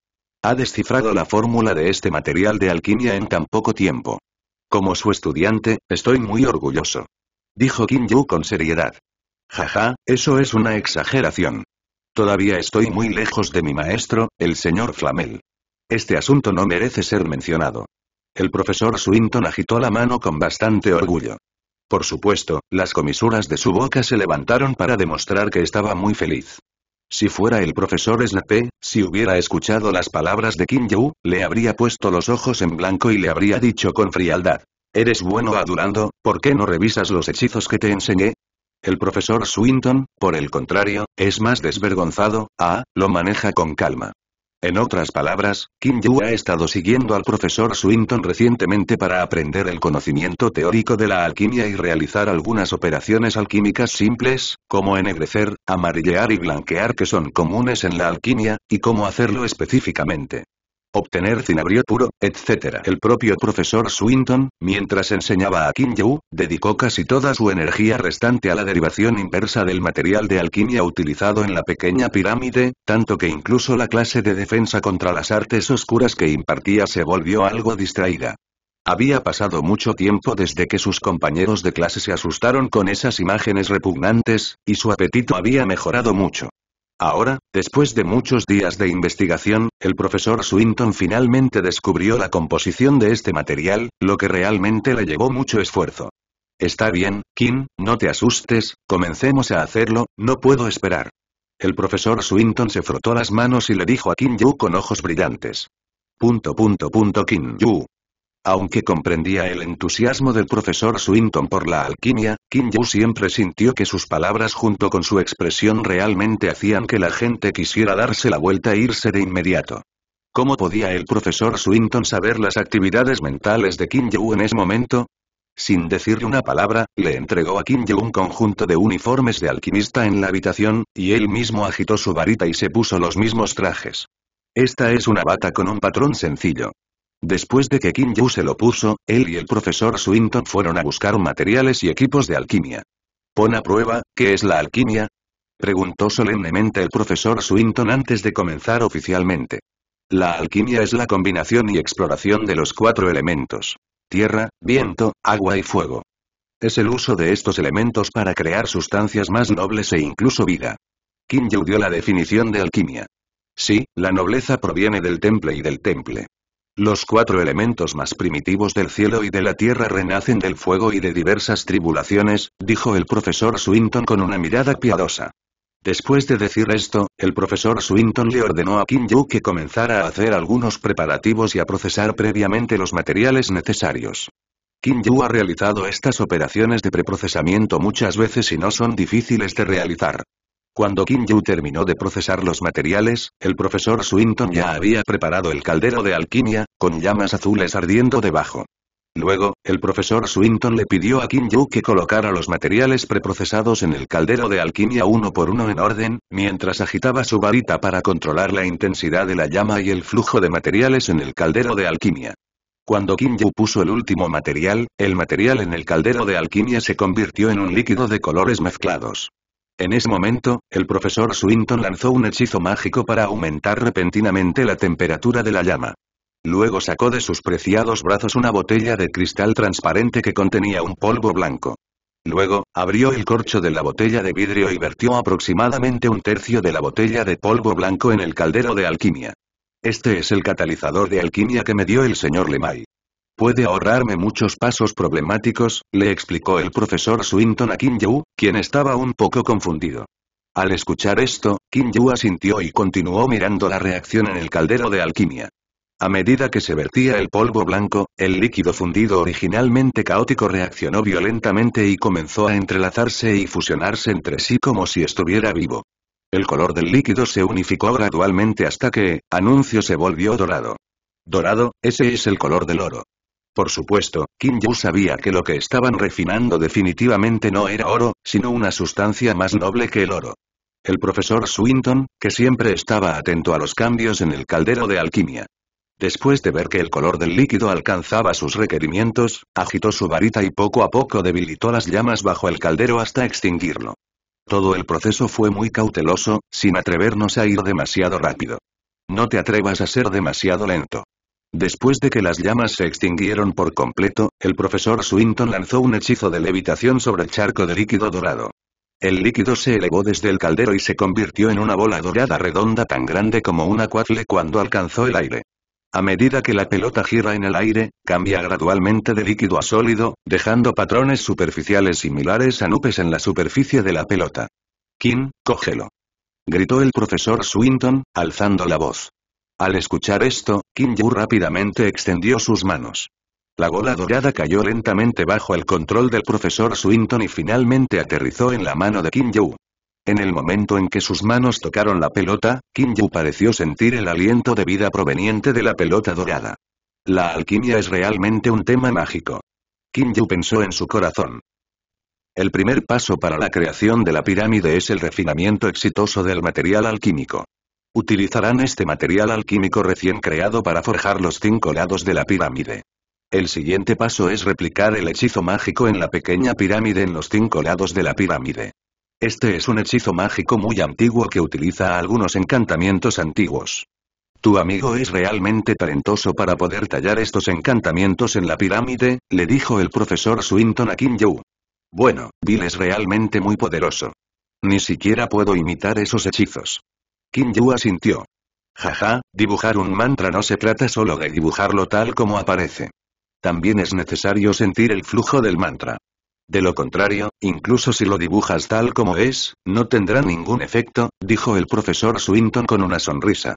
Ha descifrado la fórmula de este material de alquimia en tan poco tiempo. Como su estudiante, estoy muy orgulloso. Dijo Kim Yu con seriedad. Jaja, eso es una exageración. Todavía estoy muy lejos de mi maestro, el señor Flamel. Este asunto no merece ser mencionado. El profesor Swinton agitó la mano con bastante orgullo. Por supuesto, las comisuras de su boca se levantaron para demostrar que estaba muy feliz. Si fuera el profesor Snape, si hubiera escuchado las palabras de Kim Yu, le habría puesto los ojos en blanco y le habría dicho con frialdad. Eres bueno adurando, ¿por qué no revisas los hechizos que te enseñé? El profesor Swinton, por el contrario, es más desvergonzado, ah, lo maneja con calma. En otras palabras, Kim Yu ha estado siguiendo al profesor Swinton recientemente para aprender el conocimiento teórico de la alquimia y realizar algunas operaciones alquímicas simples, como ennegrecer, amarillear y blanquear que son comunes en la alquimia, y cómo hacerlo específicamente obtener cinabrio puro, etc. El propio profesor Swinton, mientras enseñaba a Kim Yu, dedicó casi toda su energía restante a la derivación inversa del material de alquimia utilizado en la pequeña pirámide, tanto que incluso la clase de defensa contra las artes oscuras que impartía se volvió algo distraída. Había pasado mucho tiempo desde que sus compañeros de clase se asustaron con esas imágenes repugnantes, y su apetito había mejorado mucho. Ahora, después de muchos días de investigación, el profesor Swinton finalmente descubrió la composición de este material, lo que realmente le llevó mucho esfuerzo. Está bien, Kim, no te asustes, comencemos a hacerlo, no puedo esperar. El profesor Swinton se frotó las manos y le dijo a Kim Yu con ojos brillantes. Punto punto punto Kim Yu, aunque comprendía el entusiasmo del profesor Swinton por la alquimia, Kim Yu siempre sintió que sus palabras junto con su expresión realmente hacían que la gente quisiera darse la vuelta e irse de inmediato. ¿Cómo podía el profesor Swinton saber las actividades mentales de Kim Yu en ese momento? Sin decirle una palabra, le entregó a Kim Yu un conjunto de uniformes de alquimista en la habitación, y él mismo agitó su varita y se puso los mismos trajes. Esta es una bata con un patrón sencillo. Después de que Kim Yu se lo puso, él y el profesor Swinton fueron a buscar materiales y equipos de alquimia. Pon a prueba, ¿qué es la alquimia? Preguntó solemnemente el profesor Swinton antes de comenzar oficialmente. La alquimia es la combinación y exploración de los cuatro elementos. Tierra, viento, agua y fuego. Es el uso de estos elementos para crear sustancias más nobles e incluso vida. Kim Yu dio la definición de alquimia. Sí, la nobleza proviene del temple y del temple. Los cuatro elementos más primitivos del cielo y de la tierra renacen del fuego y de diversas tribulaciones, dijo el profesor Swinton con una mirada piadosa. Después de decir esto, el profesor Swinton le ordenó a Kim Yu que comenzara a hacer algunos preparativos y a procesar previamente los materiales necesarios. Kim Yu ha realizado estas operaciones de preprocesamiento muchas veces y no son difíciles de realizar. Cuando Kim Yu terminó de procesar los materiales, el profesor Swinton ya había preparado el caldero de alquimia, con llamas azules ardiendo debajo. Luego, el profesor Swinton le pidió a Kim Yu que colocara los materiales preprocesados en el caldero de alquimia uno por uno en orden, mientras agitaba su varita para controlar la intensidad de la llama y el flujo de materiales en el caldero de alquimia. Cuando Kim Yu puso el último material, el material en el caldero de alquimia se convirtió en un líquido de colores mezclados. En ese momento, el profesor Swinton lanzó un hechizo mágico para aumentar repentinamente la temperatura de la llama. Luego sacó de sus preciados brazos una botella de cristal transparente que contenía un polvo blanco. Luego, abrió el corcho de la botella de vidrio y vertió aproximadamente un tercio de la botella de polvo blanco en el caldero de alquimia. Este es el catalizador de alquimia que me dio el señor Lemay. Puede ahorrarme muchos pasos problemáticos, le explicó el profesor Swinton a Kim Yu, quien estaba un poco confundido. Al escuchar esto, Kim Yu asintió y continuó mirando la reacción en el caldero de alquimia. A medida que se vertía el polvo blanco, el líquido fundido originalmente caótico reaccionó violentamente y comenzó a entrelazarse y fusionarse entre sí como si estuviera vivo. El color del líquido se unificó gradualmente hasta que, anuncio se volvió dorado. Dorado, ese es el color del oro. Por supuesto, Kim Yu sabía que lo que estaban refinando definitivamente no era oro, sino una sustancia más noble que el oro. El profesor Swinton, que siempre estaba atento a los cambios en el caldero de alquimia. Después de ver que el color del líquido alcanzaba sus requerimientos, agitó su varita y poco a poco debilitó las llamas bajo el caldero hasta extinguirlo. Todo el proceso fue muy cauteloso, sin atrevernos a ir demasiado rápido. No te atrevas a ser demasiado lento. Después de que las llamas se extinguieron por completo, el profesor Swinton lanzó un hechizo de levitación sobre el charco de líquido dorado. El líquido se elevó desde el caldero y se convirtió en una bola dorada redonda tan grande como una cuatle cuando alcanzó el aire. A medida que la pelota gira en el aire, cambia gradualmente de líquido a sólido, dejando patrones superficiales similares a nubes en la superficie de la pelota. Kim, cógelo. Gritó el profesor Swinton, alzando la voz. Al escuchar esto, Kim Yu rápidamente extendió sus manos. La bola dorada cayó lentamente bajo el control del profesor Swinton y finalmente aterrizó en la mano de Kim Yu. En el momento en que sus manos tocaron la pelota, Kim Yu pareció sentir el aliento de vida proveniente de la pelota dorada. La alquimia es realmente un tema mágico. Kim Yu pensó en su corazón. El primer paso para la creación de la pirámide es el refinamiento exitoso del material alquímico. Utilizarán este material alquímico recién creado para forjar los cinco lados de la pirámide. El siguiente paso es replicar el hechizo mágico en la pequeña pirámide en los cinco lados de la pirámide. Este es un hechizo mágico muy antiguo que utiliza algunos encantamientos antiguos. Tu amigo es realmente talentoso para poder tallar estos encantamientos en la pirámide, le dijo el profesor Swinton a Kim Yu. Bueno, Bill es realmente muy poderoso. Ni siquiera puedo imitar esos hechizos. Kim Yu asintió. Jaja, dibujar un mantra no se trata solo de dibujarlo tal como aparece. También es necesario sentir el flujo del mantra. De lo contrario, incluso si lo dibujas tal como es, no tendrá ningún efecto, dijo el profesor Swinton con una sonrisa.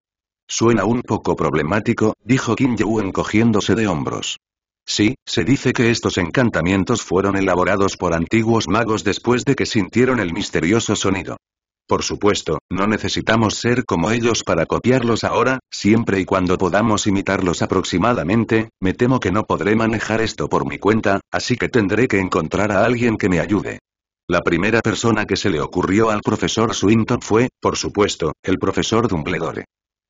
Suena un poco problemático, dijo Kim Yu encogiéndose de hombros. Sí, se dice que estos encantamientos fueron elaborados por antiguos magos después de que sintieron el misterioso sonido. Por supuesto, no necesitamos ser como ellos para copiarlos ahora, siempre y cuando podamos imitarlos aproximadamente, me temo que no podré manejar esto por mi cuenta, así que tendré que encontrar a alguien que me ayude. La primera persona que se le ocurrió al profesor Swinton fue, por supuesto, el profesor Dumbledore.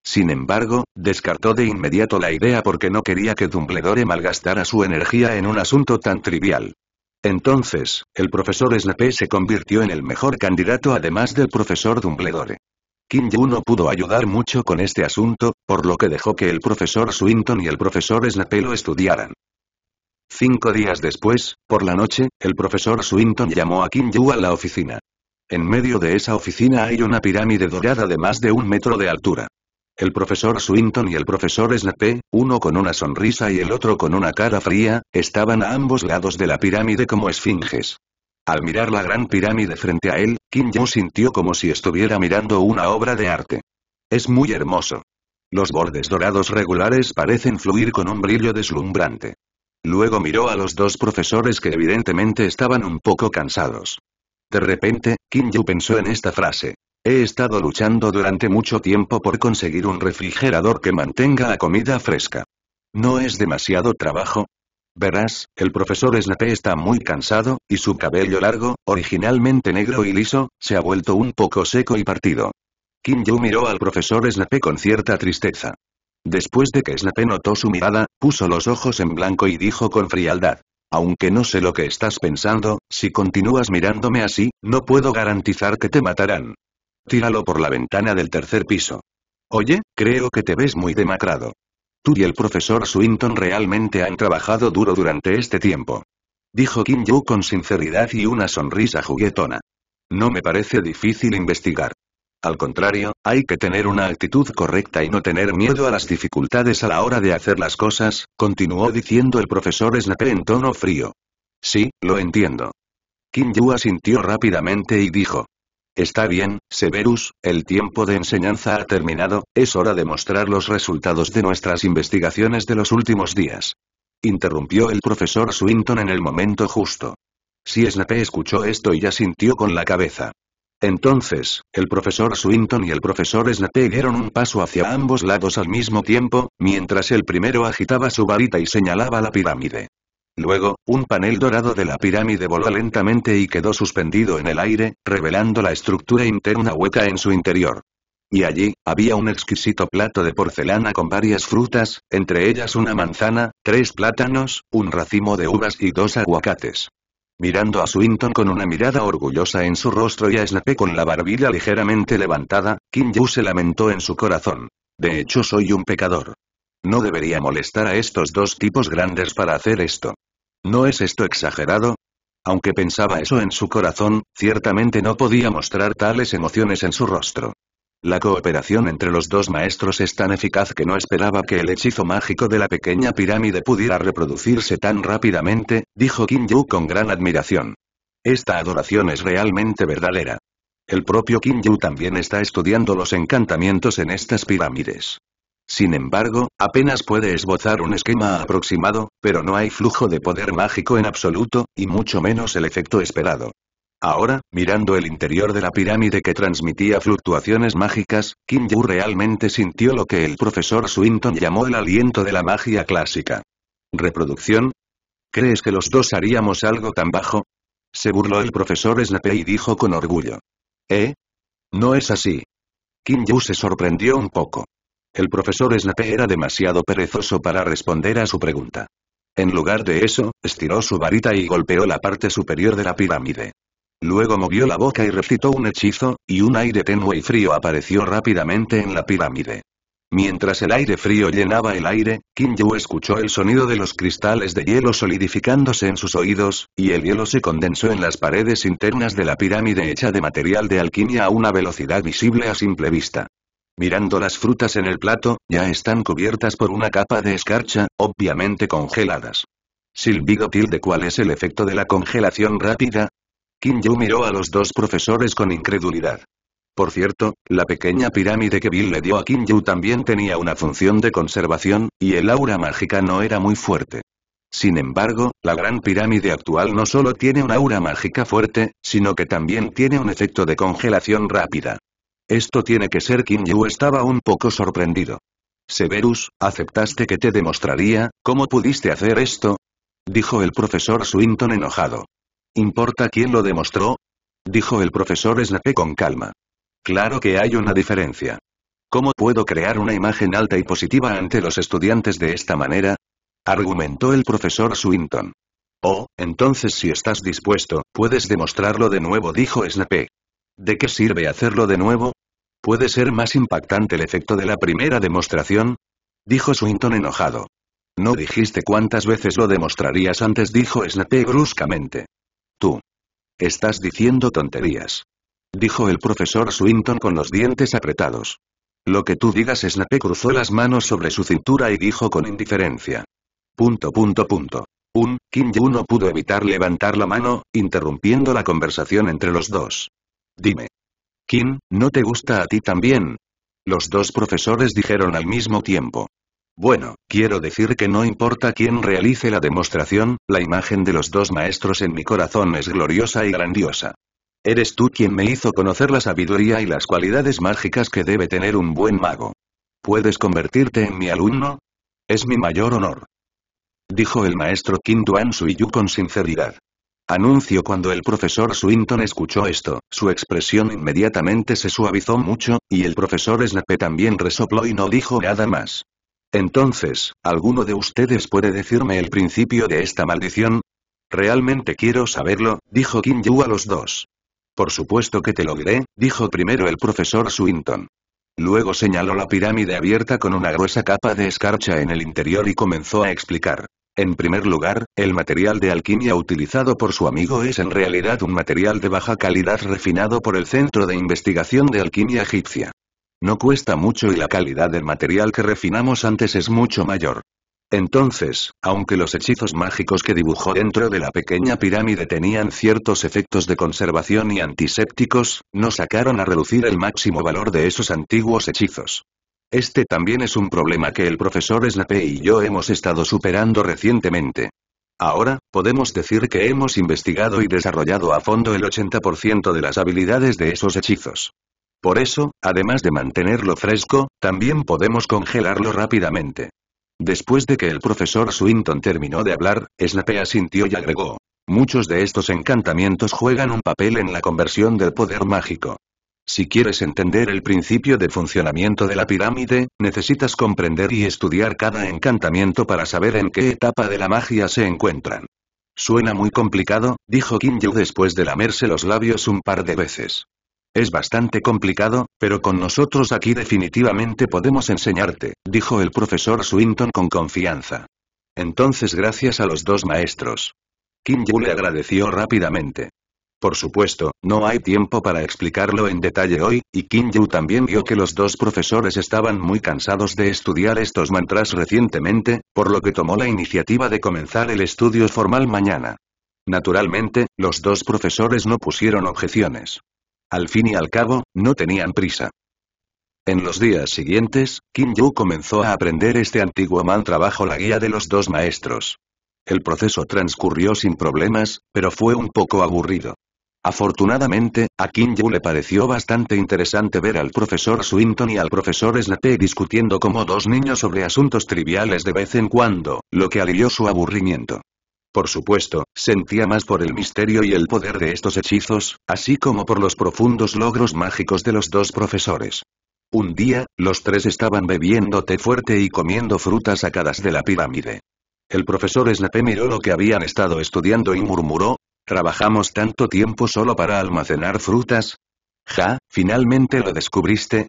Sin embargo, descartó de inmediato la idea porque no quería que Dumbledore malgastara su energía en un asunto tan trivial. Entonces, el profesor Snape se convirtió en el mejor candidato además del profesor Dumbledore. Kim Yu no pudo ayudar mucho con este asunto, por lo que dejó que el profesor Swinton y el profesor Snape lo estudiaran. Cinco días después, por la noche, el profesor Swinton llamó a Kim Yu a la oficina. En medio de esa oficina hay una pirámide dorada de más de un metro de altura. El profesor Swinton y el profesor Snape, uno con una sonrisa y el otro con una cara fría, estaban a ambos lados de la pirámide como esfinges. Al mirar la gran pirámide frente a él, Kim Jong sintió como si estuviera mirando una obra de arte. Es muy hermoso. Los bordes dorados regulares parecen fluir con un brillo deslumbrante. Luego miró a los dos profesores que evidentemente estaban un poco cansados. De repente, Kim Yu pensó en esta frase. He estado luchando durante mucho tiempo por conseguir un refrigerador que mantenga la comida fresca. ¿No es demasiado trabajo? Verás, el profesor Snape está muy cansado, y su cabello largo, originalmente negro y liso, se ha vuelto un poco seco y partido. Kim Yu miró al profesor Snape con cierta tristeza. Después de que Snape notó su mirada, puso los ojos en blanco y dijo con frialdad. Aunque no sé lo que estás pensando, si continúas mirándome así, no puedo garantizar que te matarán. Tíralo por la ventana del tercer piso. Oye, creo que te ves muy demacrado. Tú y el profesor Swinton realmente han trabajado duro durante este tiempo. Dijo Kim Yu con sinceridad y una sonrisa juguetona. No me parece difícil investigar. Al contrario, hay que tener una actitud correcta y no tener miedo a las dificultades a la hora de hacer las cosas, continuó diciendo el profesor Snape en tono frío. Sí, lo entiendo. Kim Yu asintió rápidamente y dijo. Está bien, Severus, el tiempo de enseñanza ha terminado, es hora de mostrar los resultados de nuestras investigaciones de los últimos días. Interrumpió el profesor Swinton en el momento justo. Si Snape escuchó esto y ya sintió con la cabeza. Entonces, el profesor Swinton y el profesor Snape dieron un paso hacia ambos lados al mismo tiempo, mientras el primero agitaba su varita y señalaba la pirámide. Luego, un panel dorado de la pirámide voló lentamente y quedó suspendido en el aire, revelando la estructura interna hueca en su interior. Y allí, había un exquisito plato de porcelana con varias frutas, entre ellas una manzana, tres plátanos, un racimo de uvas y dos aguacates. Mirando a Swinton con una mirada orgullosa en su rostro y a Snape con la barbilla ligeramente levantada, Kim Yu se lamentó en su corazón. De hecho soy un pecador. No debería molestar a estos dos tipos grandes para hacer esto. ¿No es esto exagerado? Aunque pensaba eso en su corazón, ciertamente no podía mostrar tales emociones en su rostro. La cooperación entre los dos maestros es tan eficaz que no esperaba que el hechizo mágico de la pequeña pirámide pudiera reproducirse tan rápidamente, dijo Kim Yu con gran admiración. Esta adoración es realmente verdadera. El propio Kim Yu también está estudiando los encantamientos en estas pirámides. Sin embargo, apenas puede esbozar un esquema aproximado, pero no hay flujo de poder mágico en absoluto, y mucho menos el efecto esperado. Ahora, mirando el interior de la pirámide que transmitía fluctuaciones mágicas, Kim Yu realmente sintió lo que el profesor Swinton llamó el aliento de la magia clásica. ¿Reproducción? ¿Crees que los dos haríamos algo tan bajo? Se burló el profesor Snape y dijo con orgullo. ¿Eh? No es así. Kim Yu se sorprendió un poco. El profesor Snape era demasiado perezoso para responder a su pregunta. En lugar de eso, estiró su varita y golpeó la parte superior de la pirámide. Luego movió la boca y recitó un hechizo, y un aire tenue y frío apareció rápidamente en la pirámide. Mientras el aire frío llenaba el aire, Yu escuchó el sonido de los cristales de hielo solidificándose en sus oídos, y el hielo se condensó en las paredes internas de la pirámide hecha de material de alquimia a una velocidad visible a simple vista. Mirando las frutas en el plato, ya están cubiertas por una capa de escarcha, obviamente congeladas. Silvigo tilde ¿cuál es el efecto de la congelación rápida? Kim Yu miró a los dos profesores con incredulidad. Por cierto, la pequeña pirámide que Bill le dio a Kim Yu también tenía una función de conservación, y el aura mágica no era muy fuerte. Sin embargo, la gran pirámide actual no solo tiene un aura mágica fuerte, sino que también tiene un efecto de congelación rápida. Esto tiene que ser Kim Yu estaba un poco sorprendido. Severus, ¿aceptaste que te demostraría, cómo pudiste hacer esto? Dijo el profesor Swinton enojado. ¿Importa quién lo demostró? Dijo el profesor Snape con calma. Claro que hay una diferencia. ¿Cómo puedo crear una imagen alta y positiva ante los estudiantes de esta manera? Argumentó el profesor Swinton. Oh, entonces si estás dispuesto, puedes demostrarlo de nuevo dijo Snape. ¿De qué sirve hacerlo de nuevo? ¿Puede ser más impactante el efecto de la primera demostración? Dijo Swinton enojado. No dijiste cuántas veces lo demostrarías antes, dijo Snape bruscamente. Tú. Estás diciendo tonterías. Dijo el profesor Swinton con los dientes apretados. Lo que tú digas, Snape cruzó las manos sobre su cintura y dijo con indiferencia. Punto, punto, punto. Un, Kim Yu no pudo evitar levantar la mano, interrumpiendo la conversación entre los dos. Dime. Kim, ¿no te gusta a ti también? Los dos profesores dijeron al mismo tiempo. Bueno, quiero decir que no importa quién realice la demostración, la imagen de los dos maestros en mi corazón es gloriosa y grandiosa. Eres tú quien me hizo conocer la sabiduría y las cualidades mágicas que debe tener un buen mago. ¿Puedes convertirte en mi alumno? Es mi mayor honor. Dijo el maestro Kim y Suiyu con sinceridad. Anuncio cuando el profesor Swinton escuchó esto, su expresión inmediatamente se suavizó mucho, y el profesor Snape también resopló y no dijo nada más. Entonces, ¿alguno de ustedes puede decirme el principio de esta maldición? Realmente quiero saberlo, dijo Kim Yu a los dos. Por supuesto que te lo diré, dijo primero el profesor Swinton. Luego señaló la pirámide abierta con una gruesa capa de escarcha en el interior y comenzó a explicar. En primer lugar, el material de alquimia utilizado por su amigo es en realidad un material de baja calidad refinado por el Centro de Investigación de Alquimia Egipcia. No cuesta mucho y la calidad del material que refinamos antes es mucho mayor. Entonces, aunque los hechizos mágicos que dibujó dentro de la pequeña pirámide tenían ciertos efectos de conservación y antisépticos, no sacaron a reducir el máximo valor de esos antiguos hechizos. Este también es un problema que el profesor Snape y yo hemos estado superando recientemente. Ahora, podemos decir que hemos investigado y desarrollado a fondo el 80% de las habilidades de esos hechizos. Por eso, además de mantenerlo fresco, también podemos congelarlo rápidamente. Después de que el profesor Swinton terminó de hablar, Snape asintió y agregó. Muchos de estos encantamientos juegan un papel en la conversión del poder mágico. Si quieres entender el principio de funcionamiento de la pirámide, necesitas comprender y estudiar cada encantamiento para saber en qué etapa de la magia se encuentran. Suena muy complicado, dijo Kim Yu después de lamerse los labios un par de veces. Es bastante complicado, pero con nosotros aquí definitivamente podemos enseñarte, dijo el profesor Swinton con confianza. Entonces gracias a los dos maestros. Kim Yu le agradeció rápidamente. Por supuesto, no hay tiempo para explicarlo en detalle hoy, y Kim Yu también vio que los dos profesores estaban muy cansados de estudiar estos mantras recientemente, por lo que tomó la iniciativa de comenzar el estudio formal mañana. Naturalmente, los dos profesores no pusieron objeciones. Al fin y al cabo, no tenían prisa. En los días siguientes, Kim Yu comenzó a aprender este antiguo mantra bajo la guía de los dos maestros. El proceso transcurrió sin problemas, pero fue un poco aburrido. Afortunadamente, a Kim Yu le pareció bastante interesante ver al profesor Swinton y al profesor Snape discutiendo como dos niños sobre asuntos triviales de vez en cuando, lo que alivió su aburrimiento. Por supuesto, sentía más por el misterio y el poder de estos hechizos, así como por los profundos logros mágicos de los dos profesores. Un día, los tres estaban bebiendo té fuerte y comiendo frutas sacadas de la pirámide. El profesor Snape miró lo que habían estado estudiando y murmuró, ¿Trabajamos tanto tiempo solo para almacenar frutas? Ja, finalmente lo descubriste.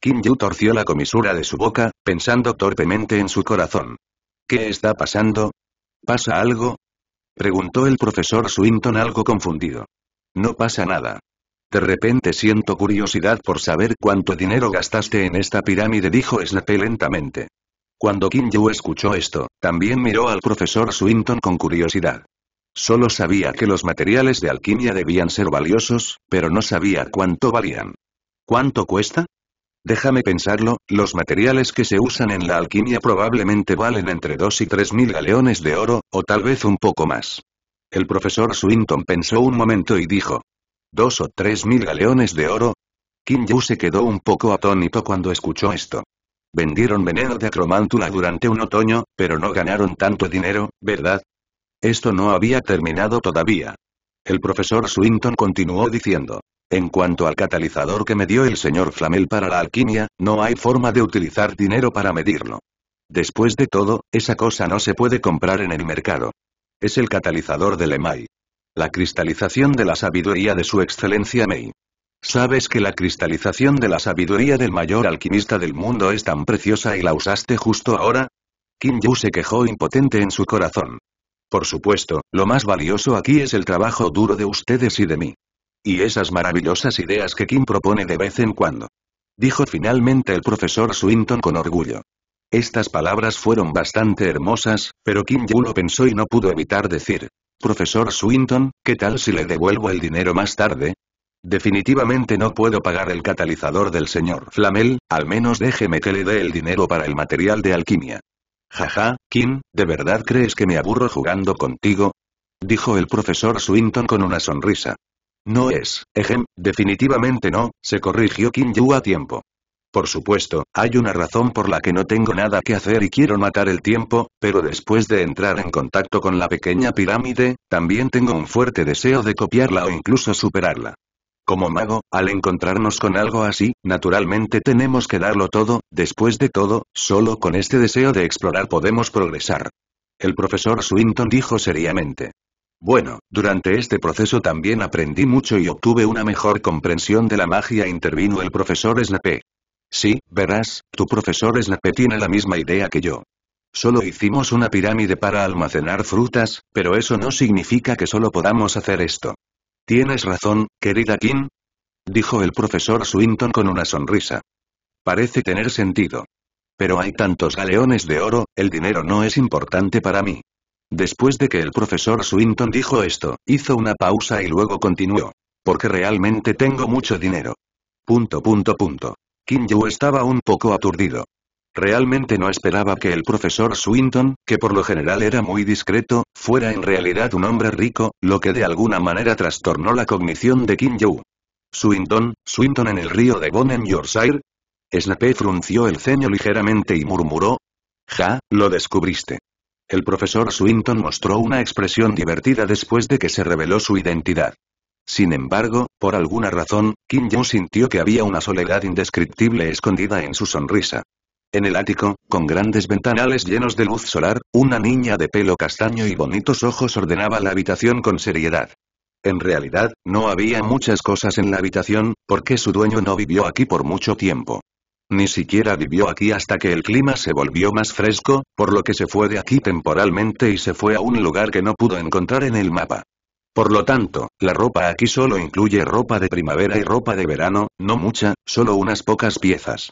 Kim Yu torció la comisura de su boca, pensando torpemente en su corazón. ¿Qué está pasando? ¿Pasa algo? Preguntó el profesor Swinton algo confundido. No pasa nada. De repente siento curiosidad por saber cuánto dinero gastaste en esta pirámide, dijo Snape lentamente. Cuando Kim Yu escuchó esto, también miró al profesor Swinton con curiosidad. Solo sabía que los materiales de alquimia debían ser valiosos, pero no sabía cuánto valían. ¿Cuánto cuesta? Déjame pensarlo, los materiales que se usan en la alquimia probablemente valen entre 2 y 3 mil galeones de oro, o tal vez un poco más. El profesor Swinton pensó un momento y dijo. ¿Dos o tres mil galeones de oro? Kim Yu se quedó un poco atónito cuando escuchó esto. Vendieron veneno de acromántula durante un otoño, pero no ganaron tanto dinero, ¿verdad? Esto no había terminado todavía. El profesor Swinton continuó diciendo. En cuanto al catalizador que me dio el señor Flamel para la alquimia, no hay forma de utilizar dinero para medirlo. Después de todo, esa cosa no se puede comprar en el mercado. Es el catalizador del Lemay. La cristalización de la sabiduría de su excelencia May. Sabes que la cristalización de la sabiduría del mayor alquimista del mundo es tan preciosa y la usaste justo ahora? Kim Yu se quejó impotente en su corazón. Por supuesto, lo más valioso aquí es el trabajo duro de ustedes y de mí. Y esas maravillosas ideas que Kim propone de vez en cuando. Dijo finalmente el profesor Swinton con orgullo. Estas palabras fueron bastante hermosas, pero Kim Yu lo pensó y no pudo evitar decir. Profesor Swinton, ¿qué tal si le devuelvo el dinero más tarde? Definitivamente no puedo pagar el catalizador del señor Flamel, al menos déjeme que le dé el dinero para el material de alquimia. Jaja, Kim, ¿de verdad crees que me aburro jugando contigo? Dijo el profesor Swinton con una sonrisa. No es, ejem, definitivamente no, se corrigió Kim Yu a tiempo. Por supuesto, hay una razón por la que no tengo nada que hacer y quiero matar el tiempo, pero después de entrar en contacto con la pequeña pirámide, también tengo un fuerte deseo de copiarla o incluso superarla. Como mago, al encontrarnos con algo así, naturalmente tenemos que darlo todo, después de todo, solo con este deseo de explorar podemos progresar. El profesor Swinton dijo seriamente. Bueno, durante este proceso también aprendí mucho y obtuve una mejor comprensión de la magia intervino el profesor Snape. Sí, verás, tu profesor Snape tiene la misma idea que yo. Solo hicimos una pirámide para almacenar frutas, pero eso no significa que solo podamos hacer esto. Tienes razón, querida Kim. Dijo el profesor Swinton con una sonrisa. Parece tener sentido. Pero hay tantos galeones de oro, el dinero no es importante para mí. Después de que el profesor Swinton dijo esto, hizo una pausa y luego continuó. Porque realmente tengo mucho dinero. Punto punto punto. Kim Yu estaba un poco aturdido. Realmente no esperaba que el profesor Swinton, que por lo general era muy discreto, fuera en realidad un hombre rico, lo que de alguna manera trastornó la cognición de Kim Yu. Swinton, Swinton en el río de en Yorkshire. Snape frunció el ceño ligeramente y murmuró. Ja, lo descubriste. El profesor Swinton mostró una expresión divertida después de que se reveló su identidad. Sin embargo, por alguna razón, Kim Jong sintió que había una soledad indescriptible escondida en su sonrisa. En el ático, con grandes ventanales llenos de luz solar, una niña de pelo castaño y bonitos ojos ordenaba la habitación con seriedad. En realidad, no había muchas cosas en la habitación, porque su dueño no vivió aquí por mucho tiempo. Ni siquiera vivió aquí hasta que el clima se volvió más fresco, por lo que se fue de aquí temporalmente y se fue a un lugar que no pudo encontrar en el mapa. Por lo tanto, la ropa aquí solo incluye ropa de primavera y ropa de verano, no mucha, solo unas pocas piezas.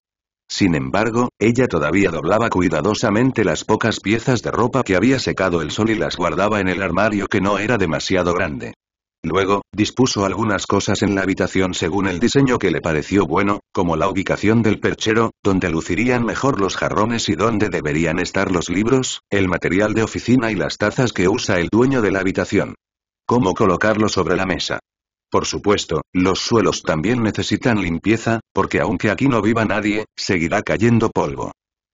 Sin embargo, ella todavía doblaba cuidadosamente las pocas piezas de ropa que había secado el sol y las guardaba en el armario que no era demasiado grande. Luego, dispuso algunas cosas en la habitación según el diseño que le pareció bueno, como la ubicación del perchero, donde lucirían mejor los jarrones y donde deberían estar los libros, el material de oficina y las tazas que usa el dueño de la habitación. Cómo colocarlo sobre la mesa. Por supuesto, los suelos también necesitan limpieza, porque aunque aquí no viva nadie, seguirá cayendo polvo.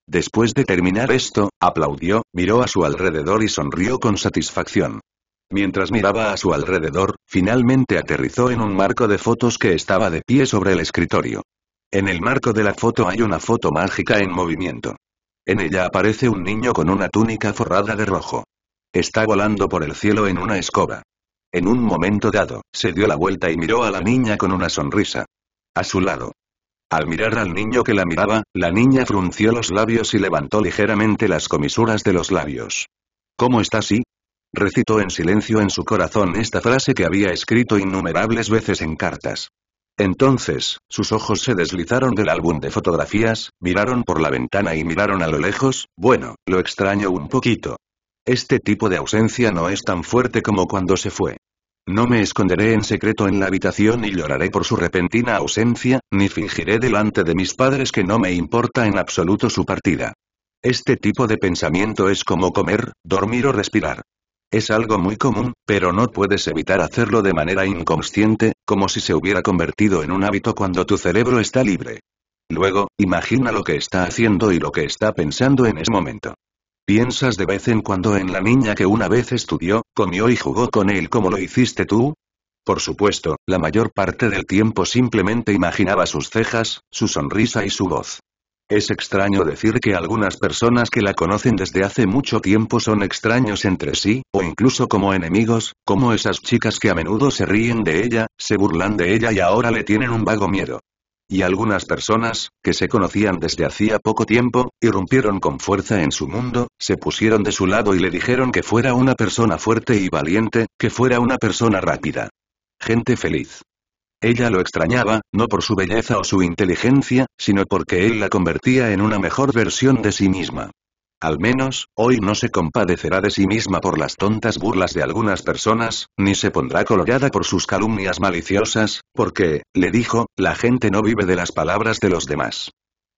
Después de terminar esto, aplaudió, miró a su alrededor y sonrió con satisfacción. Mientras miraba a su alrededor, finalmente aterrizó en un marco de fotos que estaba de pie sobre el escritorio. En el marco de la foto hay una foto mágica en movimiento. En ella aparece un niño con una túnica forrada de rojo. Está volando por el cielo en una escoba. En un momento dado, se dio la vuelta y miró a la niña con una sonrisa. A su lado. Al mirar al niño que la miraba, la niña frunció los labios y levantó ligeramente las comisuras de los labios. ¿Cómo está así? Recitó en silencio en su corazón esta frase que había escrito innumerables veces en cartas. Entonces, sus ojos se deslizaron del álbum de fotografías, miraron por la ventana y miraron a lo lejos, bueno, lo extraño un poquito, este tipo de ausencia no es tan fuerte como cuando se fue. No me esconderé en secreto en la habitación y lloraré por su repentina ausencia, ni fingiré delante de mis padres que no me importa en absoluto su partida. Este tipo de pensamiento es como comer, dormir o respirar. Es algo muy común, pero no puedes evitar hacerlo de manera inconsciente, como si se hubiera convertido en un hábito cuando tu cerebro está libre. Luego, imagina lo que está haciendo y lo que está pensando en ese momento. ¿Piensas de vez en cuando en la niña que una vez estudió, comió y jugó con él como lo hiciste tú? Por supuesto, la mayor parte del tiempo simplemente imaginaba sus cejas, su sonrisa y su voz. Es extraño decir que algunas personas que la conocen desde hace mucho tiempo son extraños entre sí, o incluso como enemigos, como esas chicas que a menudo se ríen de ella, se burlan de ella y ahora le tienen un vago miedo. Y algunas personas, que se conocían desde hacía poco tiempo, irrumpieron con fuerza en su mundo, se pusieron de su lado y le dijeron que fuera una persona fuerte y valiente, que fuera una persona rápida. Gente feliz. Ella lo extrañaba, no por su belleza o su inteligencia, sino porque él la convertía en una mejor versión de sí misma. Al menos, hoy no se compadecerá de sí misma por las tontas burlas de algunas personas, ni se pondrá colorada por sus calumnias maliciosas, porque, le dijo, la gente no vive de las palabras de los demás.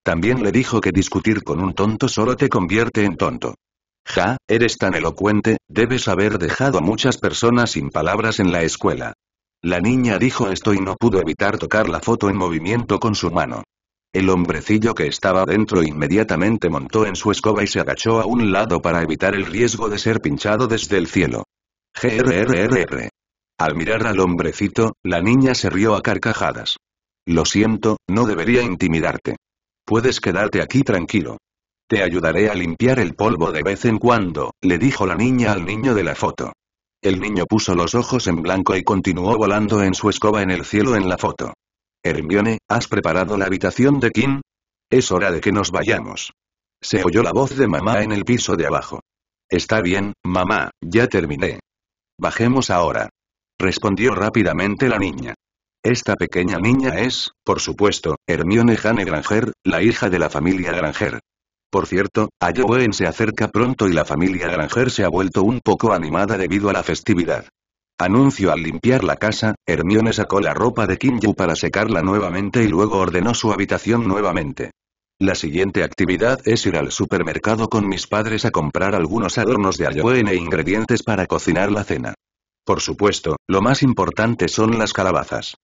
También le dijo que discutir con un tonto solo te convierte en tonto. Ja, eres tan elocuente, debes haber dejado a muchas personas sin palabras en la escuela. La niña dijo esto y no pudo evitar tocar la foto en movimiento con su mano. El hombrecillo que estaba dentro inmediatamente montó en su escoba y se agachó a un lado para evitar el riesgo de ser pinchado desde el cielo. GRRRR. Al mirar al hombrecito, la niña se rió a carcajadas. Lo siento, no debería intimidarte. Puedes quedarte aquí tranquilo. Te ayudaré a limpiar el polvo de vez en cuando, le dijo la niña al niño de la foto. El niño puso los ojos en blanco y continuó volando en su escoba en el cielo en la foto. Hermione, ¿has preparado la habitación de Kim? Es hora de que nos vayamos. Se oyó la voz de mamá en el piso de abajo. Está bien, mamá, ya terminé. Bajemos ahora. Respondió rápidamente la niña. Esta pequeña niña es, por supuesto, Hermione Jane Granger, la hija de la familia Granger. Por cierto, Halloween se acerca pronto y la familia Granger se ha vuelto un poco animada debido a la festividad. Anuncio al limpiar la casa, Hermione sacó la ropa de Yu para secarla nuevamente y luego ordenó su habitación nuevamente. La siguiente actividad es ir al supermercado con mis padres a comprar algunos adornos de Halloween e ingredientes para cocinar la cena. Por supuesto, lo más importante son las calabazas.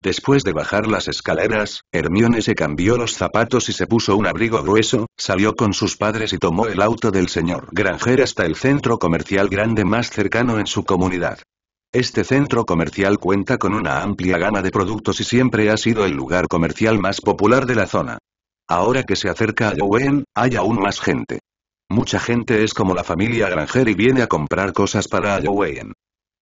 Después de bajar las escaleras, Hermione se cambió los zapatos y se puso un abrigo grueso, salió con sus padres y tomó el auto del señor Granger hasta el centro comercial grande más cercano en su comunidad. Este centro comercial cuenta con una amplia gama de productos y siempre ha sido el lugar comercial más popular de la zona. Ahora que se acerca a Yowen, hay aún más gente. Mucha gente es como la familia Granger y viene a comprar cosas para Yowen.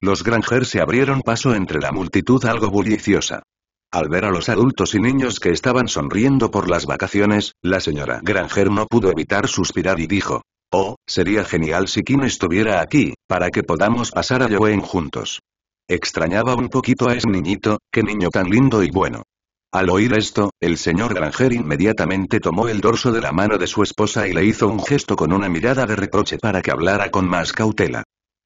Los Granger se abrieron paso entre la multitud algo bulliciosa. Al ver a los adultos y niños que estaban sonriendo por las vacaciones, la señora Granger no pudo evitar suspirar y dijo, Oh, sería genial si Kim estuviera aquí, para que podamos pasar a Joen juntos. Extrañaba un poquito a ese niñito, qué niño tan lindo y bueno. Al oír esto, el señor Granger inmediatamente tomó el dorso de la mano de su esposa y le hizo un gesto con una mirada de reproche para que hablara con más cautela.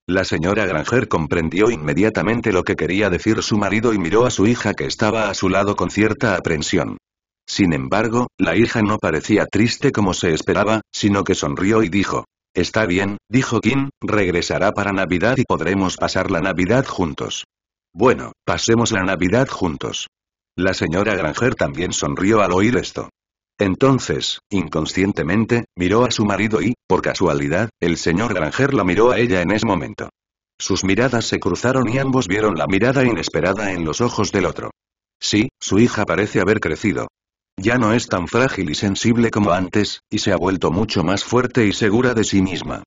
La señora Granger comprendió inmediatamente lo que quería decir su marido y miró a su hija que estaba a su lado con cierta aprensión. Sin embargo, la hija no parecía triste como se esperaba, sino que sonrió y dijo, Está bien, dijo Kim, regresará para Navidad y podremos pasar la Navidad juntos. Bueno, pasemos la Navidad juntos. La señora Granger también sonrió al oír esto. Entonces, inconscientemente, miró a su marido y, por casualidad, el señor Granger la miró a ella en ese momento. Sus miradas se cruzaron y ambos vieron la mirada inesperada en los ojos del otro. Sí, su hija parece haber crecido. Ya no es tan frágil y sensible como antes, y se ha vuelto mucho más fuerte y segura de sí misma.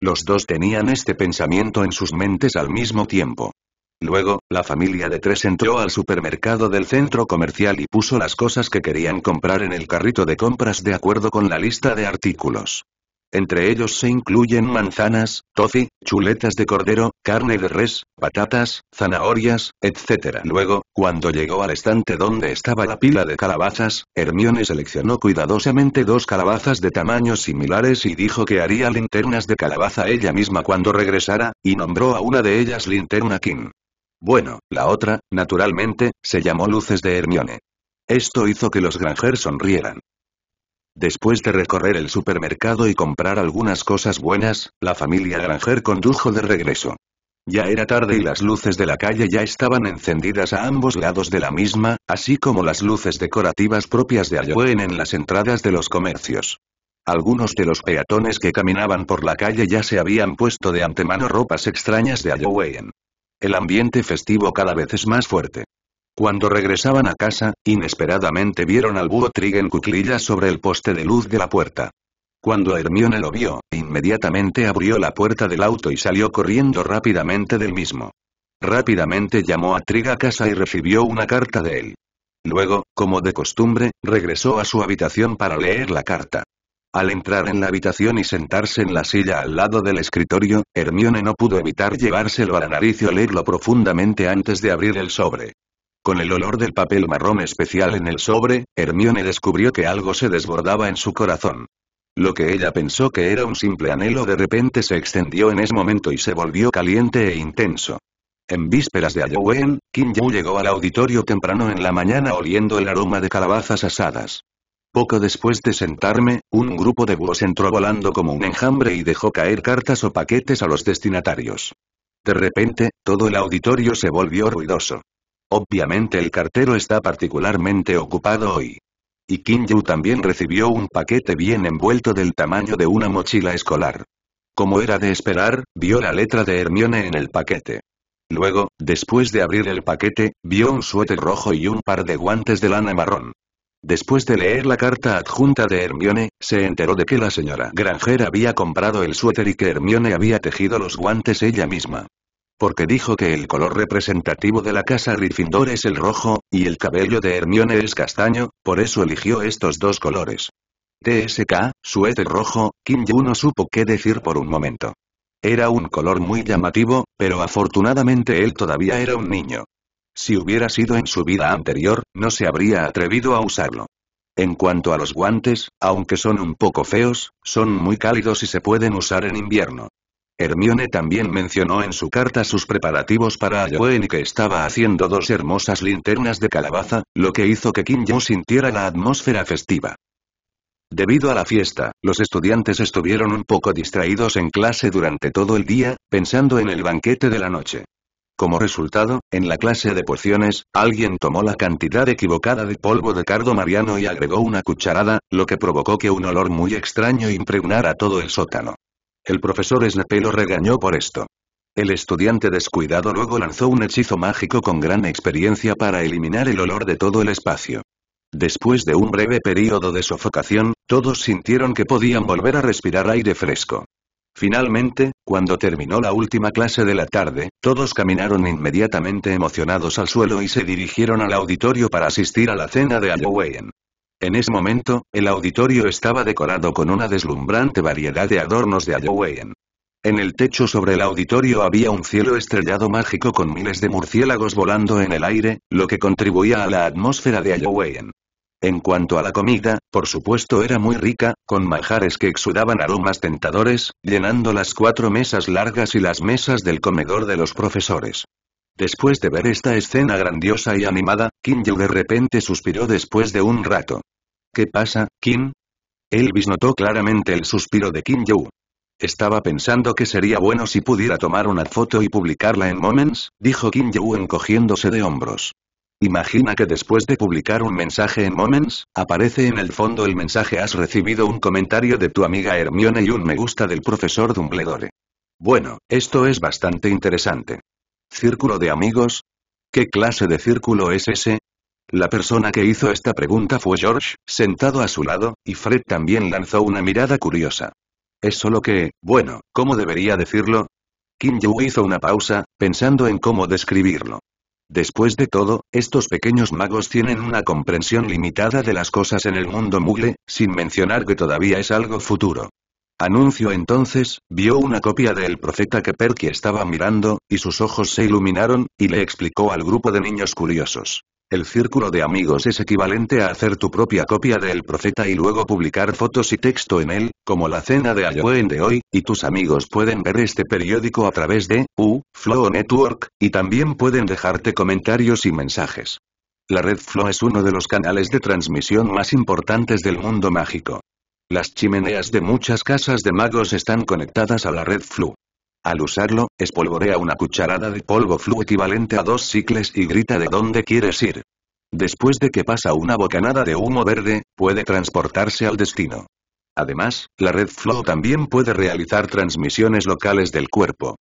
Los dos tenían este pensamiento en sus mentes al mismo tiempo. Luego, la familia de tres entró al supermercado del centro comercial y puso las cosas que querían comprar en el carrito de compras de acuerdo con la lista de artículos. Entre ellos se incluyen manzanas, toci, chuletas de cordero, carne de res, patatas, zanahorias, etc. Luego, cuando llegó al estante donde estaba la pila de calabazas, Hermione seleccionó cuidadosamente dos calabazas de tamaños similares y dijo que haría linternas de calabaza ella misma cuando regresara, y nombró a una de ellas Linterna King. Bueno, la otra, naturalmente, se llamó Luces de Hermione. Esto hizo que los Granger sonrieran. Después de recorrer el supermercado y comprar algunas cosas buenas, la familia Granger condujo de regreso. Ya era tarde y las luces de la calle ya estaban encendidas a ambos lados de la misma, así como las luces decorativas propias de Halloween en las entradas de los comercios. Algunos de los peatones que caminaban por la calle ya se habían puesto de antemano ropas extrañas de Halloween. El ambiente festivo cada vez es más fuerte. Cuando regresaban a casa, inesperadamente vieron al búho Trig en cuclillas sobre el poste de luz de la puerta. Cuando Hermione lo vio, inmediatamente abrió la puerta del auto y salió corriendo rápidamente del mismo. Rápidamente llamó a Trig a casa y recibió una carta de él. Luego, como de costumbre, regresó a su habitación para leer la carta. Al entrar en la habitación y sentarse en la silla al lado del escritorio, Hermione no pudo evitar llevárselo a la nariz y leerlo profundamente antes de abrir el sobre. Con el olor del papel marrón especial en el sobre, Hermione descubrió que algo se desbordaba en su corazón. Lo que ella pensó que era un simple anhelo de repente se extendió en ese momento y se volvió caliente e intenso. En vísperas de Halloween, Kim Yu llegó al auditorio temprano en la mañana oliendo el aroma de calabazas asadas. Poco después de sentarme, un grupo de búhos entró volando como un enjambre y dejó caer cartas o paquetes a los destinatarios. De repente, todo el auditorio se volvió ruidoso. Obviamente el cartero está particularmente ocupado hoy. Y Yu también recibió un paquete bien envuelto del tamaño de una mochila escolar. Como era de esperar, vio la letra de Hermione en el paquete. Luego, después de abrir el paquete, vio un suéter rojo y un par de guantes de lana marrón. Después de leer la carta adjunta de Hermione, se enteró de que la señora Granger había comprado el suéter y que Hermione había tejido los guantes ella misma porque dijo que el color representativo de la casa Rifindor es el rojo, y el cabello de Hermione es castaño, por eso eligió estos dos colores. TSK, suéter rojo, Kim Yu no supo qué decir por un momento. Era un color muy llamativo, pero afortunadamente él todavía era un niño. Si hubiera sido en su vida anterior, no se habría atrevido a usarlo. En cuanto a los guantes, aunque son un poco feos, son muy cálidos y se pueden usar en invierno. Hermione también mencionó en su carta sus preparativos para Halloween y que estaba haciendo dos hermosas linternas de calabaza, lo que hizo que Kim Jong sintiera la atmósfera festiva. Debido a la fiesta, los estudiantes estuvieron un poco distraídos en clase durante todo el día, pensando en el banquete de la noche. Como resultado, en la clase de pociones, alguien tomó la cantidad equivocada de polvo de cardo mariano y agregó una cucharada, lo que provocó que un olor muy extraño impregnara todo el sótano. El profesor Snape lo regañó por esto. El estudiante descuidado luego lanzó un hechizo mágico con gran experiencia para eliminar el olor de todo el espacio. Después de un breve período de sofocación, todos sintieron que podían volver a respirar aire fresco. Finalmente, cuando terminó la última clase de la tarde, todos caminaron inmediatamente emocionados al suelo y se dirigieron al auditorio para asistir a la cena de Halloween. En ese momento, el auditorio estaba decorado con una deslumbrante variedad de adornos de Halloween. En el techo sobre el auditorio había un cielo estrellado mágico con miles de murciélagos volando en el aire, lo que contribuía a la atmósfera de Halloween. En cuanto a la comida, por supuesto era muy rica, con manjares que exudaban aromas tentadores, llenando las cuatro mesas largas y las mesas del comedor de los profesores. Después de ver esta escena grandiosa y animada, Kim you de repente suspiró después de un rato. ¿Qué pasa, Kim? Elvis notó claramente el suspiro de Kim Yu. Estaba pensando que sería bueno si pudiera tomar una foto y publicarla en Moments, dijo Kim Yu encogiéndose de hombros. Imagina que después de publicar un mensaje en Moments, aparece en el fondo el mensaje has recibido un comentario de tu amiga Hermione y un me gusta del profesor Dumbledore. Bueno, esto es bastante interesante. ¿Círculo de amigos? ¿Qué clase de círculo es ese? La persona que hizo esta pregunta fue George, sentado a su lado, y Fred también lanzó una mirada curiosa. Es solo que, bueno, ¿cómo debería decirlo? Kim Yu hizo una pausa, pensando en cómo describirlo. Después de todo, estos pequeños magos tienen una comprensión limitada de las cosas en el mundo mugle, sin mencionar que todavía es algo futuro. Anuncio entonces, vio una copia del profeta que Perky estaba mirando, y sus ojos se iluminaron, y le explicó al grupo de niños curiosos. El círculo de amigos es equivalente a hacer tu propia copia del profeta y luego publicar fotos y texto en él, como la cena de Halloween de hoy, y tus amigos pueden ver este periódico a través de U, Flow Network, y también pueden dejarte comentarios y mensajes. La red Flow es uno de los canales de transmisión más importantes del mundo mágico. Las chimeneas de muchas casas de magos están conectadas a la red flu. Al usarlo, espolvorea una cucharada de polvo flu equivalente a dos cicles y grita de dónde quieres ir. Después de que pasa una bocanada de humo verde, puede transportarse al destino. Además, la red flu también puede realizar transmisiones locales del cuerpo.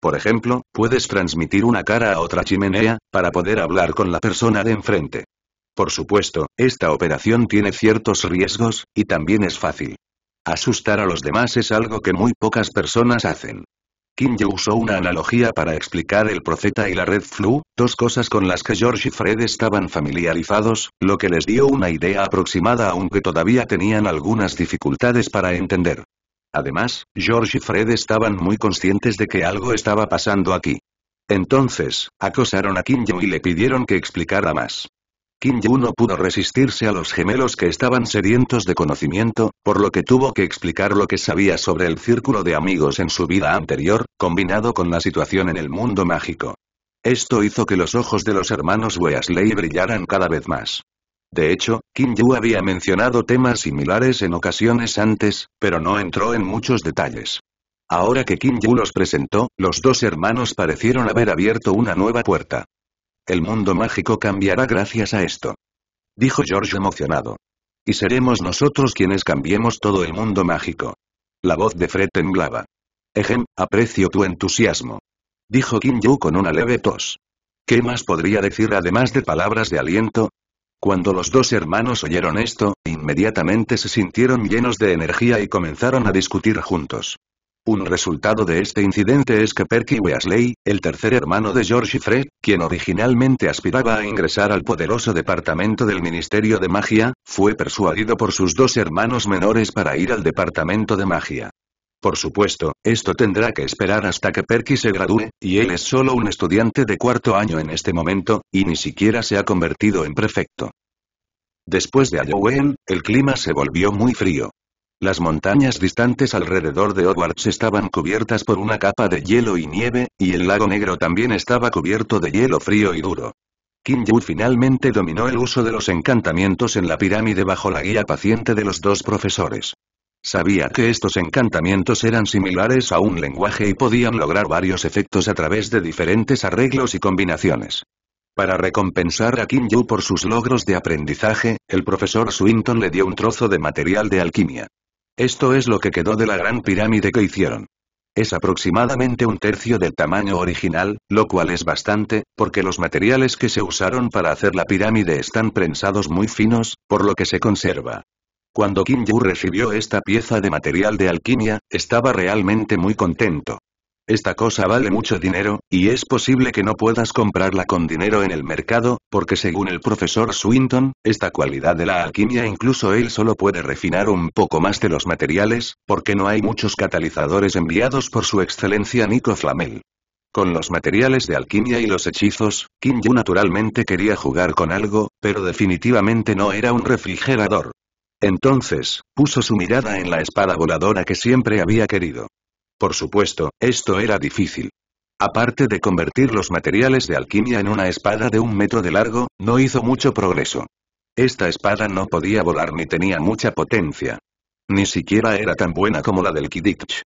Por ejemplo, puedes transmitir una cara a otra chimenea, para poder hablar con la persona de enfrente. Por supuesto, esta operación tiene ciertos riesgos, y también es fácil. Asustar a los demás es algo que muy pocas personas hacen. Kim usó una analogía para explicar el profeta y la red flu, dos cosas con las que George y Fred estaban familiarizados, lo que les dio una idea aproximada aunque todavía tenían algunas dificultades para entender. Además, George y Fred estaban muy conscientes de que algo estaba pasando aquí. Entonces, acosaron a Kim Yu y le pidieron que explicara más. Kim Yu no pudo resistirse a los gemelos que estaban sedientos de conocimiento, por lo que tuvo que explicar lo que sabía sobre el círculo de amigos en su vida anterior, combinado con la situación en el mundo mágico. Esto hizo que los ojos de los hermanos Weasley brillaran cada vez más. De hecho, Kim Yu había mencionado temas similares en ocasiones antes, pero no entró en muchos detalles. Ahora que Kim Yu los presentó, los dos hermanos parecieron haber abierto una nueva puerta. El mundo mágico cambiará gracias a esto. Dijo George emocionado. Y seremos nosotros quienes cambiemos todo el mundo mágico. La voz de Fred temblaba. Ejem, aprecio tu entusiasmo. Dijo Kim Yu con una leve tos. ¿Qué más podría decir además de palabras de aliento? Cuando los dos hermanos oyeron esto, inmediatamente se sintieron llenos de energía y comenzaron a discutir juntos. Un resultado de este incidente es que Perky Weasley, el tercer hermano de George Fred, quien originalmente aspiraba a ingresar al poderoso departamento del Ministerio de Magia, fue persuadido por sus dos hermanos menores para ir al departamento de magia. Por supuesto, esto tendrá que esperar hasta que Perky se gradúe, y él es solo un estudiante de cuarto año en este momento, y ni siquiera se ha convertido en prefecto. Después de Halloween, el clima se volvió muy frío. Las montañas distantes alrededor de Hogwarts estaban cubiertas por una capa de hielo y nieve, y el lago negro también estaba cubierto de hielo frío y duro. Kim Yu finalmente dominó el uso de los encantamientos en la pirámide bajo la guía paciente de los dos profesores. Sabía que estos encantamientos eran similares a un lenguaje y podían lograr varios efectos a través de diferentes arreglos y combinaciones. Para recompensar a Kim Yu por sus logros de aprendizaje, el profesor Swinton le dio un trozo de material de alquimia. Esto es lo que quedó de la gran pirámide que hicieron. Es aproximadamente un tercio del tamaño original, lo cual es bastante, porque los materiales que se usaron para hacer la pirámide están prensados muy finos, por lo que se conserva. Cuando Kim Yu recibió esta pieza de material de alquimia, estaba realmente muy contento. Esta cosa vale mucho dinero, y es posible que no puedas comprarla con dinero en el mercado, porque según el profesor Swinton, esta cualidad de la alquimia incluso él solo puede refinar un poco más de los materiales, porque no hay muchos catalizadores enviados por su excelencia Nico Flamel. Con los materiales de alquimia y los hechizos, Kim Yu naturalmente quería jugar con algo, pero definitivamente no era un refrigerador. Entonces, puso su mirada en la espada voladora que siempre había querido. Por supuesto, esto era difícil. Aparte de convertir los materiales de alquimia en una espada de un metro de largo, no hizo mucho progreso. Esta espada no podía volar ni tenía mucha potencia. Ni siquiera era tan buena como la del Kidditch.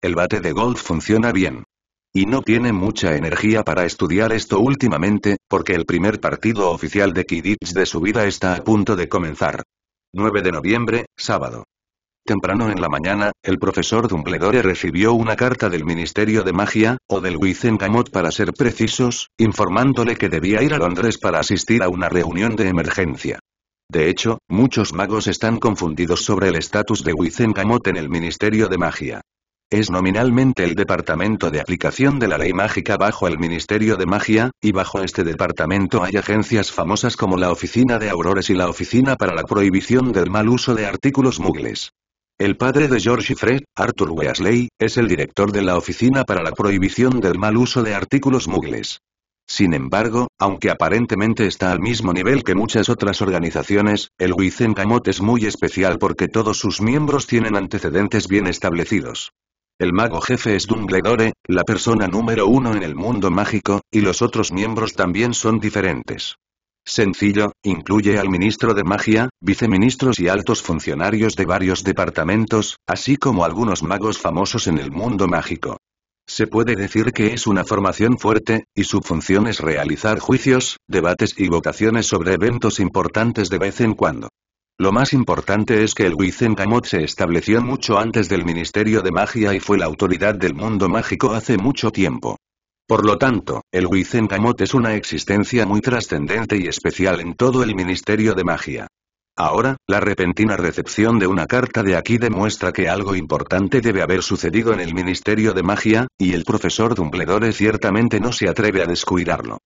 El bate de golf funciona bien. Y no tiene mucha energía para estudiar esto últimamente, porque el primer partido oficial de Kidditch de su vida está a punto de comenzar. 9 de noviembre, sábado. Temprano en la mañana, el profesor Dumbledore recibió una carta del Ministerio de Magia, o del Wizengamot para ser precisos, informándole que debía ir a Londres para asistir a una reunión de emergencia. De hecho, muchos magos están confundidos sobre el estatus de Wizengamot en el Ministerio de Magia. Es nominalmente el departamento de aplicación de la ley mágica bajo el Ministerio de Magia, y bajo este departamento hay agencias famosas como la Oficina de Aurores y la Oficina para la Prohibición del Mal Uso de Artículos Mugles. El padre de George Fred, Arthur Weasley, es el director de la Oficina para la Prohibición del Mal Uso de Artículos Mugles. Sin embargo, aunque aparentemente está al mismo nivel que muchas otras organizaciones, el Wizengamot es muy especial porque todos sus miembros tienen antecedentes bien establecidos. El mago jefe es Dumbledore, la persona número uno en el mundo mágico, y los otros miembros también son diferentes. Sencillo, incluye al ministro de magia, viceministros y altos funcionarios de varios departamentos, así como algunos magos famosos en el mundo mágico. Se puede decir que es una formación fuerte, y su función es realizar juicios, debates y votaciones sobre eventos importantes de vez en cuando. Lo más importante es que el Wizengamot se estableció mucho antes del Ministerio de Magia y fue la autoridad del mundo mágico hace mucho tiempo. Por lo tanto, el Wizengamot es una existencia muy trascendente y especial en todo el Ministerio de Magia. Ahora, la repentina recepción de una carta de aquí demuestra que algo importante debe haber sucedido en el Ministerio de Magia, y el profesor Dumbledore ciertamente no se atreve a descuidarlo.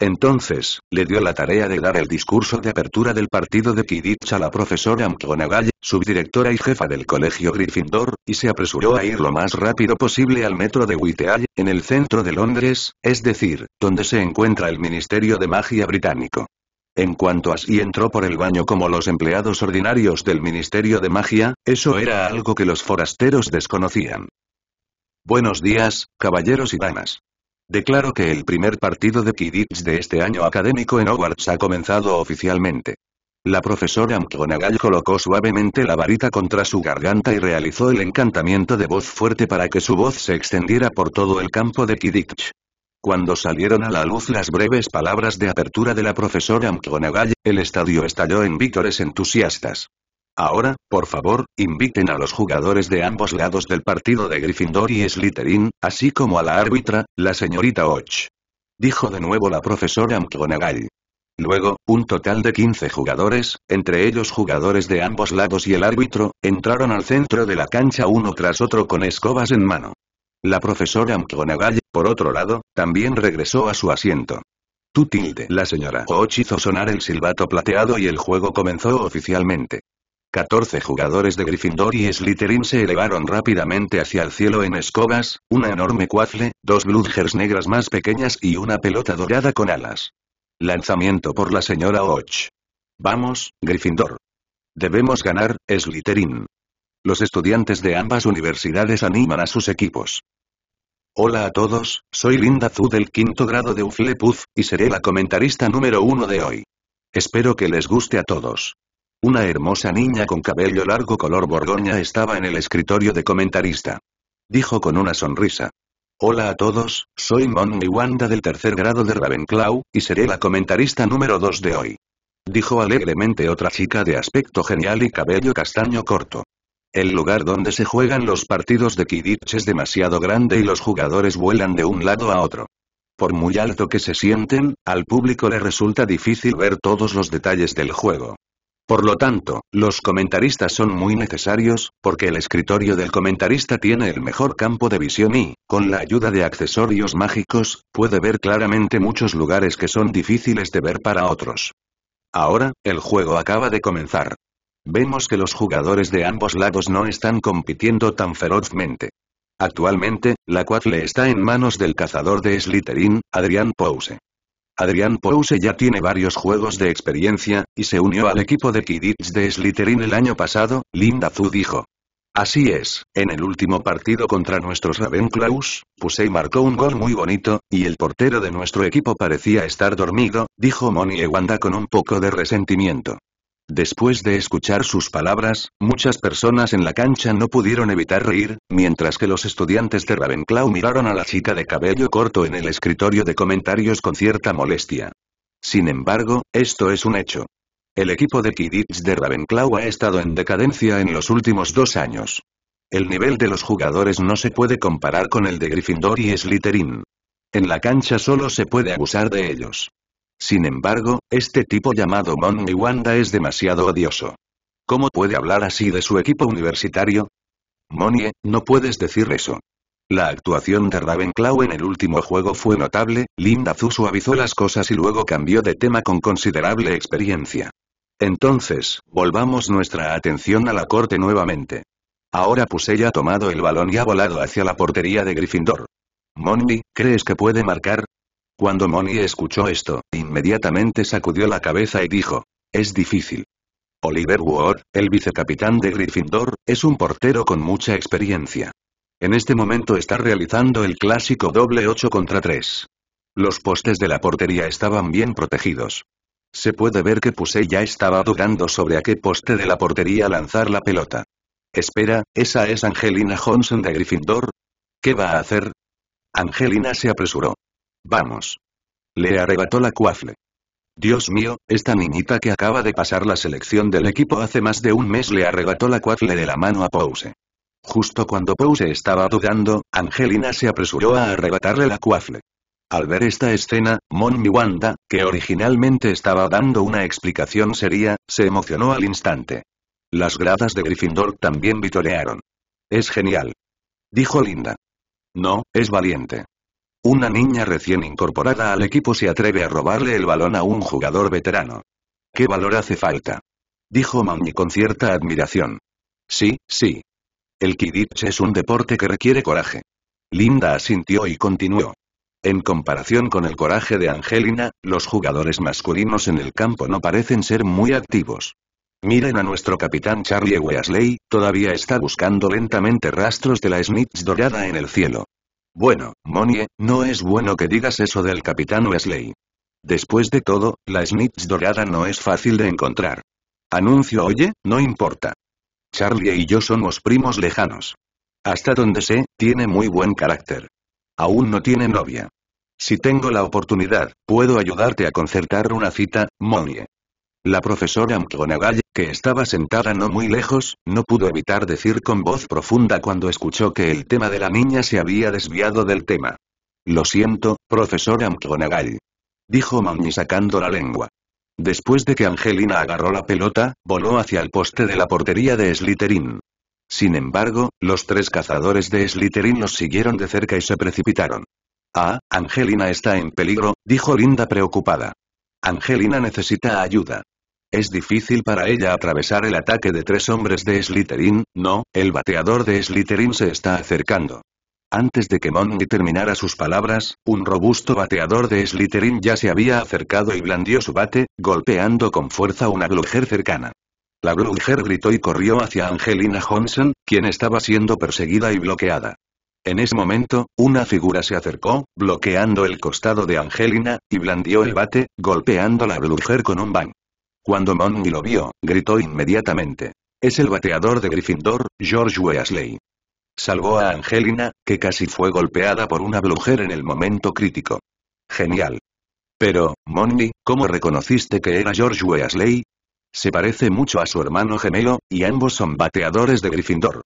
Entonces, le dio la tarea de dar el discurso de apertura del partido de Quidditch a la profesora McGonagall, subdirectora y jefa del colegio Gryffindor, y se apresuró a ir lo más rápido posible al metro de Whitehall, en el centro de Londres, es decir, donde se encuentra el Ministerio de Magia Británico. En cuanto así entró por el baño como los empleados ordinarios del Ministerio de Magia, eso era algo que los forasteros desconocían. Buenos días, caballeros y damas. Declaro que el primer partido de Kidditch de este año académico en Hogwarts ha comenzado oficialmente. La profesora McGonagall colocó suavemente la varita contra su garganta y realizó el encantamiento de voz fuerte para que su voz se extendiera por todo el campo de Kidditch. Cuando salieron a la luz las breves palabras de apertura de la profesora McGonagall, el estadio estalló en vítores entusiastas. Ahora, por favor, inviten a los jugadores de ambos lados del partido de Gryffindor y Slytherin, así como a la árbitra, la señorita Och. Dijo de nuevo la profesora McGonagall. Luego, un total de 15 jugadores, entre ellos jugadores de ambos lados y el árbitro, entraron al centro de la cancha uno tras otro con escobas en mano. La profesora McGonagall, por otro lado, también regresó a su asiento. Tutilde La señora Hoch hizo sonar el silbato plateado y el juego comenzó oficialmente. 14 jugadores de Gryffindor y Slytherin se elevaron rápidamente hacia el cielo en escobas, una enorme cuafle, dos bludgers negras más pequeñas y una pelota dorada con alas. Lanzamiento por la señora Och. Vamos, Gryffindor. Debemos ganar, Slytherin. Los estudiantes de ambas universidades animan a sus equipos. Hola a todos, soy Linda Zu del quinto grado de Uflepuz, y seré la comentarista número uno de hoy. Espero que les guste a todos. Una hermosa niña con cabello largo color borgoña estaba en el escritorio de comentarista. Dijo con una sonrisa. Hola a todos, soy Moni Wanda del tercer grado de Ravenclaw, y seré la comentarista número 2 de hoy. Dijo alegremente otra chica de aspecto genial y cabello castaño corto. El lugar donde se juegan los partidos de Quidditch es demasiado grande y los jugadores vuelan de un lado a otro. Por muy alto que se sienten, al público le resulta difícil ver todos los detalles del juego. Por lo tanto, los comentaristas son muy necesarios, porque el escritorio del comentarista tiene el mejor campo de visión y, con la ayuda de accesorios mágicos, puede ver claramente muchos lugares que son difíciles de ver para otros. Ahora, el juego acaba de comenzar. Vemos que los jugadores de ambos lados no están compitiendo tan ferozmente. Actualmente, la le está en manos del cazador de Slytherin, Adrian Pouse. Adrián Pouse ya tiene varios juegos de experiencia, y se unió al equipo de Kidditch de Slytherin el año pasado, Linda Zu dijo. Así es, en el último partido contra nuestros Ravenclaws, Pusey marcó un gol muy bonito, y el portero de nuestro equipo parecía estar dormido, dijo Moni Ewanda con un poco de resentimiento. Después de escuchar sus palabras, muchas personas en la cancha no pudieron evitar reír, mientras que los estudiantes de Ravenclaw miraron a la chica de cabello corto en el escritorio de comentarios con cierta molestia. Sin embargo, esto es un hecho. El equipo de Kidditch de Ravenclaw ha estado en decadencia en los últimos dos años. El nivel de los jugadores no se puede comparar con el de Gryffindor y Slytherin. En la cancha solo se puede abusar de ellos. Sin embargo, este tipo llamado Moni Wanda es demasiado odioso. ¿Cómo puede hablar así de su equipo universitario? Monie, no puedes decir eso. La actuación de Ravenclaw en el último juego fue notable, Linda Zu suavizó las cosas y luego cambió de tema con considerable experiencia. Entonces, volvamos nuestra atención a la corte nuevamente. Ahora Pusey ha tomado el balón y ha volado hacia la portería de Gryffindor. Moni, ¿crees que puede marcar? Cuando Moni escuchó esto, inmediatamente sacudió la cabeza y dijo, es difícil. Oliver Ward, el vicecapitán de Gryffindor, es un portero con mucha experiencia. En este momento está realizando el clásico doble 8 contra 3. Los postes de la portería estaban bien protegidos. Se puede ver que Pusey ya estaba dudando sobre a qué poste de la portería lanzar la pelota. Espera, ¿esa es Angelina Johnson de Gryffindor? ¿Qué va a hacer? Angelina se apresuró. Vamos. Le arrebató la cuafle. Dios mío, esta niñita que acaba de pasar la selección del equipo hace más de un mes le arrebató la cuafle de la mano a Pose. Justo cuando Pose estaba dudando, Angelina se apresuró a arrebatarle la cuafle. Al ver esta escena, Mon Miwanda, que originalmente estaba dando una explicación seria, se emocionó al instante. Las gradas de Gryffindor también vitorearon. Es genial. Dijo Linda. No, es valiente. Una niña recién incorporada al equipo se atreve a robarle el balón a un jugador veterano. ¿Qué valor hace falta? Dijo Manny con cierta admiración. Sí, sí. El Kidditch es un deporte que requiere coraje. Linda asintió y continuó. En comparación con el coraje de Angelina, los jugadores masculinos en el campo no parecen ser muy activos. Miren a nuestro capitán Charlie Weasley, todavía está buscando lentamente rastros de la Smiths dorada en el cielo. Bueno, Monie, eh, no es bueno que digas eso del capitán Wesley. Después de todo, la Snitch dorada no es fácil de encontrar. Anuncio oye, no importa. Charlie y yo somos primos lejanos. Hasta donde sé, tiene muy buen carácter. Aún no tiene novia. Si tengo la oportunidad, puedo ayudarte a concertar una cita, Monie. Eh. La profesora McGonagall, que estaba sentada no muy lejos, no pudo evitar decir con voz profunda cuando escuchó que el tema de la niña se había desviado del tema. Lo siento, profesora McGonagall. Dijo Manny sacando la lengua. Después de que Angelina agarró la pelota, voló hacia el poste de la portería de Slytherin. Sin embargo, los tres cazadores de Slytherin los siguieron de cerca y se precipitaron. Ah, Angelina está en peligro, dijo Linda preocupada. Angelina necesita ayuda. Es difícil para ella atravesar el ataque de tres hombres de Slytherin, no, el bateador de Slytherin se está acercando. Antes de que Monty terminara sus palabras, un robusto bateador de Slytherin ya se había acercado y blandió su bate, golpeando con fuerza una Gluger cercana. La Gluger gritó y corrió hacia Angelina Johnson, quien estaba siendo perseguida y bloqueada. En ese momento, una figura se acercó, bloqueando el costado de Angelina, y blandió el bate, golpeando la Bluger con un bang. Cuando Monty lo vio, gritó inmediatamente. Es el bateador de Gryffindor, George Weasley. Salvó a Angelina, que casi fue golpeada por una blujer en el momento crítico. Genial. Pero, Monty, ¿cómo reconociste que era George Weasley? Se parece mucho a su hermano gemelo, y ambos son bateadores de Gryffindor.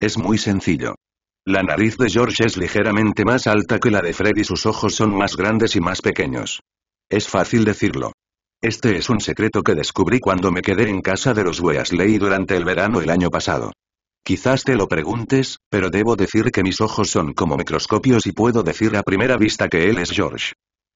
Es muy sencillo. La nariz de George es ligeramente más alta que la de Fred y sus ojos son más grandes y más pequeños. Es fácil decirlo. Este es un secreto que descubrí cuando me quedé en casa de los Weasley durante el verano el año pasado. Quizás te lo preguntes, pero debo decir que mis ojos son como microscopios y puedo decir a primera vista que él es George.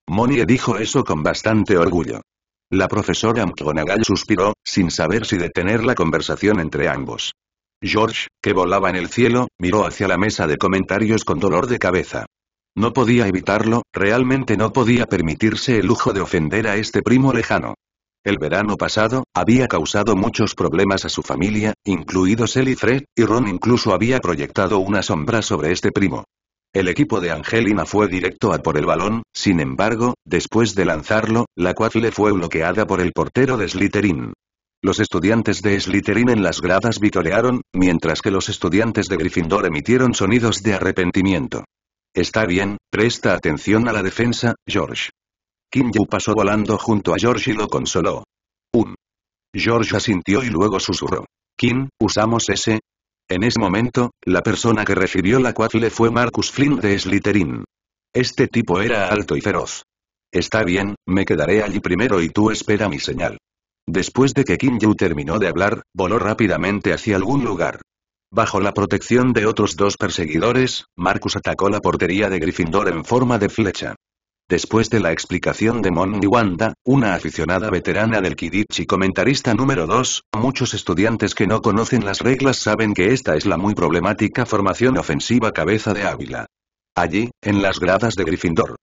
Monie dijo eso con bastante orgullo. La profesora McGonagall suspiró, sin saber si detener la conversación entre ambos. George, que volaba en el cielo, miró hacia la mesa de comentarios con dolor de cabeza. No podía evitarlo, realmente no podía permitirse el lujo de ofender a este primo lejano. El verano pasado, había causado muchos problemas a su familia, incluidos él y Fred, y Ron incluso había proyectado una sombra sobre este primo. El equipo de Angelina fue directo a por el balón, sin embargo, después de lanzarlo, la le fue bloqueada por el portero de Slytherin. Los estudiantes de Slytherin en las gradas vitorearon, mientras que los estudiantes de Gryffindor emitieron sonidos de arrepentimiento. Está bien, presta atención a la defensa, George. Kim Yu pasó volando junto a George y lo consoló. «Un». George asintió y luego susurró. Kim, ¿usamos ese? En ese momento, la persona que recibió la cuatle fue Marcus Flynn de Slytherin. Este tipo era alto y feroz. Está bien, me quedaré allí primero y tú espera mi señal. Después de que Kim Yu terminó de hablar, voló rápidamente hacia algún lugar. Bajo la protección de otros dos perseguidores, Marcus atacó la portería de Gryffindor en forma de flecha. Después de la explicación de Mon Wanda, una aficionada veterana del Quidditch y comentarista número 2, muchos estudiantes que no conocen las reglas saben que esta es la muy problemática formación ofensiva cabeza de Ávila. Allí, en las gradas de Gryffindor.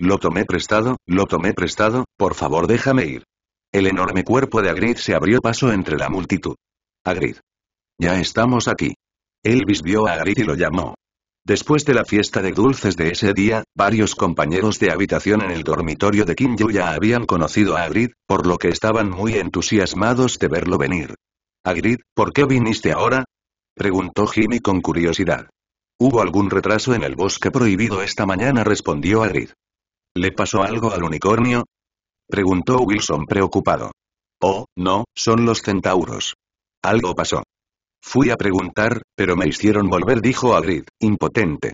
Lo tomé prestado, lo tomé prestado, por favor déjame ir. El enorme cuerpo de Agrid se abrió paso entre la multitud. Agrid. Ya estamos aquí. Elvis vio a Agrid y lo llamó. Después de la fiesta de dulces de ese día, varios compañeros de habitación en el dormitorio de Kim ya habían conocido a Agrid, por lo que estaban muy entusiasmados de verlo venir. Agrid, ¿por qué viniste ahora? preguntó Jimmy con curiosidad. Hubo algún retraso en el bosque prohibido esta mañana, respondió Agrid. ¿Le pasó algo al unicornio? preguntó Wilson preocupado. Oh, no, son los centauros. Algo pasó. Fui a preguntar, pero me hicieron volver, dijo Agrid, impotente.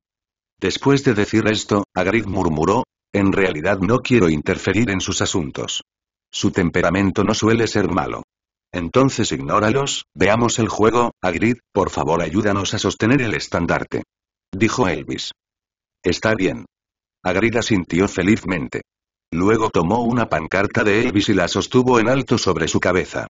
Después de decir esto, Agrid murmuró, en realidad no quiero interferir en sus asuntos. Su temperamento no suele ser malo. Entonces ignóralos, veamos el juego, Agrid, por favor ayúdanos a sostener el estandarte. Dijo Elvis. Está bien. Agrid asintió felizmente. Luego tomó una pancarta de Elvis y la sostuvo en alto sobre su cabeza.